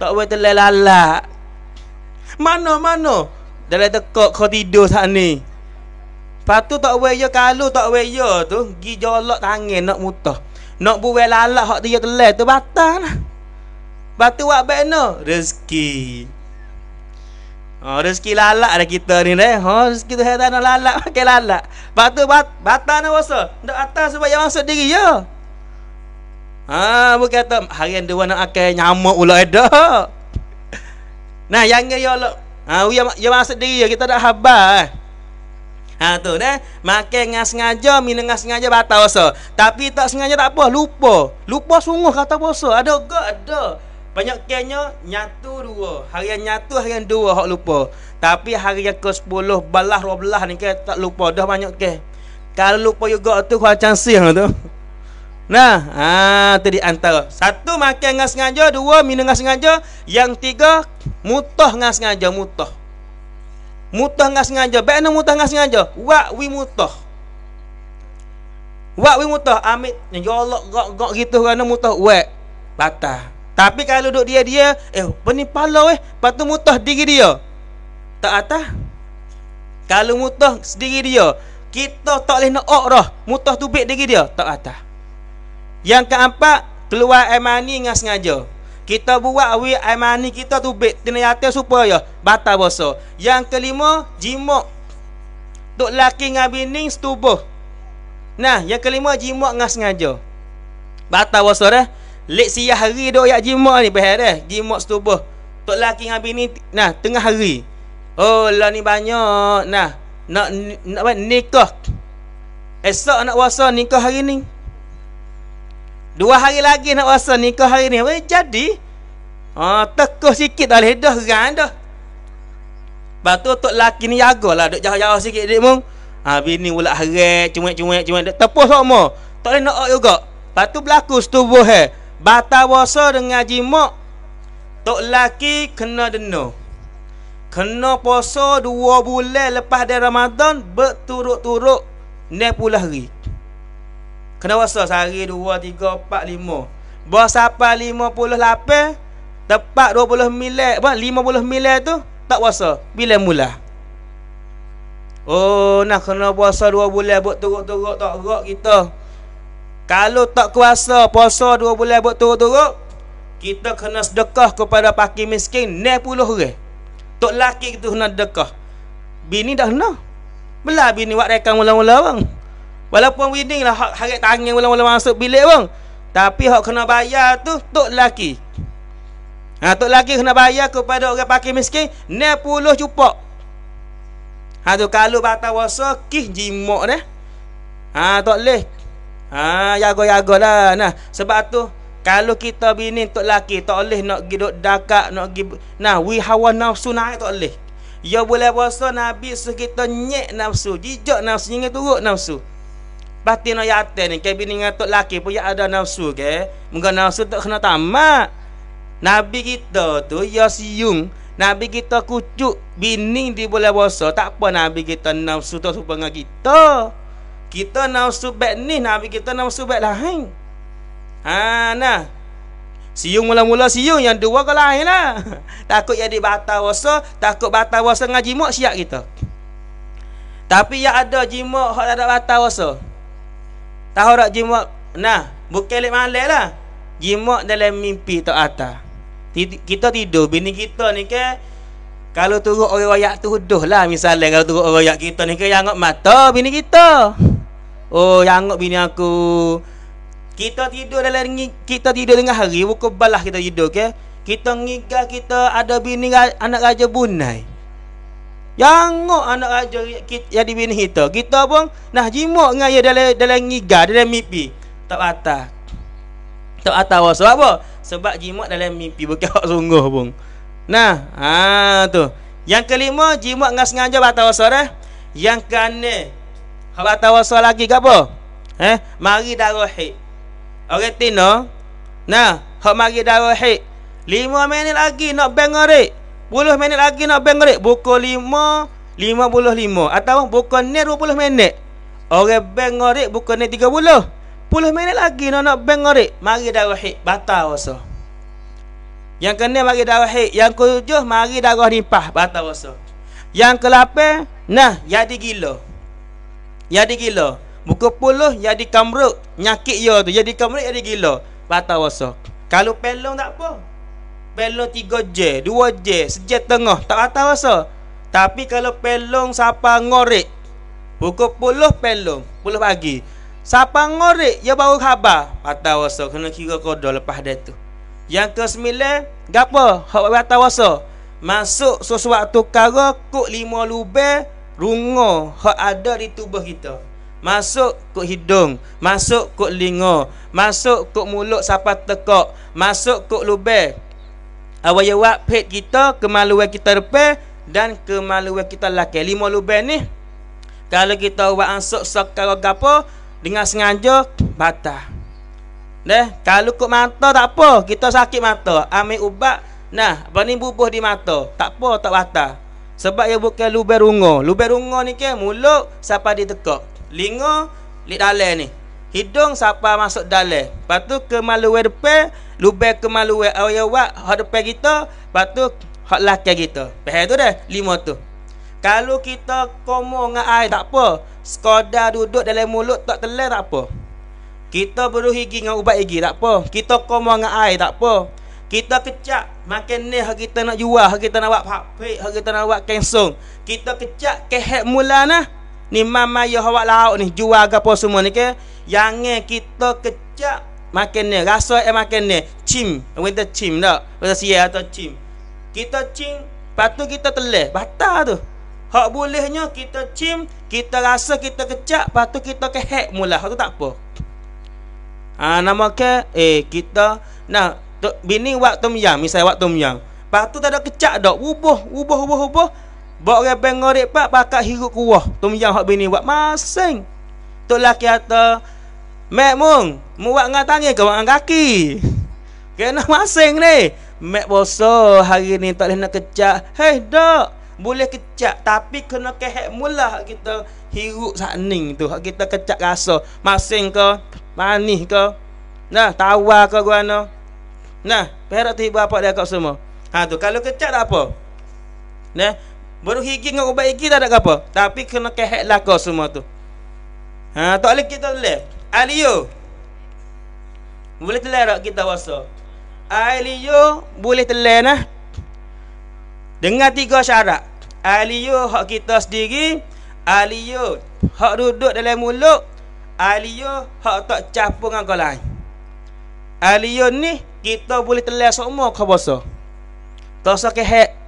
Tak bayo terlelalat. Mana mana? Dah dekat kau tidur sat ni. Patu tak boleh ya kalau tak boleh ya tu gi jolok tangan nak mutah. Nak buwe lalak hak dia telah tu batal. Lah. Batu wak bena rezeki. Oh, rezeki lalak ada kita ni deh. Ha oh, rezeki tu hetan lalak pakai lalak. Batu bat batal nak wasa. Ndak atas sebab yang masuk diri ya. Ha ah, bukan tu hari dua nak akan nyamuk ulah ada. Nah yang ni ya Ha ah, yang masuk diri ya kita dah habar. Eh. Ha tu deh. Makan ngas sengaja, minum ngas sengaja batal so. Tapi tak sengaja tak apa, lupa. Lupa sungguh kata puasa. Ada ke? Ada. Banyak kenya nyatu dua. Hari yang nyatu hari yang dua hok lupa. Tapi hari yang ke-10 belah 12 ni ke tak lupa dah banyak ke. Kalau lupa juga tu kau chance hang tu. Nah, ha tadi antara. Satu makan dengan sengaja, dua minum dengan sengaja, yang tiga mutah dengan sengaja, mutah mutah ngas sengaja baik nak mutah ngas sengaja wak wi mutah wak wi mutah amit ya Allah gok gok gitu kerana mutah wak batah tapi kalau duduk dia dia eh benih pala eh lepas tu mutah diri dia tak atas kalau mutah sendiri dia kita tak boleh nak ok roh mutah tubik diri dia tak atas yang keempat keluar emani ngas dengan kita buat wi amani kita tu bet tenyata supaya ya, batal puasa yang kelima jimak tok laki dengan bini setubuh nah yang kelima jimak ngas sengaja batal puasa dah lek siah hari dok yak jimak ni bahar dah jimak setubuh tok laki dengan bini nah tengah hari oh la ni banyak nah nak nak nikah esok nak puasa nikah hari ni Dua hari lagi nak rasa nikah hari ni Weh, jadi ha, Tekuh sikit dah dah Gerang dah Lepas tu tok laki ni jagalah Duk jauh-jauh sikit dik mong ha, Bini pula harik Cuek-cuek cuek Tepuh sama Tak boleh nak juga Lepas tu berlaku setubuh he eh. bata rasa dengan jimak Tok laki kena denuh Kena puasa dua bulan lepas dari Ramadan berturut turuk Nek pula hari Kena rasa sehari 2, 3, lima 5 sampai 58 Tepat dua 20 milet lima puluh milet tu Tak rasa Bila mula Oh nak kena puasa dua bulan Buat turut-turut tak rok kita Kalau tak kuasa Puasa dua bulan buat turut-turut Kita kena sedekah kepada Pakir miskin Nek puluh re Tok laki kita kena sedekah Bini dah kena Belah bini buat rekam mula-mula bang Walaupun wedding lah hak harik tangan walaupun masuk bilik pun. Tapi hak kena bayar tu tok lelaki. Ha tok lelaki kena bayar kepada orang pakai miskin puluh cupok. Ha tu kalau batal puasa kih jimak dah. Ha tok leh. Ha yago lah. nah. Sebab tu kalau kita bini tok lelaki tak boleh nak gi dok dakak nak gi nah wi hawa nafsu naik tak boleh. Ya boleh puasa Nabi sekitar nyek nafsu, jijak nafsu, nyek turuk nafsu. Batin nak yatin ni Kayak bini dengan laki pun Yang ada nafsu ke Mungkin nafsu tak kena tamak Nabi kita tu Ya siung Nabi kita kucuk Bini dia boleh bosa Tak apa Nabi kita nafsu tak suka dengan kita Kita nafsu baik ni Nabi kita nafsu baik lah Ha nah Siung mula-mula siung Yang dua ke lain lah Takut jadi batal bosa Takut batal bosa dengan jimat siap kita Tapi yang ada jimat Yang ada batal bosa Tahu tak jimat Nah Bukan lep malam lah Jimat dalam mimpi tak atas Kita tidur Bini kita ni ke Kalau turut orang rakyat tu Duh lah misalnya Kalau turut orang rakyat kita ni ke Yang nak mata bini kita Oh yang nak bini aku Kita tidur dalam Kita tidur dengan hari Buku balas kita tidur ke Kita ngigah kita Ada bini anak raja bunai Jangan anak raja yang dibini kita. Kita pun nak jimat dengan dia dalam dalam niga dalam mimpi. Tak atas. Tak atas apa? Sebab apa? Sebab jimat dalam mimpi bukan hak sungguh pun. Nah, ha tu. Yang kelima, jimat dengan sengaja batal puasa dah. Eh? Yang keane. Hak batal puasa lagi ke apa? Eh, mari darah haid. Orang Tino. Nah, hak mari darah haid. 5 minit lagi nak bangorik. Puluh minit lagi nak bank lima, lima puluh lima Atau pukul ni puluh minit Orang bank korek pukul ni puluh. Puluh minit lagi nak nak bank korek Mari darah hik Batal rasa Yang kena mari darah hik Yang kujuh mari darah nipah Batal rasa Yang ke lapan Nah jadi gila Jadi gila Pukul puluh, jadi kamruk Nyakit ya tu Jadi kamruk jadi gila Batal rasa Kalau pelong tak apa Pelon 3J 2J Sejak tengah Tak kata rasa Tapi kalau pelon Sapa ngorek Pukul puluh pelon Puluh pagi Sapa ngorek Ya baru khabar Patah rasa Kena kira kau lepas dia tu Yang ke sembilan Gapa Hak patah rasa Masuk sesuatu kara Kuk lima lubang Rungo Hak ada di tubuh kita Masuk kuk hidung Masuk kuk lingo Masuk kuk mulut Sapa tekok Masuk kuk lubeh awayawak pet kita kemaluan kita repe dan kemaluan kita laki lima lubang ni kalau kita buat ansuk sekarang gapo dengan sengaja batal Nah, kalau kok mata tak apa, kita sakit mata, ambil ubat. Nah, apa ni bubuh di mata? Tak apa, tak wata. Sebab ia bukan lubang rungo. Lubang rungo ni ke mulut siapa ditekak. Linga lid dalam ni hidung siapa masuk dalam lepas tu kemaluan depan lubang kemaluan awak-awak hak depan kita lepas tu hak lakai kita pasal tu dah lima tu kalau kita komo dengan air tak apa Skoda duduk dalam mulut tak telan tak apa kita perlu higi dengan ubat higi tak apa kita komo dengan air tak apa kita kecak makin ni hak kita nak jual hak kita nak buat hak kita nak buat kita kecak kehek mula nah ni mama yo hawak lauk ni jual gapo semua ni ke yang kita kecak makan ni rasa eh makan ni cim orang kata cim tak kata sia atau cim kita cim patu kita telah batal tu hak bolehnya kita cim kita rasa kita kecak patu kita kehek mula hak tu tak apa ha, nama ke eh kita nah tu, bini waktu yang, misalnya waktu yang, patu tak ada kecak dak ubah ubah ubah ubah Bawa repeng ngorek pak pakak hirup kuah Tom yang hak bini buat masing Tok laki kata Mek mung Mu buat dengan tangan ke buat kaki Kena masing ni Mek boso hari ni tak boleh nak kecak Hei dok Boleh kecak tapi kena kehek mula hak kita Hirup sakning tu Hak kita kecak rasa Masing ke Manis ke Nah tawa ke gua Nah Perak tu ibu apa dia kau semua Ha tu kalau kecak tak apa Nah Baru higi dengan ubat higi tak ada apa. Tapi kena kehek lakar semua tu. Ha, tak boleh kita boleh. Aliyo. Boleh telah tak kita wasa? Aliyo boleh telah nah. Dengan tiga syarat. Aliyo hak kita sendiri. Aliyo hak duduk dalam mulut. Aliyo hak tak capung dengan kau lain. Aliyo ni kita boleh telah semua kau wasa. Tak usah kehek.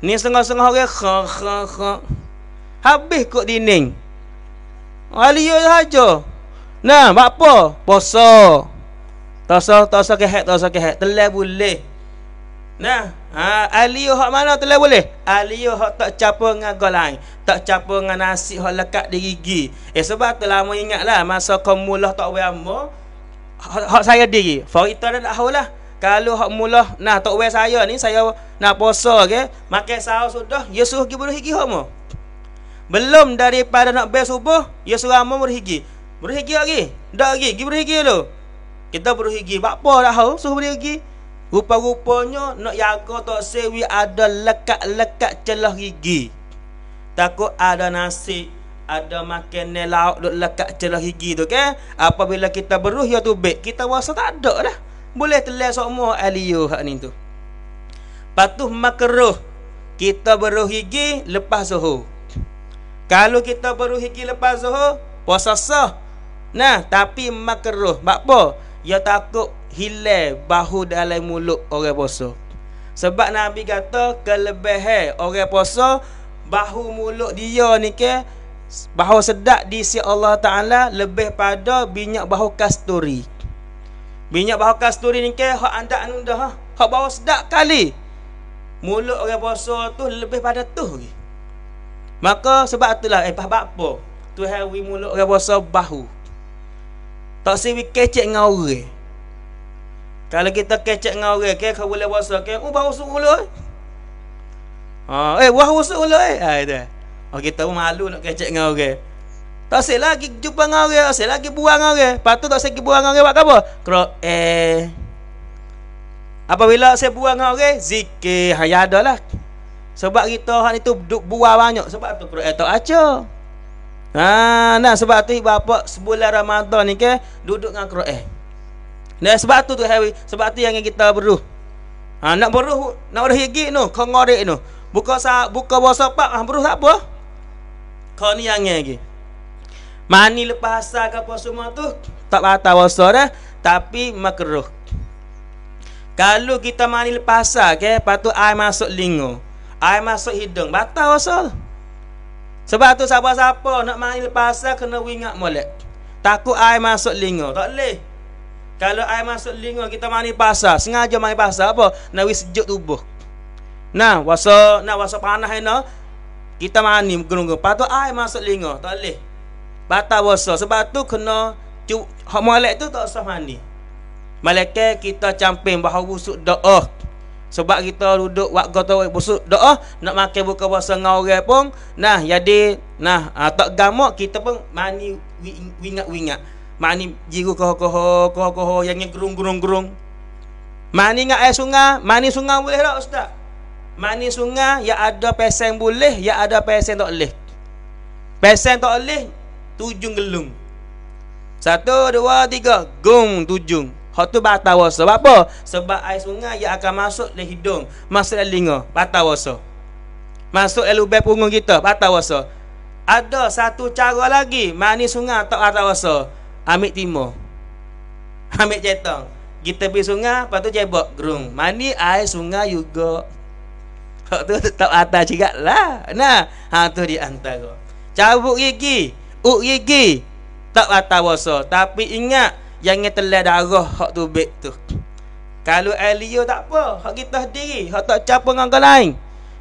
Ni setengah-setengah orang ha ha ha. Habis kok dinding. Alio ya saja. Nah, apa? Puasa. Tasa tasa ke hak tasa ke hak. Telah boleh. Nah, ha alio ya hak mana telah boleh? Alio ya hak tak capo dengan golang, tak capo dengan nasi hak lekat di gigi. Eh sebab tu lama ingatlah masa kau mula tak buat apa. Hak saya diri. Fakta dah tak haulah. lah kalau hak mulah nah tok wei saya ni saya nak puasa ke okay? makan sahur sudah ya suruh gi buruh gi homo belum daripada nak be subuh ya suruh amo buruh gi buruh gi lagi dak lagi gi buruh gi lo kita buruh gi bakpo dah hau suruh buruh gi rupa-rupanya nak jaga tok sewi ada lekat-lekat celah gigi takut ada nasi ada makan lauk duk lekat celah gigi tu ke okay? apabila kita beruh ya tu baik kita rasa tak ada dah boleh telah semua aliyo hak ni tu patuh makruh kita beruhigi lepas zuhur kalau kita beruhigi lepas zuhur puasa sah nah tapi makruh apa ya takut hilang bahu dalam mulut orang puasa sebab nabi kata kelebihan orang puasa bahu mulut dia ni ke bahu sedak di sisi Allah taala lebih pada minyak bahu kasturi Minyak bau kasturi ni ke hak anda anda ha. Hak bau sedap kali. Mulut orang puasa tu lebih pada tu Maka sebab itulah eh apa apa. Tuhan wi mulut orang puasa bahu. Tak sibik kecek dengan orang. Eh. Kalau kita kecek dengan orang ke kau boleh puasa ke oh bau sungguh eh. Ha, eh, wah usul lah Oh, kita pun malu nak kecek dengan orang. Tak asyik lagi jumpa dengan orang Tak asyik lagi buang orang Lepas tu tak asyik buang orang buat apa? Kerok eh Apabila saya buang dengan orang Zikir ha, Ya ada lah Sebab kita orang itu duk buang banyak Sebab tu kerok eh tak acah ha, nah sebab tu bapa sebulan Ramadan ni ke duduk dengan kerok eh. Nah sebab tu tu hari sebab tu yang kita beruh. Ha nak beruh nak beruh gigi tu, kongorek tu. Buka sa buka puasa pak, ha, beruh tak apa. Kau ni yang ni lagi. Mani lepas asar ke apa semua tu Tak patah wasa dah eh. Tapi makruh Kalau kita mani lepas asar ke okay? patu air masuk lingo Air masuk hidung Batal wasa Sebab tu siapa-siapa nak mani lepas asar Kena wingat molek Takut air masuk lingo Tak boleh Kalau air masuk lingo kita mani pasar Sengaja mani pasar apa Nak sejuk tubuh Nah wasa Nak wasa panah ni Kita mani gerung-gerung Patut air masuk lingo Tak boleh batal puasa sebab tu kena hak molek tu tak sah mandi malaika kita camping bahawa busuk doa sebab kita duduk wak kata busuk doa nak makan buka puasa dengan orang pun nah jadi nah ah, tak gamak kita pun mani wingat-wingat mani jiru koho-koho koho-koho yang gerung-gerung-gerung mani ngak air sungai mani sungai boleh tak ustaz mani sungai yang ada pesen boleh yang ada pesen tak boleh peseng tak boleh tujung gelung. Satu, dua, tiga. Gung, tujung. Hak tu batal wasa. Sebab apa? Sebab air sungai yang akan masuk dari hidung. Masuk dari linga. Batal wasa. Masuk dari lubang punggung kita. Batal wasa. Ada satu cara lagi. Mani sungai tak batal wasa. Ambil timur. Ambil cetong. Kita pergi sungai, lepas tu cebok. Gerung. Mani air sungai juga. Hak tu tetap atas juga lah. Nah, hak tu di antara. Cabut gigi. Ugigi Tak patah puasa Tapi ingat Yang telah darah Hak tu baik tu Kalau Elio tak apa Hak kita sendiri Hak tak capa dengan orang lain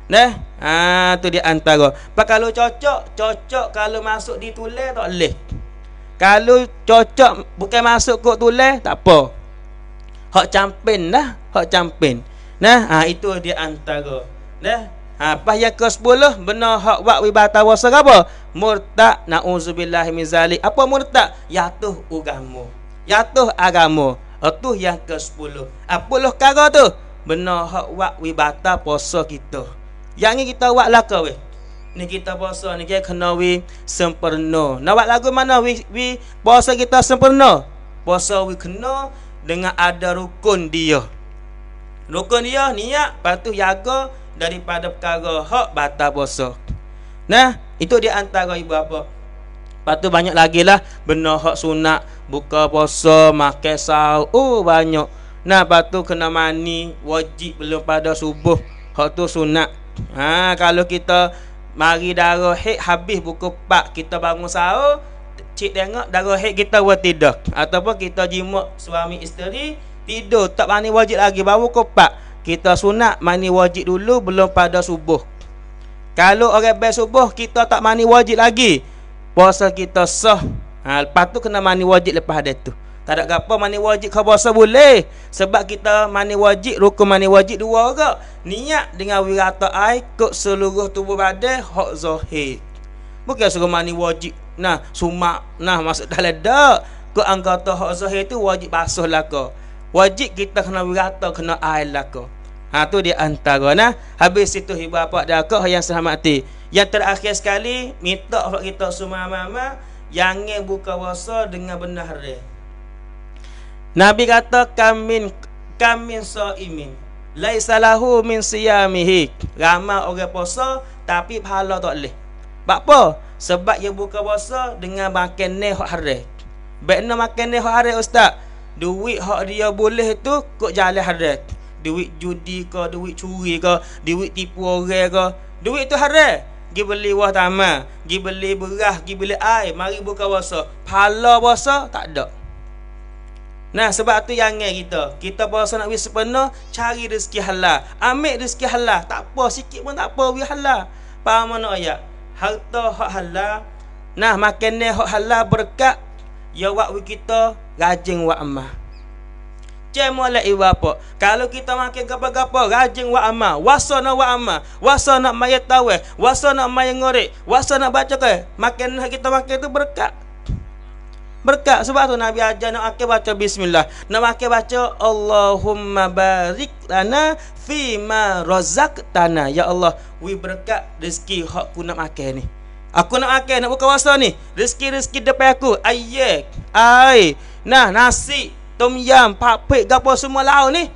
Nah, ha, tu dia antara. Pak kalau cocok, cocok kalau masuk di tulen tak leh. Kalau cocok bukan masuk kok tulen, tak apa. Hak campin dah. hak campin. Nah, ha, itu dia antara. Nah, Ha, pas yang ke-10 benar hak buat ibadah puasa apa? Murtad nauzubillah min zalik. Apa murtad? Yatuh ugamu, Yatuh agamu, Itu yang ke-10. Apa ha, puluh kara tu? Benar hak buat ibadah puasa kita. Yang ni kita buat laka weh. Ni kita puasa ni kita kena we sempurna. Nak buat lagu mana we, we puasa kita sempurna? Puasa we kena dengan ada rukun dia. Rukun dia niat patuh jaga daripada perkara hak batal puasa. Nah, itu dia antara ibu apa? Lepas banyak lagi lah benar hak sunat, buka puasa, makan sahur, oh banyak. Nah, lepas kena mani wajib belum pada subuh. Hak tu sunat. Ha, kalau kita mari darah haid habis buku pak kita bangun sahur, cik tengok darah haid kita buat tidak ataupun kita jimat suami isteri tidur tak mani wajib lagi baru kopak kita sunat mani wajib dulu belum pada subuh kalau orang bayar subuh kita tak mani wajib lagi puasa kita sah ha, lepas tu kena mani wajib lepas ada tu tak ada apa mani wajib kau puasa boleh sebab kita mani wajib rukun mani wajib dua orang niat dengan wirata air ke seluruh tubuh badan hak zahir bukan suruh mani wajib nah sumak nah masuk dalam dak kot anggota hak zahir tu wajib basuh lah kau wajib kita kena rata kena air laka ha tu dia antara nah habis itu hibah bapa dakah yang selamat ti yang terakhir sekali minta kalau kita semua mama yang ingin buka puasa dengan benar dia Nabi kata kamin kamin saimin laisalahu min siyamihi ramai orang puasa tapi pahala tak leh apa sebab yang buka puasa dengan makan ni hari baik nak makan ni hari ustaz Duit hak dia boleh tu kok jalan haram. Duit judi ke, duit curi ke, duit tipu orang ke. Duit tu haram. Gi beli wah tama, gi beli beras, gi beli air, mari buka puasa. Pahala puasa tak ada. Nah sebab tu yang kita Kita puasa nak wis sepenuh Cari rezeki halal Ambil rezeki halal Tak apa sikit pun tak apa Wis halal Faham mana ayat Harta hak halal Nah makan ni hak halal berkat Ya wak kita rajin wak amah. Cek mulai ibu apa? Kalau kita makin gapa-gapa, rajin wak amah. Wasa nak wak amah. Wasa nak mayat tawih. Wasa nak mayat ngorek. Wasa nak baca ke? Makin kita makin tu berkat. Berkat. Sebab tu Nabi ajar nak makin baca bismillah. Nak makin baca Allahumma barik lana fima Rozak tanah. Ya Allah, we berkat rezeki hak ku nak ni. Aku nak makan, nak buka puasa ni. Rezeki-rezeki depan aku. Aye. Ai. Nah, nasi, tom yam, papik, gapo semua lauk ni.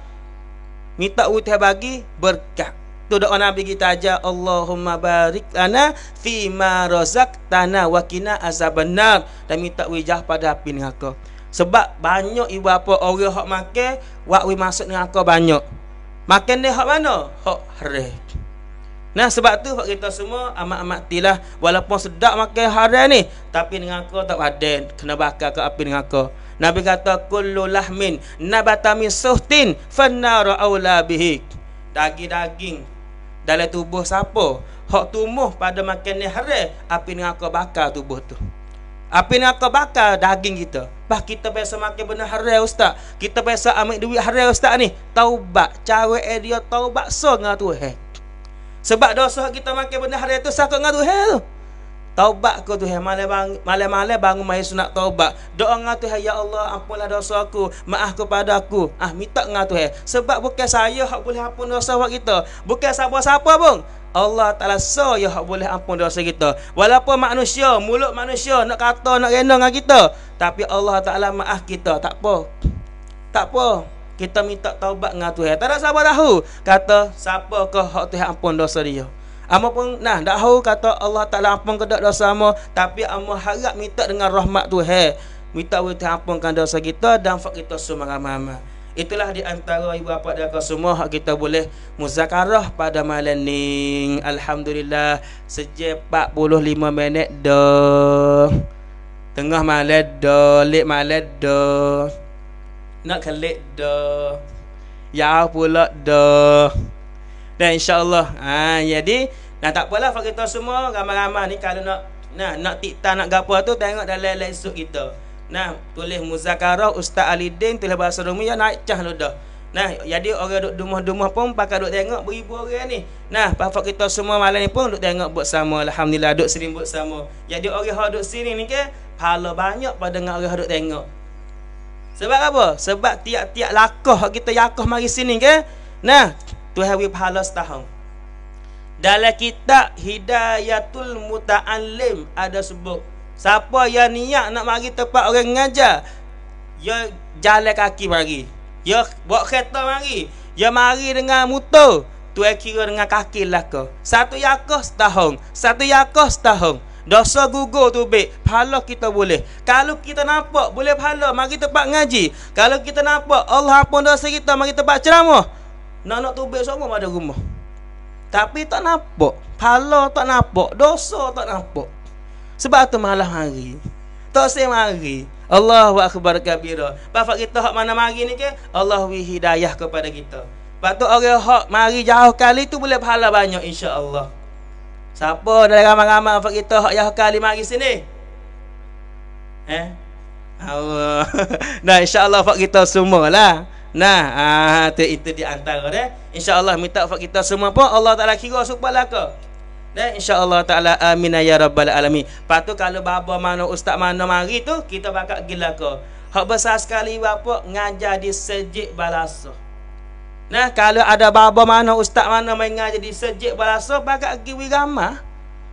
Minta Tuhan bagi berkat. Tu doa Nabi kita aja Allahumma barik lana fi ma razaqtana wa qina azabannar dan minta wijah pada api aku. Sebab banyak ibu apa orang hak makan, wak we masuk aku banyak. Makan dia hok mana? Hok harih. Nah sebab tu Pak kita semua amat-amat tilah walaupun sedap makan haram ni tapi dengan aku tak padan kena bakar ke api dengan aku. Nabi kata kullu lahmin nabata min suhtin fannar aula bihi. Daging-daging dalam tubuh siapa hak tumbuh pada makan ni haram api dengan aku bakar tubuh tu. Api dengan aku bakar daging kita. Bah kita biasa makan benda haram ustaz. Kita biasa ambil duit haram ustaz ni. Taubat, cara dia taubat so tu Tuhan. Eh. Sebab dosa kita makan benda hari itu sakut dengan Tuhan tu. Taubat ke Tuhan malam malam malam bangun mai sunat taubat. Doa dengan Tuhan ya Allah ampunlah dosa aku, maaf kepada aku. Ah minta dengan Tuhan. Sebab bukan saya hak boleh ampun dosa buat kita. Bukan siapa-siapa pun. Allah Ta'ala so ya hak boleh ampun dosa kita Walaupun manusia, mulut manusia nak kata, nak rendah dengan kita Tapi Allah Ta'ala maaf kita, tak apa Tak apa kita minta taubat dengan Tuhan. Tak ada siapa tahu kata siapa ke hak Tuhan ampun dosa dia. Amo pun nah dak tahu kata Allah Taala ampun ke dosa amo tapi amo harap minta dengan rahmat Tuhan. Minta Tuhan ampunkan dosa kita dan fak kita semua ramai Itulah di antara ibu bapa dan kau semua hak kita boleh muzakarah pada malam ni. Alhamdulillah sejak 45 minit dah. Tengah malam dah, late malam dah nak kelek the ya pula the dan insyaallah ha jadi dah tak apalah kalau kita semua ramai-ramai ni kalau nak nah nak tikta nak gapo tu tengok dalam lesson kita nah tulis muzakarah ustaz ali alidin tulis bahasa rumi ya naik cah lu dah Nah, jadi orang duk dumah-dumah pun pakai duk tengok beribu orang ni. Nah, pasal kita semua malam ni pun duk tengok buat sama. Alhamdulillah duk sering buat sama. Jadi orang hak duk sini ni ke, pahala banyak pada dengan orang hak duk tengok. Sebab apa? Sebab tiap-tiap lakah kita yakah mari sini ke? Nah, Tuhan bagi pahala setahun. Dalam kitab Hidayatul Muta'allim ada sebut siapa yang niat nak mari tempat orang mengajar, ya jalan kaki mari. Ya buat kereta mari. Ya mari dengan motor. Tu kira dengan kaki lah Satu yakah setahun, satu yakah setahun. Dosa gugur tu baik Pahala kita boleh Kalau kita nampak boleh pahala Mari kita pak ngaji Kalau kita nampak Allah pun dosa kita Mari kita pak ceramah Nak-nak tu baik semua pada rumah Tapi tak nampak Pahala tak nampak Dosa tak nampak Sebab tu malam hari Tak sayang hari Allahu Akbar kabira Bapak kita hak mana mari ni ke Allah wi hidayah kepada kita Lepas tu orang hak mari jauh kali tu boleh pahala banyak insya Allah. Siapa dalam ramai-ramai Fak kita Hak Yahya Hakal lima sini Eh Allah Nah insyaAllah Fak kita semua lah Nah ah, itu, itu di antara deh. InsyaAllah minta Fak kita semua pun Allah Ta'ala kira Supa lah ke Nah insyaAllah Ta'ala Amin ya Rabbal Alamin Lepas tu kalau Baba mana Ustaz mana mari tu Kita bakal gila ke Hak besar sekali Bapak Ngajar di sejik balasah Nah, kalau ada baba mana, ustaz mana main di sejik balasa, bagak pergi wirama.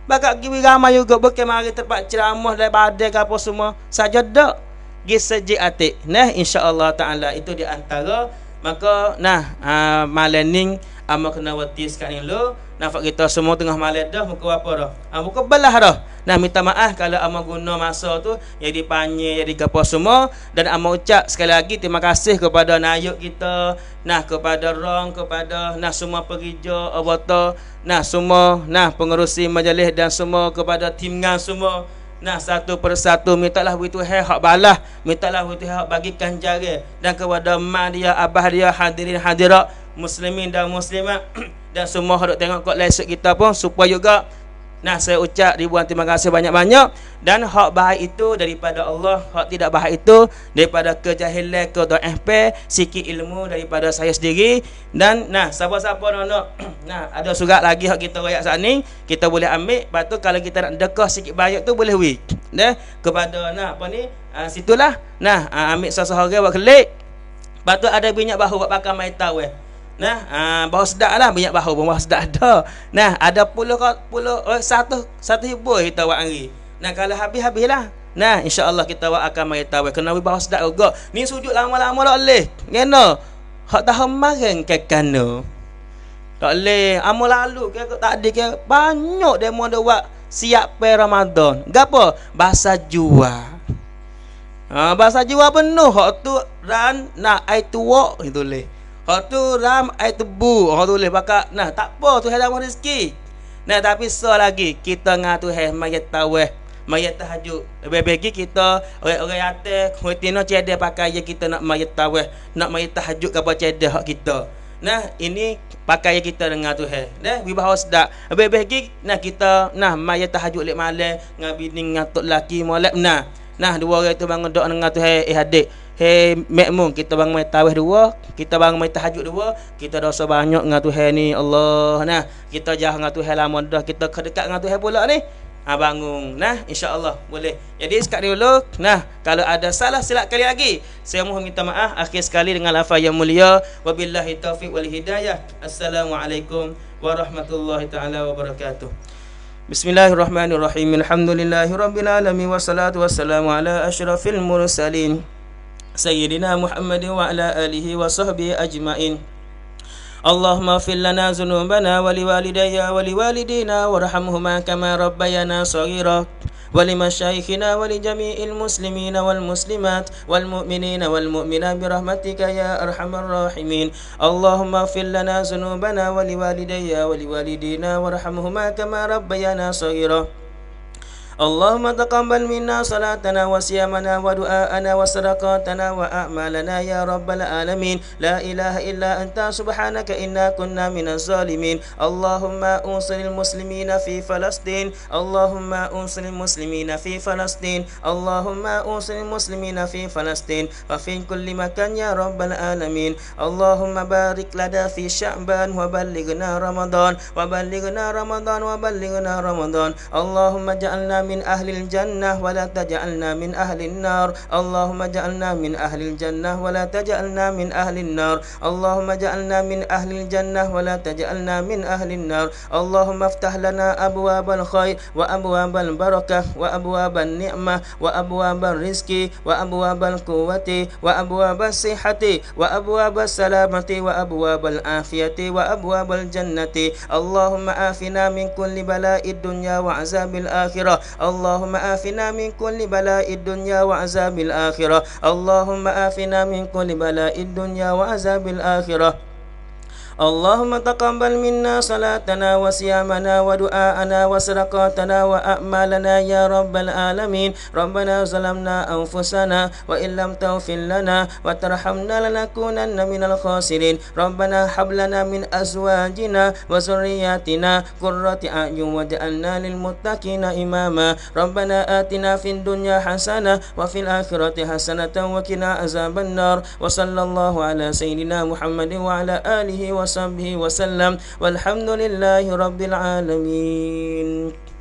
Bagak pergi wirama juga, bukan mari tempat ceramah dari badai ke apa semua. Saja dak. Gi sejik atik. Nah, insyaAllah ta'ala. Itu di antara. Maka, nah, uh, ah, malening Amma kena wati sekarang ni lo Nampak kita semua tengah malam dah Muka apa dah Amma ah, muka belah dah Nah minta maaf Kalau amma guna masa tu Jadi panjang Jadi apa semua Dan amma ucap sekali lagi Terima kasih kepada Nayuk kita Nah kepada Rong Kepada Nah semua pekerja Obata Nah semua Nah pengerusi majlis Dan semua kepada tim ngang semua Nah satu persatu mintalah wui Tuhan hak balah, mintalah wui Tuhan hak bagikan jari dan kepada mak dia, abah dia, hadirin hadirat, muslimin dan muslimat dan semua hendak tengok kok lesek kita pun supaya juga Nah saya ucap ribuan terima kasih banyak-banyak Dan hak bahaya itu daripada Allah Hak tidak bahaya itu Daripada kejahilan ke FP Sikit ilmu daripada saya sendiri Dan nah siapa-siapa nak nak Nah ada surat lagi hak kita rakyat saat ni Kita boleh ambil Lepas tu kalau kita nak dekah sikit banyak tu boleh wik nah, Kepada nah apa ni uh, Situlah Nah uh, ambil sesuatu orang buat klik Lepas tu ada banyak bahu buat pakai main eh Nah, uh, ah, bahawa sedap lah minyak bahu pun bahawa sedap ada. Nah, ada puluh puluh oh, satu satu ribu kita buat hari. Nah, kalau habis habislah. Nah, insya-Allah kita buat akan mari tahu kena bahawa sedap juga. Ni sujud lama-lama tak boleh. Ngena. Hak tahu makan ke kano. Tak boleh. Amo lalu ke tak ada ke banyak demo dia buat siap per Ramadan. Gapo? Bahasa jua. bahasa jua penuh hak tu dan nak itu walk itu leh. Lepas tu ram air tebu Orang tulis bakal Nah tak apa tu hai dalam rezeki Nah tapi so lagi Kita dengan tu hai mayat taweh Mayat tahajud Lebih bagi kita Orang-orang yata Kuitina cedek pakai yang kita nak mayat taweh Nak mayat tahajud kapal cedek hak kita Nah ini pakai kita dengar tu hai Nah wibah sedak. Lebih bagi Nah kita Nah mayat tahajud lek malam Ngabining ngatuk laki malam Nah Nah dua orang tu bangun doa dengan Tuhan eh hadik. Hei makmum kita bangun tawih dua, kita bangun mai tahajud dua, kita dosa banyak dengan Tuhan ni Allah. Nah kita jauh dengan Tuhan lama dah kita kedekat dengan Tuhan pula ni. Ha, bangun nah Allah boleh jadi sekali dulu nah kalau ada salah silap kali lagi saya mohon minta maaf akhir sekali dengan lafaz yang mulia wabillahi taufik wal hidayah assalamualaikum warahmatullahi taala wabarakatuh Bismillahirrahmanirrahim. Alhamdulillahirrabbilalamin. Wassalatu wassalamu ala ashrafil mursalin. Sayyidina Muhammad wa ala alihi wa sahbihi ajma'in. Allahumma fil lana zunubana wa liwalidayya wa liwalidina wa rahamuhuma kama rabbayana sagirah. ولمشايخنا ولجميع المسلمين والمسلمات والمؤمنين والمؤمنات برحمتك يا أرحم الراحمين اللهم اغفر لنا ذنوبنا ولوالدينا ولوالدينا وارحمهما كما ربيانا صغيرا اللهم تقبل منا صلاتنا وصيامنا ودعاءنا وصدقاتنا وأعمالنا يا رب العالمين لا إله إلا أنت سبحانك إنا كنا من الظالمين اللهم أنصر المسلمين في فلسطين اللهم أنصر المسلمين في فلسطين اللهم أنصر المسلمين في فلسطين وفي كل مكان يا رب العالمين اللهم بارك لنا في شعبان وبلغنا رمضان وبلغنا رمضان وبلغنا رمضان اللهم اجعلنا من من أهل الجنة ولا تجعلنا من أهل النار اللهم اجعلنا من أهل الجنة ولا تجعلنا من أهل النار اللهم اجعلنا من أهل الجنة ولا تجعلنا من أهل النار اللهم افتح لنا أبواب الخير وأبواب البركة وأبواب النعمة وأبواب الرزق وأبواب القوة وأبواب الصحة وأبواب السلامة وأبواب العافية وأبواب الجنة اللهم آفنا من كل بلاء الدنيا وعذاب الآخرة اللهم آفنا من كل بلاء الدنيا وعذاب الآخرة اللهم آفنا من كل بلاء الدنيا وعذاب الآخرة اللهم تقبل منا صلاتنا وصيامنا ودعاءنا وصدقاتنا وأعمالنا يا رب العالمين ربنا ظلمنا أنفسنا وإن لم تغفر لنا وترحمنا لنكونن من الخاسرين ربنا هب لنا من أزواجنا وذرياتنا قرة أعين واجعلنا للمتقين إماما ربنا آتنا في الدنيا حسنة وفي الآخرة حسنة وقنا عذاب النار وصلى الله على سيدنا محمد وعلى آله وسلم وصحبه وسلم والحمد لله رب العالمين